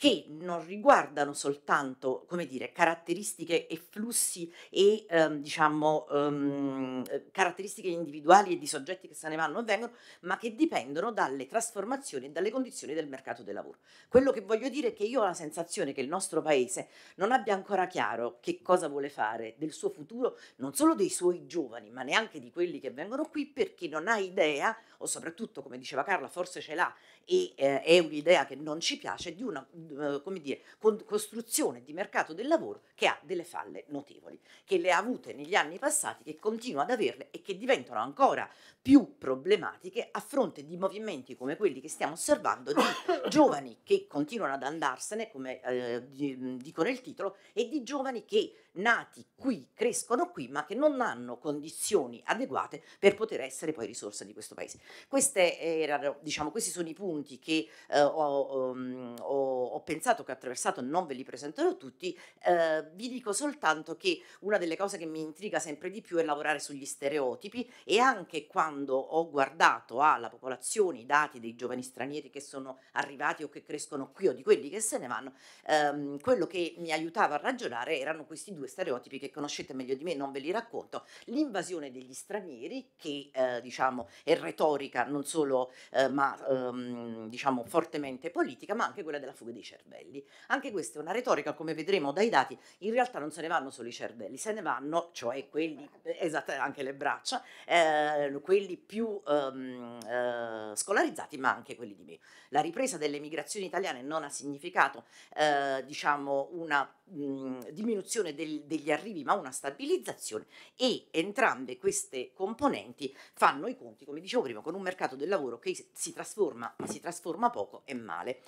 che non riguardano soltanto, come dire, caratteristiche e flussi e ehm, diciamo ehm, caratteristiche individuali e di soggetti che se ne vanno e vengono, ma che dipendono dalle trasformazioni e dalle condizioni del mercato del lavoro. Quello che voglio dire è che io ho la sensazione che il nostro paese non abbia ancora chiaro che cosa vuole fare del suo futuro, non solo dei suoi giovani, ma neanche di quelli che vengono qui perché non ha idea o soprattutto, come diceva Carla, forse ce l'ha e eh, è un'idea che non ci piace, di una eh, dire, costruzione di mercato del lavoro che ha delle falle notevoli, che le ha avute negli anni passati, che continua ad averle e che diventano ancora più problematiche a fronte di movimenti come quelli che stiamo osservando di giovani che continuano ad andarsene, come eh, dicono il titolo, e di giovani che nati qui, crescono qui, ma che non hanno condizioni adeguate per poter essere poi risorse di questo paese. Erano, diciamo, questi sono i punti che eh, ho, ehm, ho, ho, pensato che ho attraversato, non ve li presenterò tutti, eh, vi dico soltanto che una delle cose che mi intriga sempre di più è lavorare sugli stereotipi e anche quando ho guardato alla popolazione i dati dei giovani stranieri che sono arrivati o che crescono qui o di quelli che se ne vanno, ehm, quello che mi aiutava a ragionare erano questi due due stereotipi che conoscete meglio di me, non ve li racconto, l'invasione degli stranieri che eh, diciamo è retorica non solo eh, ma ehm, diciamo fortemente politica, ma anche quella della fuga dei cervelli. Anche questa è una retorica, come vedremo dai dati, in realtà non se ne vanno solo i cervelli, se ne vanno, cioè quelli, esatto, anche le braccia, eh, quelli più ehm, eh, scolarizzati, ma anche quelli di meno. La ripresa delle migrazioni italiane non ha significato eh, diciamo una mh, diminuzione del, degli arrivi ma una stabilizzazione e entrambe queste componenti fanno i conti, come dicevo prima, con un mercato del lavoro che si trasforma, ma si trasforma poco e male.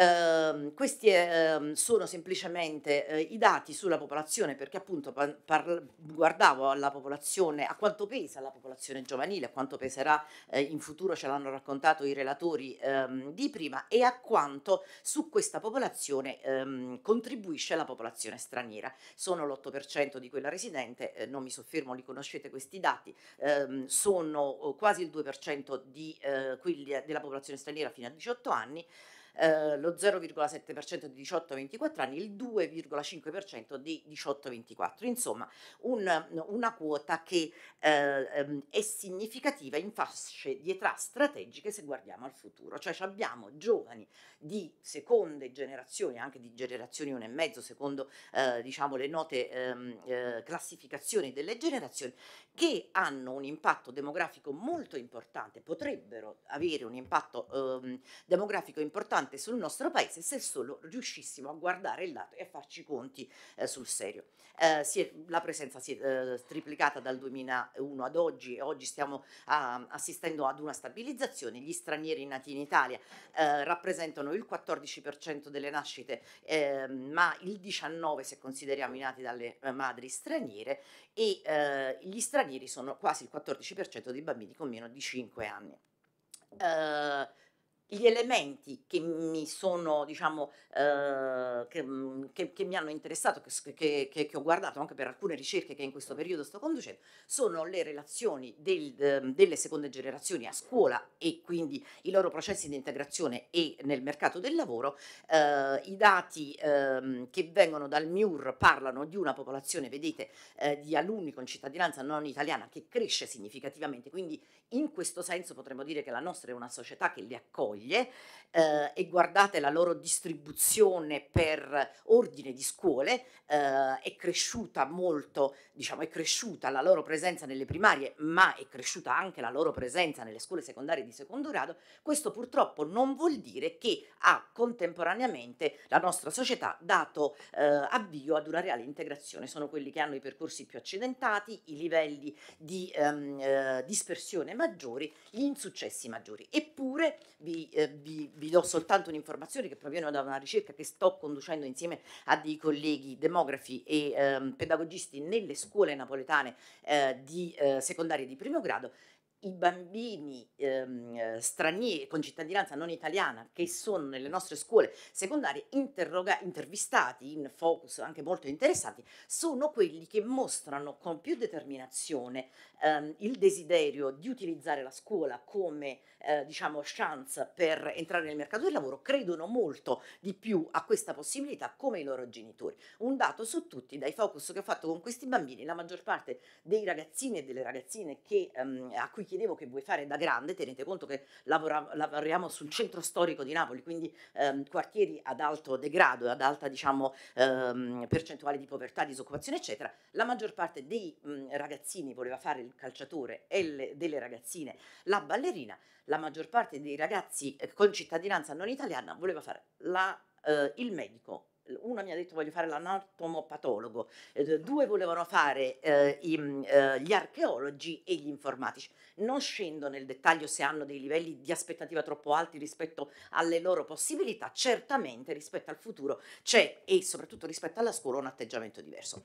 Ehm, questi eh, sono semplicemente eh, i dati sulla popolazione, perché appunto par- guardavo alla popolazione, a quanto pesa la popolazione giovanile, a quanto peserà eh, in futuro, ce l'hanno raccontato i relatori ehm, di prima, e a quanto su questa popolazione ehm, contribuisce la popolazione straniera. Sono l'8% di quella residente, eh, non mi soffermo, li conoscete questi dati, ehm, sono oh, quasi il 2% di, eh, quelli, della popolazione straniera fino a 18 anni. Eh, lo 0,7% di 18-24 anni, il 2,5% di 18-24. Insomma, un, una quota che eh, ehm, è significativa in fasce di età strategiche se guardiamo al futuro. Cioè abbiamo giovani di seconde generazioni, anche di generazioni 1 e mezzo, secondo eh, diciamo, le note ehm, eh, classificazioni delle generazioni, che hanno un impatto demografico molto importante, potrebbero avere un impatto ehm, demografico importante sul nostro paese se solo riuscissimo a guardare il lato e a farci i conti eh, sul serio. Eh, si è, la presenza si è eh, triplicata dal 2001 ad oggi e oggi stiamo a, ehm, assistendo ad una stabilizzazione. Gli stranieri nati in Italia eh, rappresentano il 14% delle nascite, ehm, ma il 19% se consideriamo i nati dalle eh, madri straniere e eh, gli stranieri sono quasi il 14% dei bambini con meno di 5 anni. Eh, gli elementi che mi sono, diciamo, eh, che, mhmm, che, che, mi hanno interessato, che, che, ho guardato anche per alcune ricerche che in questo periodo sto conducendo, sono le relazioni del, ehm, delle seconde generazioni a scuola e quindi i loro processi di integrazione e nel mercato del lavoro. Eh, I dati eh, che vengono dal MIUR parlano di una popolazione, vedete, eh, di alunni con cittadinanza non italiana che cresce significativamente, quindi in questo senso potremmo dire che la nostra è una società che li accoglie foglie eh, e guardate la loro distribuzione per ordine di scuole, eh, è cresciuta molto, diciamo, è cresciuta la loro presenza nelle primarie, ma è cresciuta anche la loro presenza nelle scuole secondarie di secondo grado, questo purtroppo non vuol dire che ha contemporaneamente la nostra società dato eh, avvio ad una reale integrazione. Sono quelli che hanno i percorsi più accidentati, i livelli di ehm, eh, dispersione maggiori, gli insuccessi maggiori. Eppure vi vi, eh, vi, vi, do soltanto un'informazione che proviene da una ricerca che sto conducendo insieme a dei colleghi demografi e ehm, pedagogisti nelle scuole napoletane eh, di, eh, secondarie di primo grado i bambini ehm, stranieri con cittadinanza non italiana che sono nelle nostre scuole secondarie interroga- intervistati in focus anche molto interessanti sono quelli che mostrano con più determinazione ehm, il desiderio di utilizzare la scuola come eh, diciamo chance per entrare nel mercato del lavoro credono molto di più a questa possibilità come i loro genitori un dato su tutti dai focus che ho fatto con questi bambini la maggior parte dei ragazzini e delle ragazzine che, ehm, a cui chiedevo che vuoi fare da grande, tenete conto che lavora, lavoriamo sul centro storico di Napoli, quindi ehm, quartieri ad alto degrado, e ad alta diciamo, ehm, percentuale di povertà, disoccupazione, eccetera, la maggior parte dei mh, mhmm, ragazzini voleva fare il calciatore e le, delle ragazzine la ballerina, la maggior parte dei ragazzi eh, con cittadinanza non italiana voleva fare la, eh, il medico uno mi ha detto voglio fare l'anatomopatologo, eh, due volevano fare eh, i, eh, gli archeologi e gli informatici. Non scendo nel dettaglio se hanno dei livelli di aspettativa troppo alti rispetto alle loro possibilità, certamente rispetto al futuro c'è e soprattutto rispetto alla scuola un atteggiamento diverso.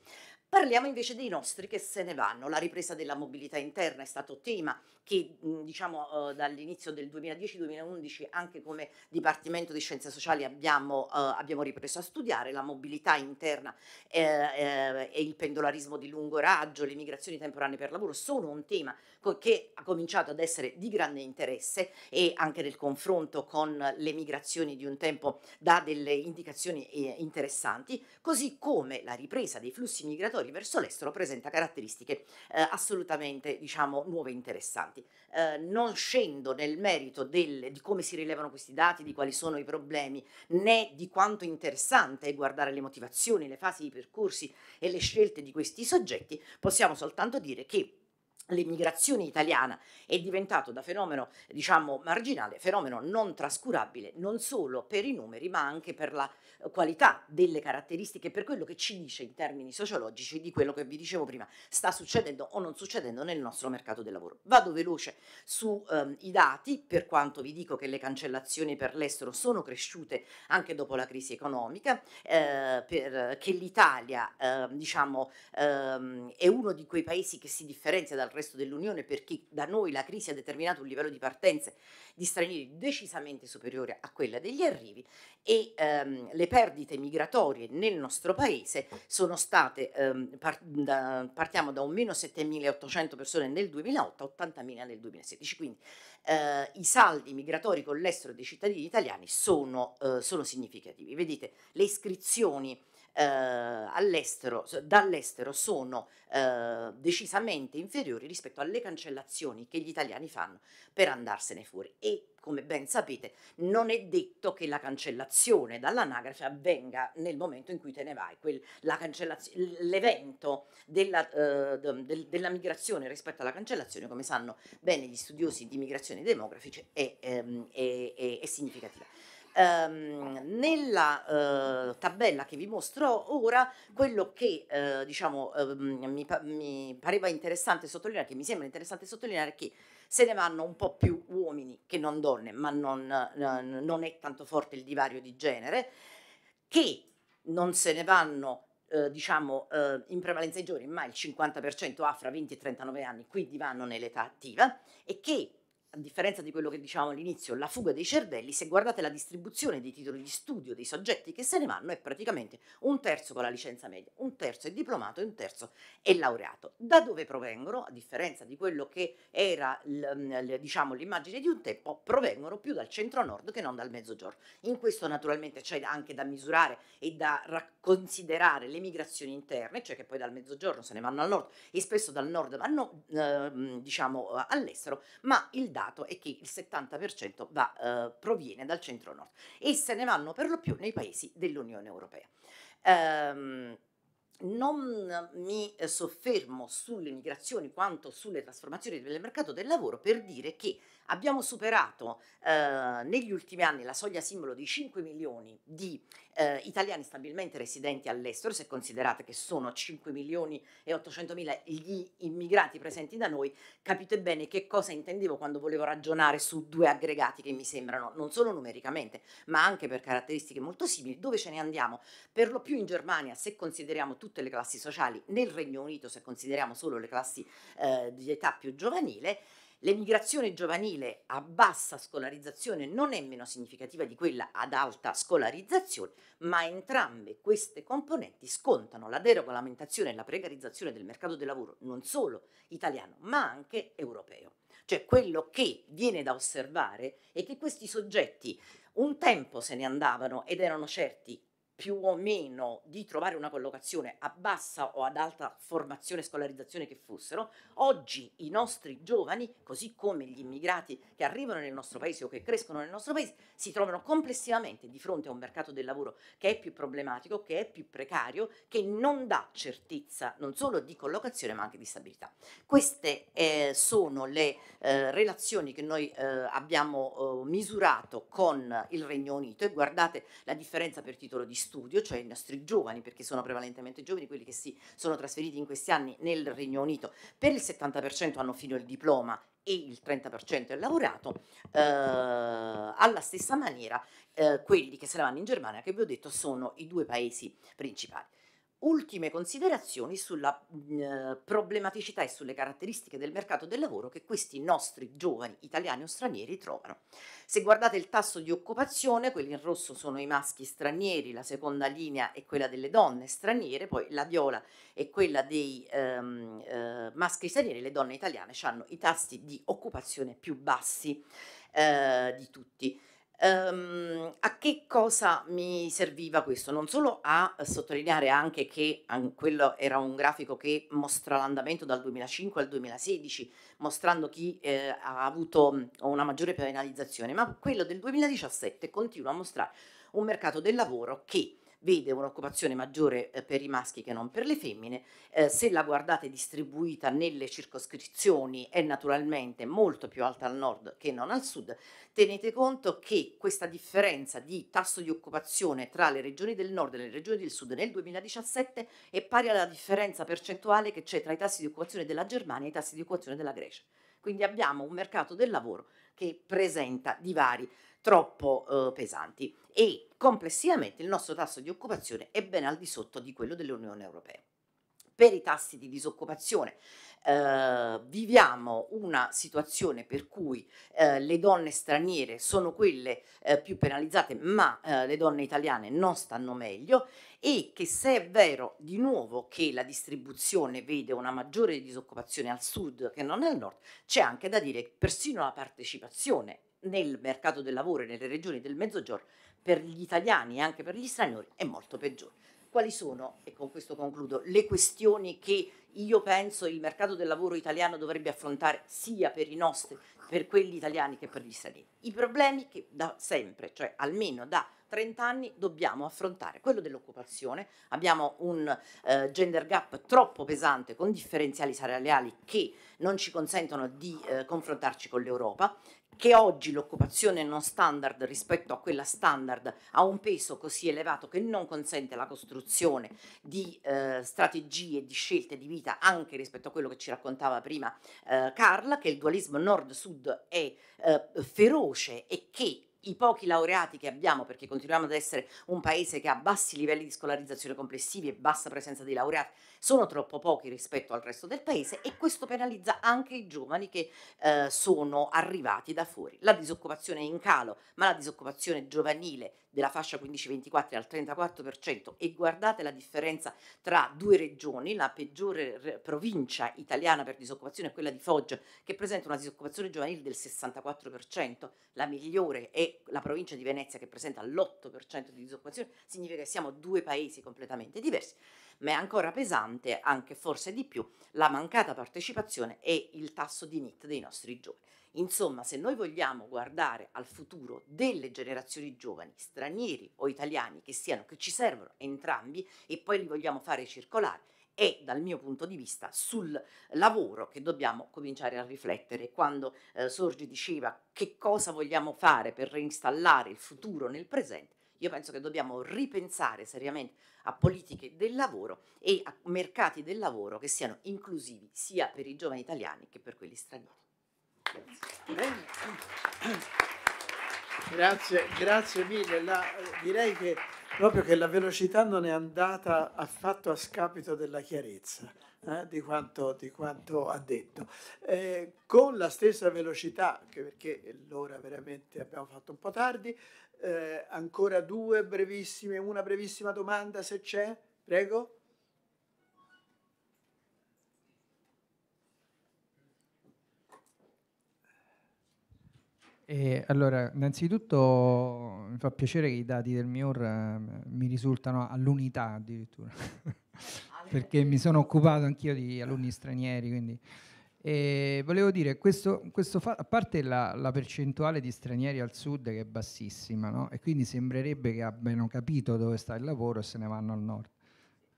Parliamo invece dei nostri che se ne vanno. La ripresa della mobilità interna è stato tema che diciamo eh, dall'inizio del 2010-2011 anche come Dipartimento di Scienze Sociali abbiamo, eh, abbiamo ripreso a studiare. La mobilità interna eh, eh e il pendolarismo di lungo raggio, le migrazioni temporanee per lavoro sono un tema che ha cominciato ad essere di grande interesse e anche nel confronto con le migrazioni di un tempo dà delle indicazioni eh, interessanti, così come la ripresa dei flussi migratori investitori verso l'estero presenta caratteristiche eh, assolutamente diciamo, nuove e interessanti. Eh, non scendo nel merito del, di come si rilevano questi dati, di quali sono i problemi, né di quanto interessante è guardare le motivazioni, le fasi, i percorsi e le scelte di questi soggetti, possiamo soltanto dire che l'immigrazione italiana è diventato da fenomeno diciamo marginale, fenomeno non trascurabile non solo per i numeri ma anche per la eh, qualità delle caratteristiche, per quello che ci dice in termini sociologici di quello che vi dicevo prima sta succedendo o non succedendo nel nostro mercato del lavoro. Vado veloce sui ehm, um, dati, per quanto vi dico che le cancellazioni per l'estero sono cresciute anche dopo la crisi economica, eh, per, che l'Italia eh, diciamo, eh, è uno di quei paesi che si differenzia dal resto dell'Unione, perché da noi la crisi ha determinato un livello di partenze di stranieri decisamente superiore a quella degli arrivi e ehm, le perdite migratorie nel nostro paese sono state, ehm, par- da, partiamo da un meno 7.800 persone nel 2008, a 80.000 nel 2016, quindi eh, i saldi migratori con l'estero dei cittadini italiani sono, eh, sono significativi. Vedete, le iscrizioni eh, all'estero, dall'estero sono eh, decisamente inferiori rispetto alle cancellazioni che gli italiani fanno per andarsene fuori. E come ben sapete, non è detto che la cancellazione dall'anagrafe avvenga nel momento in cui te ne vai. Quel, l'evento della, eh, de, della, migrazione rispetto alla cancellazione, come sanno bene gli studiosi di migrazione demografici, è, ehm, è, è, è significativa. Ehm, nella eh, tabella che vi mostro ora, quello che eh, diciamo eh, mi, mi, pareva interessante sottolineare, che mi sembra interessante sottolineare, è che se ne vanno un po' più uomini che non donne, ma non, non è tanto forte il divario di genere, che non se ne vanno diciamo in prevalenza i giovani, ma il 50% ha fra 20 e 39 anni, quindi vanno nell'età attiva e che a differenza di quello che diciamo all'inizio, la fuga dei cervelli, se guardate la distribuzione dei titoli di studio dei soggetti che se ne vanno, è praticamente un terzo con la licenza media, un terzo è diplomato e un terzo è laureato. Da dove provengono, a differenza di quello che era mm, diciamo, l'immagine di un tempo, provengono più dal centro-nord che non dal mezzogiorno. In questo naturalmente c'è anche da misurare e da considerare le migrazioni interne, cioè che poi dal mezzogiorno se ne vanno al nord e spesso dal nord vanno eh, mm, diciamo, all'estero, ma il dato dato è che il 70% va, eh, proviene dal centro-nord e se ne vanno per lo più nei paesi dell'Unione Europea. Ehm, non mi soffermo sulle migrazioni quanto sulle trasformazioni del mercato del lavoro per dire che abbiamo superato eh, negli ultimi anni la soglia simbolo di 5 milioni di eh, italiani stabilmente residenti all'estero, se considerate che sono 5 milioni e 800 mila gli immigrati presenti da noi, capite bene che cosa intendevo quando volevo ragionare su due aggregati che mi sembrano non solo numericamente, ma anche per caratteristiche molto simili, dove ce ne andiamo? Per lo più in Germania, se consideriamo tutte le classi sociali, nel Regno Unito, se consideriamo solo le classi eh, di età più giovanile, L'emigrazione giovanile a bassa scolarizzazione non è meno significativa di quella ad alta scolarizzazione, ma entrambe queste componenti scontano la deregolamentazione e la precarizzazione del mercato del lavoro non solo italiano, ma anche europeo. Cioè quello che viene da osservare è che questi soggetti un tempo se ne andavano ed erano certi più o meno di trovare una collocazione a bassa o ad alta formazione e scolarizzazione che fossero, oggi i nostri giovani, così come gli immigrati che arrivano nel nostro paese o che crescono nel nostro paese, si trovano complessivamente di fronte a un mercato del lavoro che è più problematico, che è più precario, che non dà certezza non solo di collocazione ma anche di stabilità. Queste eh, sono le eh, relazioni che noi eh, abbiamo eh, misurato con il Regno Unito e guardate la differenza per titolo di studio studio, cioè i nostri giovani, perché sono prevalentemente giovani quelli che si sono trasferiti in questi anni nel Regno Unito, per il 70% hanno fino il diploma e il 30% è lavorato, eh, alla stessa maniera eh, quelli che se ne vanno in Germania, che vi ho detto sono i due paesi principali ultime considerazioni sulla mh, mm, eh, problematicità e sulle caratteristiche del mercato del lavoro che questi nostri giovani italiani o stranieri trovano. Se guardate il tasso di occupazione, quelli in rosso sono i maschi stranieri, la seconda linea è quella delle donne straniere, poi la viola è quella dei ehm, eh, maschi stranieri, le donne italiane hanno i tassi di occupazione più bassi eh, di tutti. Um, a che cosa mi serviva questo? Non solo a sottolineare anche che an, quello era un grafico che mostra l'andamento dal 2005 al 2016, mostrando chi eh, ha avuto una maggiore penalizzazione, ma quello del 2017 continua a mostrare un mercato del lavoro che vede un'occupazione maggiore eh, per i maschi che non per le femmine. Eh, se la guardate distribuita nelle circoscrizioni è naturalmente molto più alta al nord che non al sud. Tenete conto che questa differenza di tasso di occupazione tra le regioni del nord e le regioni del sud nel 2017 è pari alla differenza percentuale che c'è tra i tassi di occupazione della Germania e i tassi di occupazione della Grecia. Quindi abbiamo un mercato del lavoro che presenta divari troppo eh, pesanti e complessivamente il nostro tasso di occupazione è ben al di sotto di quello dell'Unione Europea. Per i tassi di disoccupazione eh, viviamo una situazione per cui eh, le donne straniere sono quelle eh, più penalizzate, ma eh, le donne italiane non stanno meglio e che se è vero di nuovo che la distribuzione vede una maggiore disoccupazione al sud che non al nord, c'è anche da dire che persino la partecipazione nel mercato del lavoro e nelle regioni del mezzogiorno per gli italiani e anche per gli stranieri è molto peggiore. Quali sono, e con questo concludo, le questioni che io penso il mercato del lavoro italiano dovrebbe affrontare sia per i nostri, per quelli italiani che per gli stranieri? I problemi che da sempre, cioè almeno da 30 anni dobbiamo affrontare quello dell'occupazione. Abbiamo un eh, gender gap troppo pesante con differenziali salariali che non ci consentono di eh, confrontarci con l'Europa che oggi l'occupazione non standard rispetto a quella standard ha un peso così elevato che non consente la costruzione di eh, strategie, di scelte di vita anche rispetto a quello che ci raccontava prima eh, Carla, che il dualismo nord-sud è eh, feroce e che i pochi laureati che abbiamo, perché continuiamo ad essere un paese che ha bassi livelli di scolarizzazione complessivi e bassa presenza di laureati, sono troppo pochi rispetto al resto del paese e questo penalizza anche i giovani che eh, sono arrivati da fuori. La disoccupazione è in calo, ma la disoccupazione giovanile della fascia 15-24 è al 34% e guardate la differenza tra due regioni, la peggiore provincia italiana per disoccupazione è quella di Foggia che presenta una disoccupazione giovanile del 64%, la migliore è la provincia di Venezia che presenta l'8% di disoccupazione, significa che siamo due paesi completamente diversi ma è ancora pesante, anche forse di più, la mancata partecipazione e il tasso di NIT dei nostri giovani. Insomma, se noi vogliamo guardare al futuro delle generazioni giovani, stranieri o italiani che siano, che ci servono entrambi e poi li vogliamo fare circolare, è dal mio punto di vista sul lavoro che dobbiamo cominciare a riflettere. Quando eh, Sorgi diceva che cosa vogliamo fare per reinstallare il futuro nel presente, io penso che dobbiamo ripensare seriamente a politiche del lavoro e a mercati del lavoro che siano inclusivi sia per i giovani italiani che per quelli stranieri. Grazie, grazie mille. La, direi che proprio che la velocità non è andata affatto a scapito della chiarezza eh, di, quanto, di, quanto, ha detto. Eh, con la stessa velocità, anche perché l'ora veramente abbiamo fatto un po' tardi, eh, ancora due brevissime, una brevissima domanda se c'è, prego. E allora, innanzitutto mi fa piacere che i dati del MIOR eh, mi risultano all'unità addirittura. perché mi sono occupato anch'io di alunni stranieri, quindi... E volevo dire, questo, questo fa, a parte la, la, percentuale di stranieri al sud che è bassissima, no? e quindi sembrerebbe che abbiano capito dove sta il lavoro e se ne vanno al nord,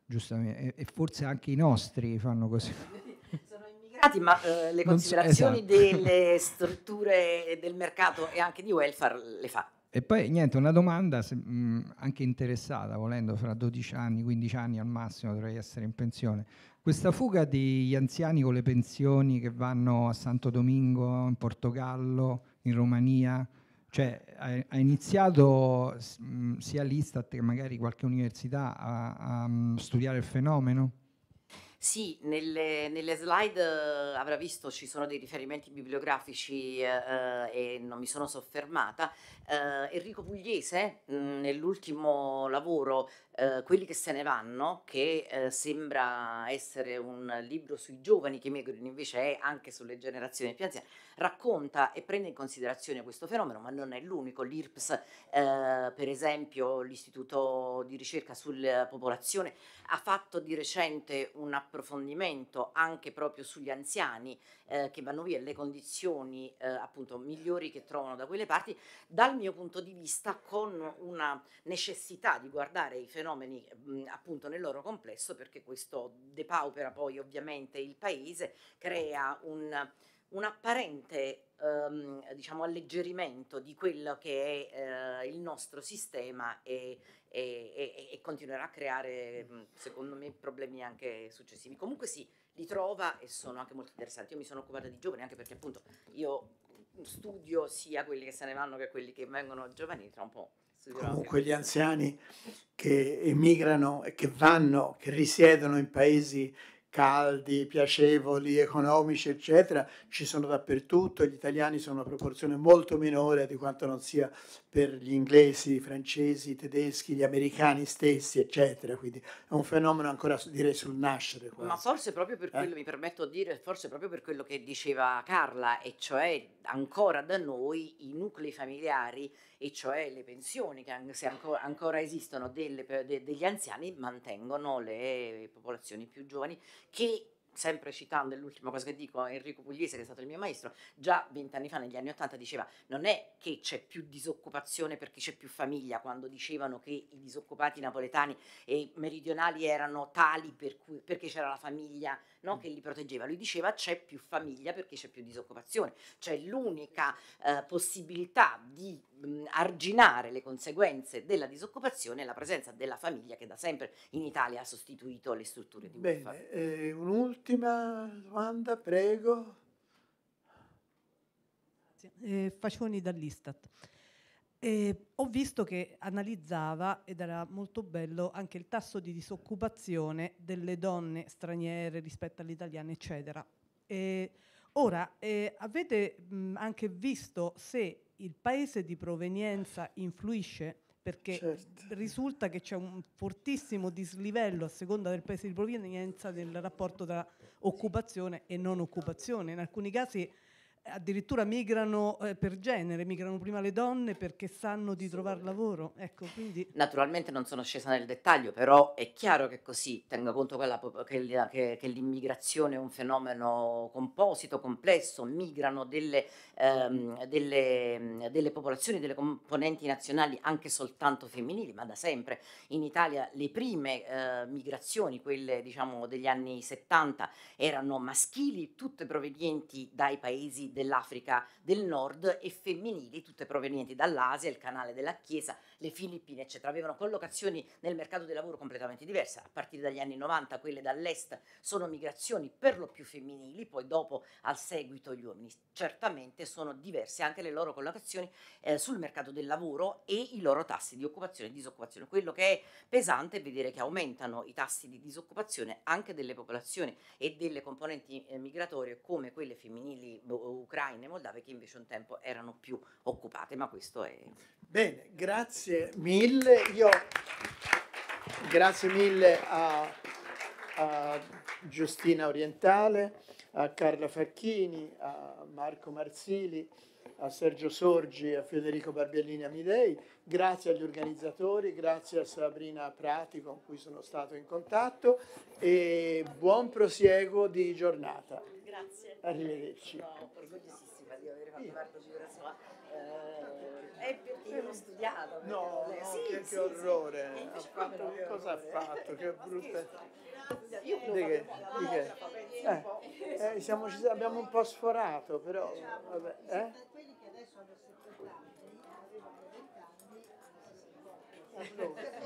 giustamente, e, e forse anche i nostri fanno così. Sono immigrati, ma eh, le considerazioni so, esatto. delle strutture del mercato e anche di welfare le fa e poi niente, una domanda se, mh, mm, anche interessata, volendo fra 12 anni, 15 anni al massimo dovrei essere in pensione. Questa fuga degli anziani con le pensioni che vanno a Santo Domingo, in Portogallo, in Romania, cioè ha, iniziato mh, mm, sia l'Istat che magari qualche università a, a mm, studiare il fenomeno? Sì, nelle, nelle slide eh, avrà visto ci sono dei riferimenti bibliografici eh, eh e non mi sono soffermata. Eh, Enrico Pugliese, mh, mm, nell'ultimo lavoro, eh, Quelli che se ne vanno, che eh, sembra essere un libro sui giovani che migrano, invece è anche sulle generazioni più anziane racconta e prende in considerazione questo fenomeno, ma non è l'unico. L'IRPS, eh, per esempio, l'Istituto di ricerca sulla popolazione, ha fatto di recente un approfondimento anche proprio sugli anziani eh, che vanno via, e le condizioni eh, appunto migliori che trovano da quelle parti, dal mio punto di vista con una necessità di guardare i fenomeni mh, mm, appunto nel loro complesso perché questo depaupera poi ovviamente il paese, crea un un apparente ehm, diciamo, alleggerimento di quello che è eh, il nostro sistema e, e, e, e, continuerà a creare, mm, secondo me, problemi anche successivi. Comunque sì, li trova e sono anche molto interessanti. Io mi sono occupata di giovani anche perché appunto io studio sia quelli che se ne vanno che quelli che vengono giovani, tra un po'. Comunque gli anziani che emigrano, che vanno, che risiedono in paesi caldi, piacevoli, economici, eccetera, ci sono dappertutto, gli italiani sono una proporzione molto minore di quanto non sia per gli inglesi, i francesi, i tedeschi, gli americani stessi, eccetera. Quindi è un fenomeno ancora direi sul nascere. Quasi. Ma forse proprio per eh? quello, mi permetto di dire, forse proprio per quello che diceva Carla, e cioè ancora da noi i nuclei familiari, e cioè le pensioni che se ancora, ancora esistono delle, de, degli anziani, mantengono le popolazioni più giovani che sempre citando, l'ultima cosa che dico, Enrico Pugliese, che è stato il mio maestro, già vent'anni fa, negli anni Ottanta, diceva non è che c'è più disoccupazione perché c'è più famiglia, quando dicevano che i disoccupati napoletani e meridionali erano tali per cui, perché c'era la famiglia no? Mm. che li proteggeva. Lui diceva c'è più famiglia perché c'è più disoccupazione, cioè l'unica eh, possibilità di mh, mm, arginare le conseguenze della disoccupazione è la presenza della famiglia che da sempre in Italia ha sostituito le strutture di Bene, Eh, un'ultima domanda, prego. Eh, Faccioni dall'Istat. E ehm, ho visto che analizzava ed era molto bello anche il tasso di disoccupazione delle donne straniere rispetto alle italiane, eccetera. E ehm, ora, eh, avete mh, mhmm, anche visto se il paese di provenienza influisce? Perché certo. risulta che c'è un fortissimo dislivello a seconda del paese di provenienza nel rapporto tra occupazione e non occupazione. In alcuni casi addirittura migrano eh, per genere, migrano prima le donne perché sanno di trovare lavoro. Ecco, quindi... Naturalmente non sono scesa nel dettaglio, però è chiaro che così, tengo conto quella, che, che, che, l'immigrazione è un fenomeno composito, complesso, migrano delle, ehm, delle, delle, popolazioni, delle componenti nazionali anche soltanto femminili, ma da sempre in Italia le prime eh, migrazioni, quelle diciamo degli anni 70, erano maschili, tutte provenienti dai paesi dell'Africa del Nord e femminili, tutte provenienti dall'Asia, il canale della Chiesa, le Filippine, eccetera. Avevano collocazioni nel mercato del lavoro completamente diverse. A partire dagli anni 90 quelle dall'est sono migrazioni per lo più femminili, poi dopo al seguito gli uomini. Certamente sono diverse anche le loro collocazioni eh, sul mercato del lavoro e i loro tassi di occupazione e disoccupazione. Quello che è pesante è vedere che aumentano i tassi di disoccupazione anche delle popolazioni e delle componenti eh, migratorie come quelle femminili o boh, ucraine e moldave che invece un tempo erano più occupate, ma questo è... Bene, grazie mille. Io grazie mille a, a Giustina Orientale, a Carla Facchini, a Marco Marzili a Sergio Sorgi, a Federico Barbiellini Amidei, grazie agli organizzatori, grazie a Sabrina Prati con cui sono stato in contatto e buon prosieguo di giornata. Grazie. Arrivederci. Sono orgogliosissima di aver fatto parte di una sua... Eh, è perché io l'ho studiato. No, no sì, che, sì, che orrore. Sì, ha fatto, cosa ha fatto? Che brutta... Io di che? Di che? Eh, eh, siamo, abbiamo un po' sforato, però... Diciamo, vabbè, eh? Quelli che adesso hanno 70 anni, avevano 20 anni,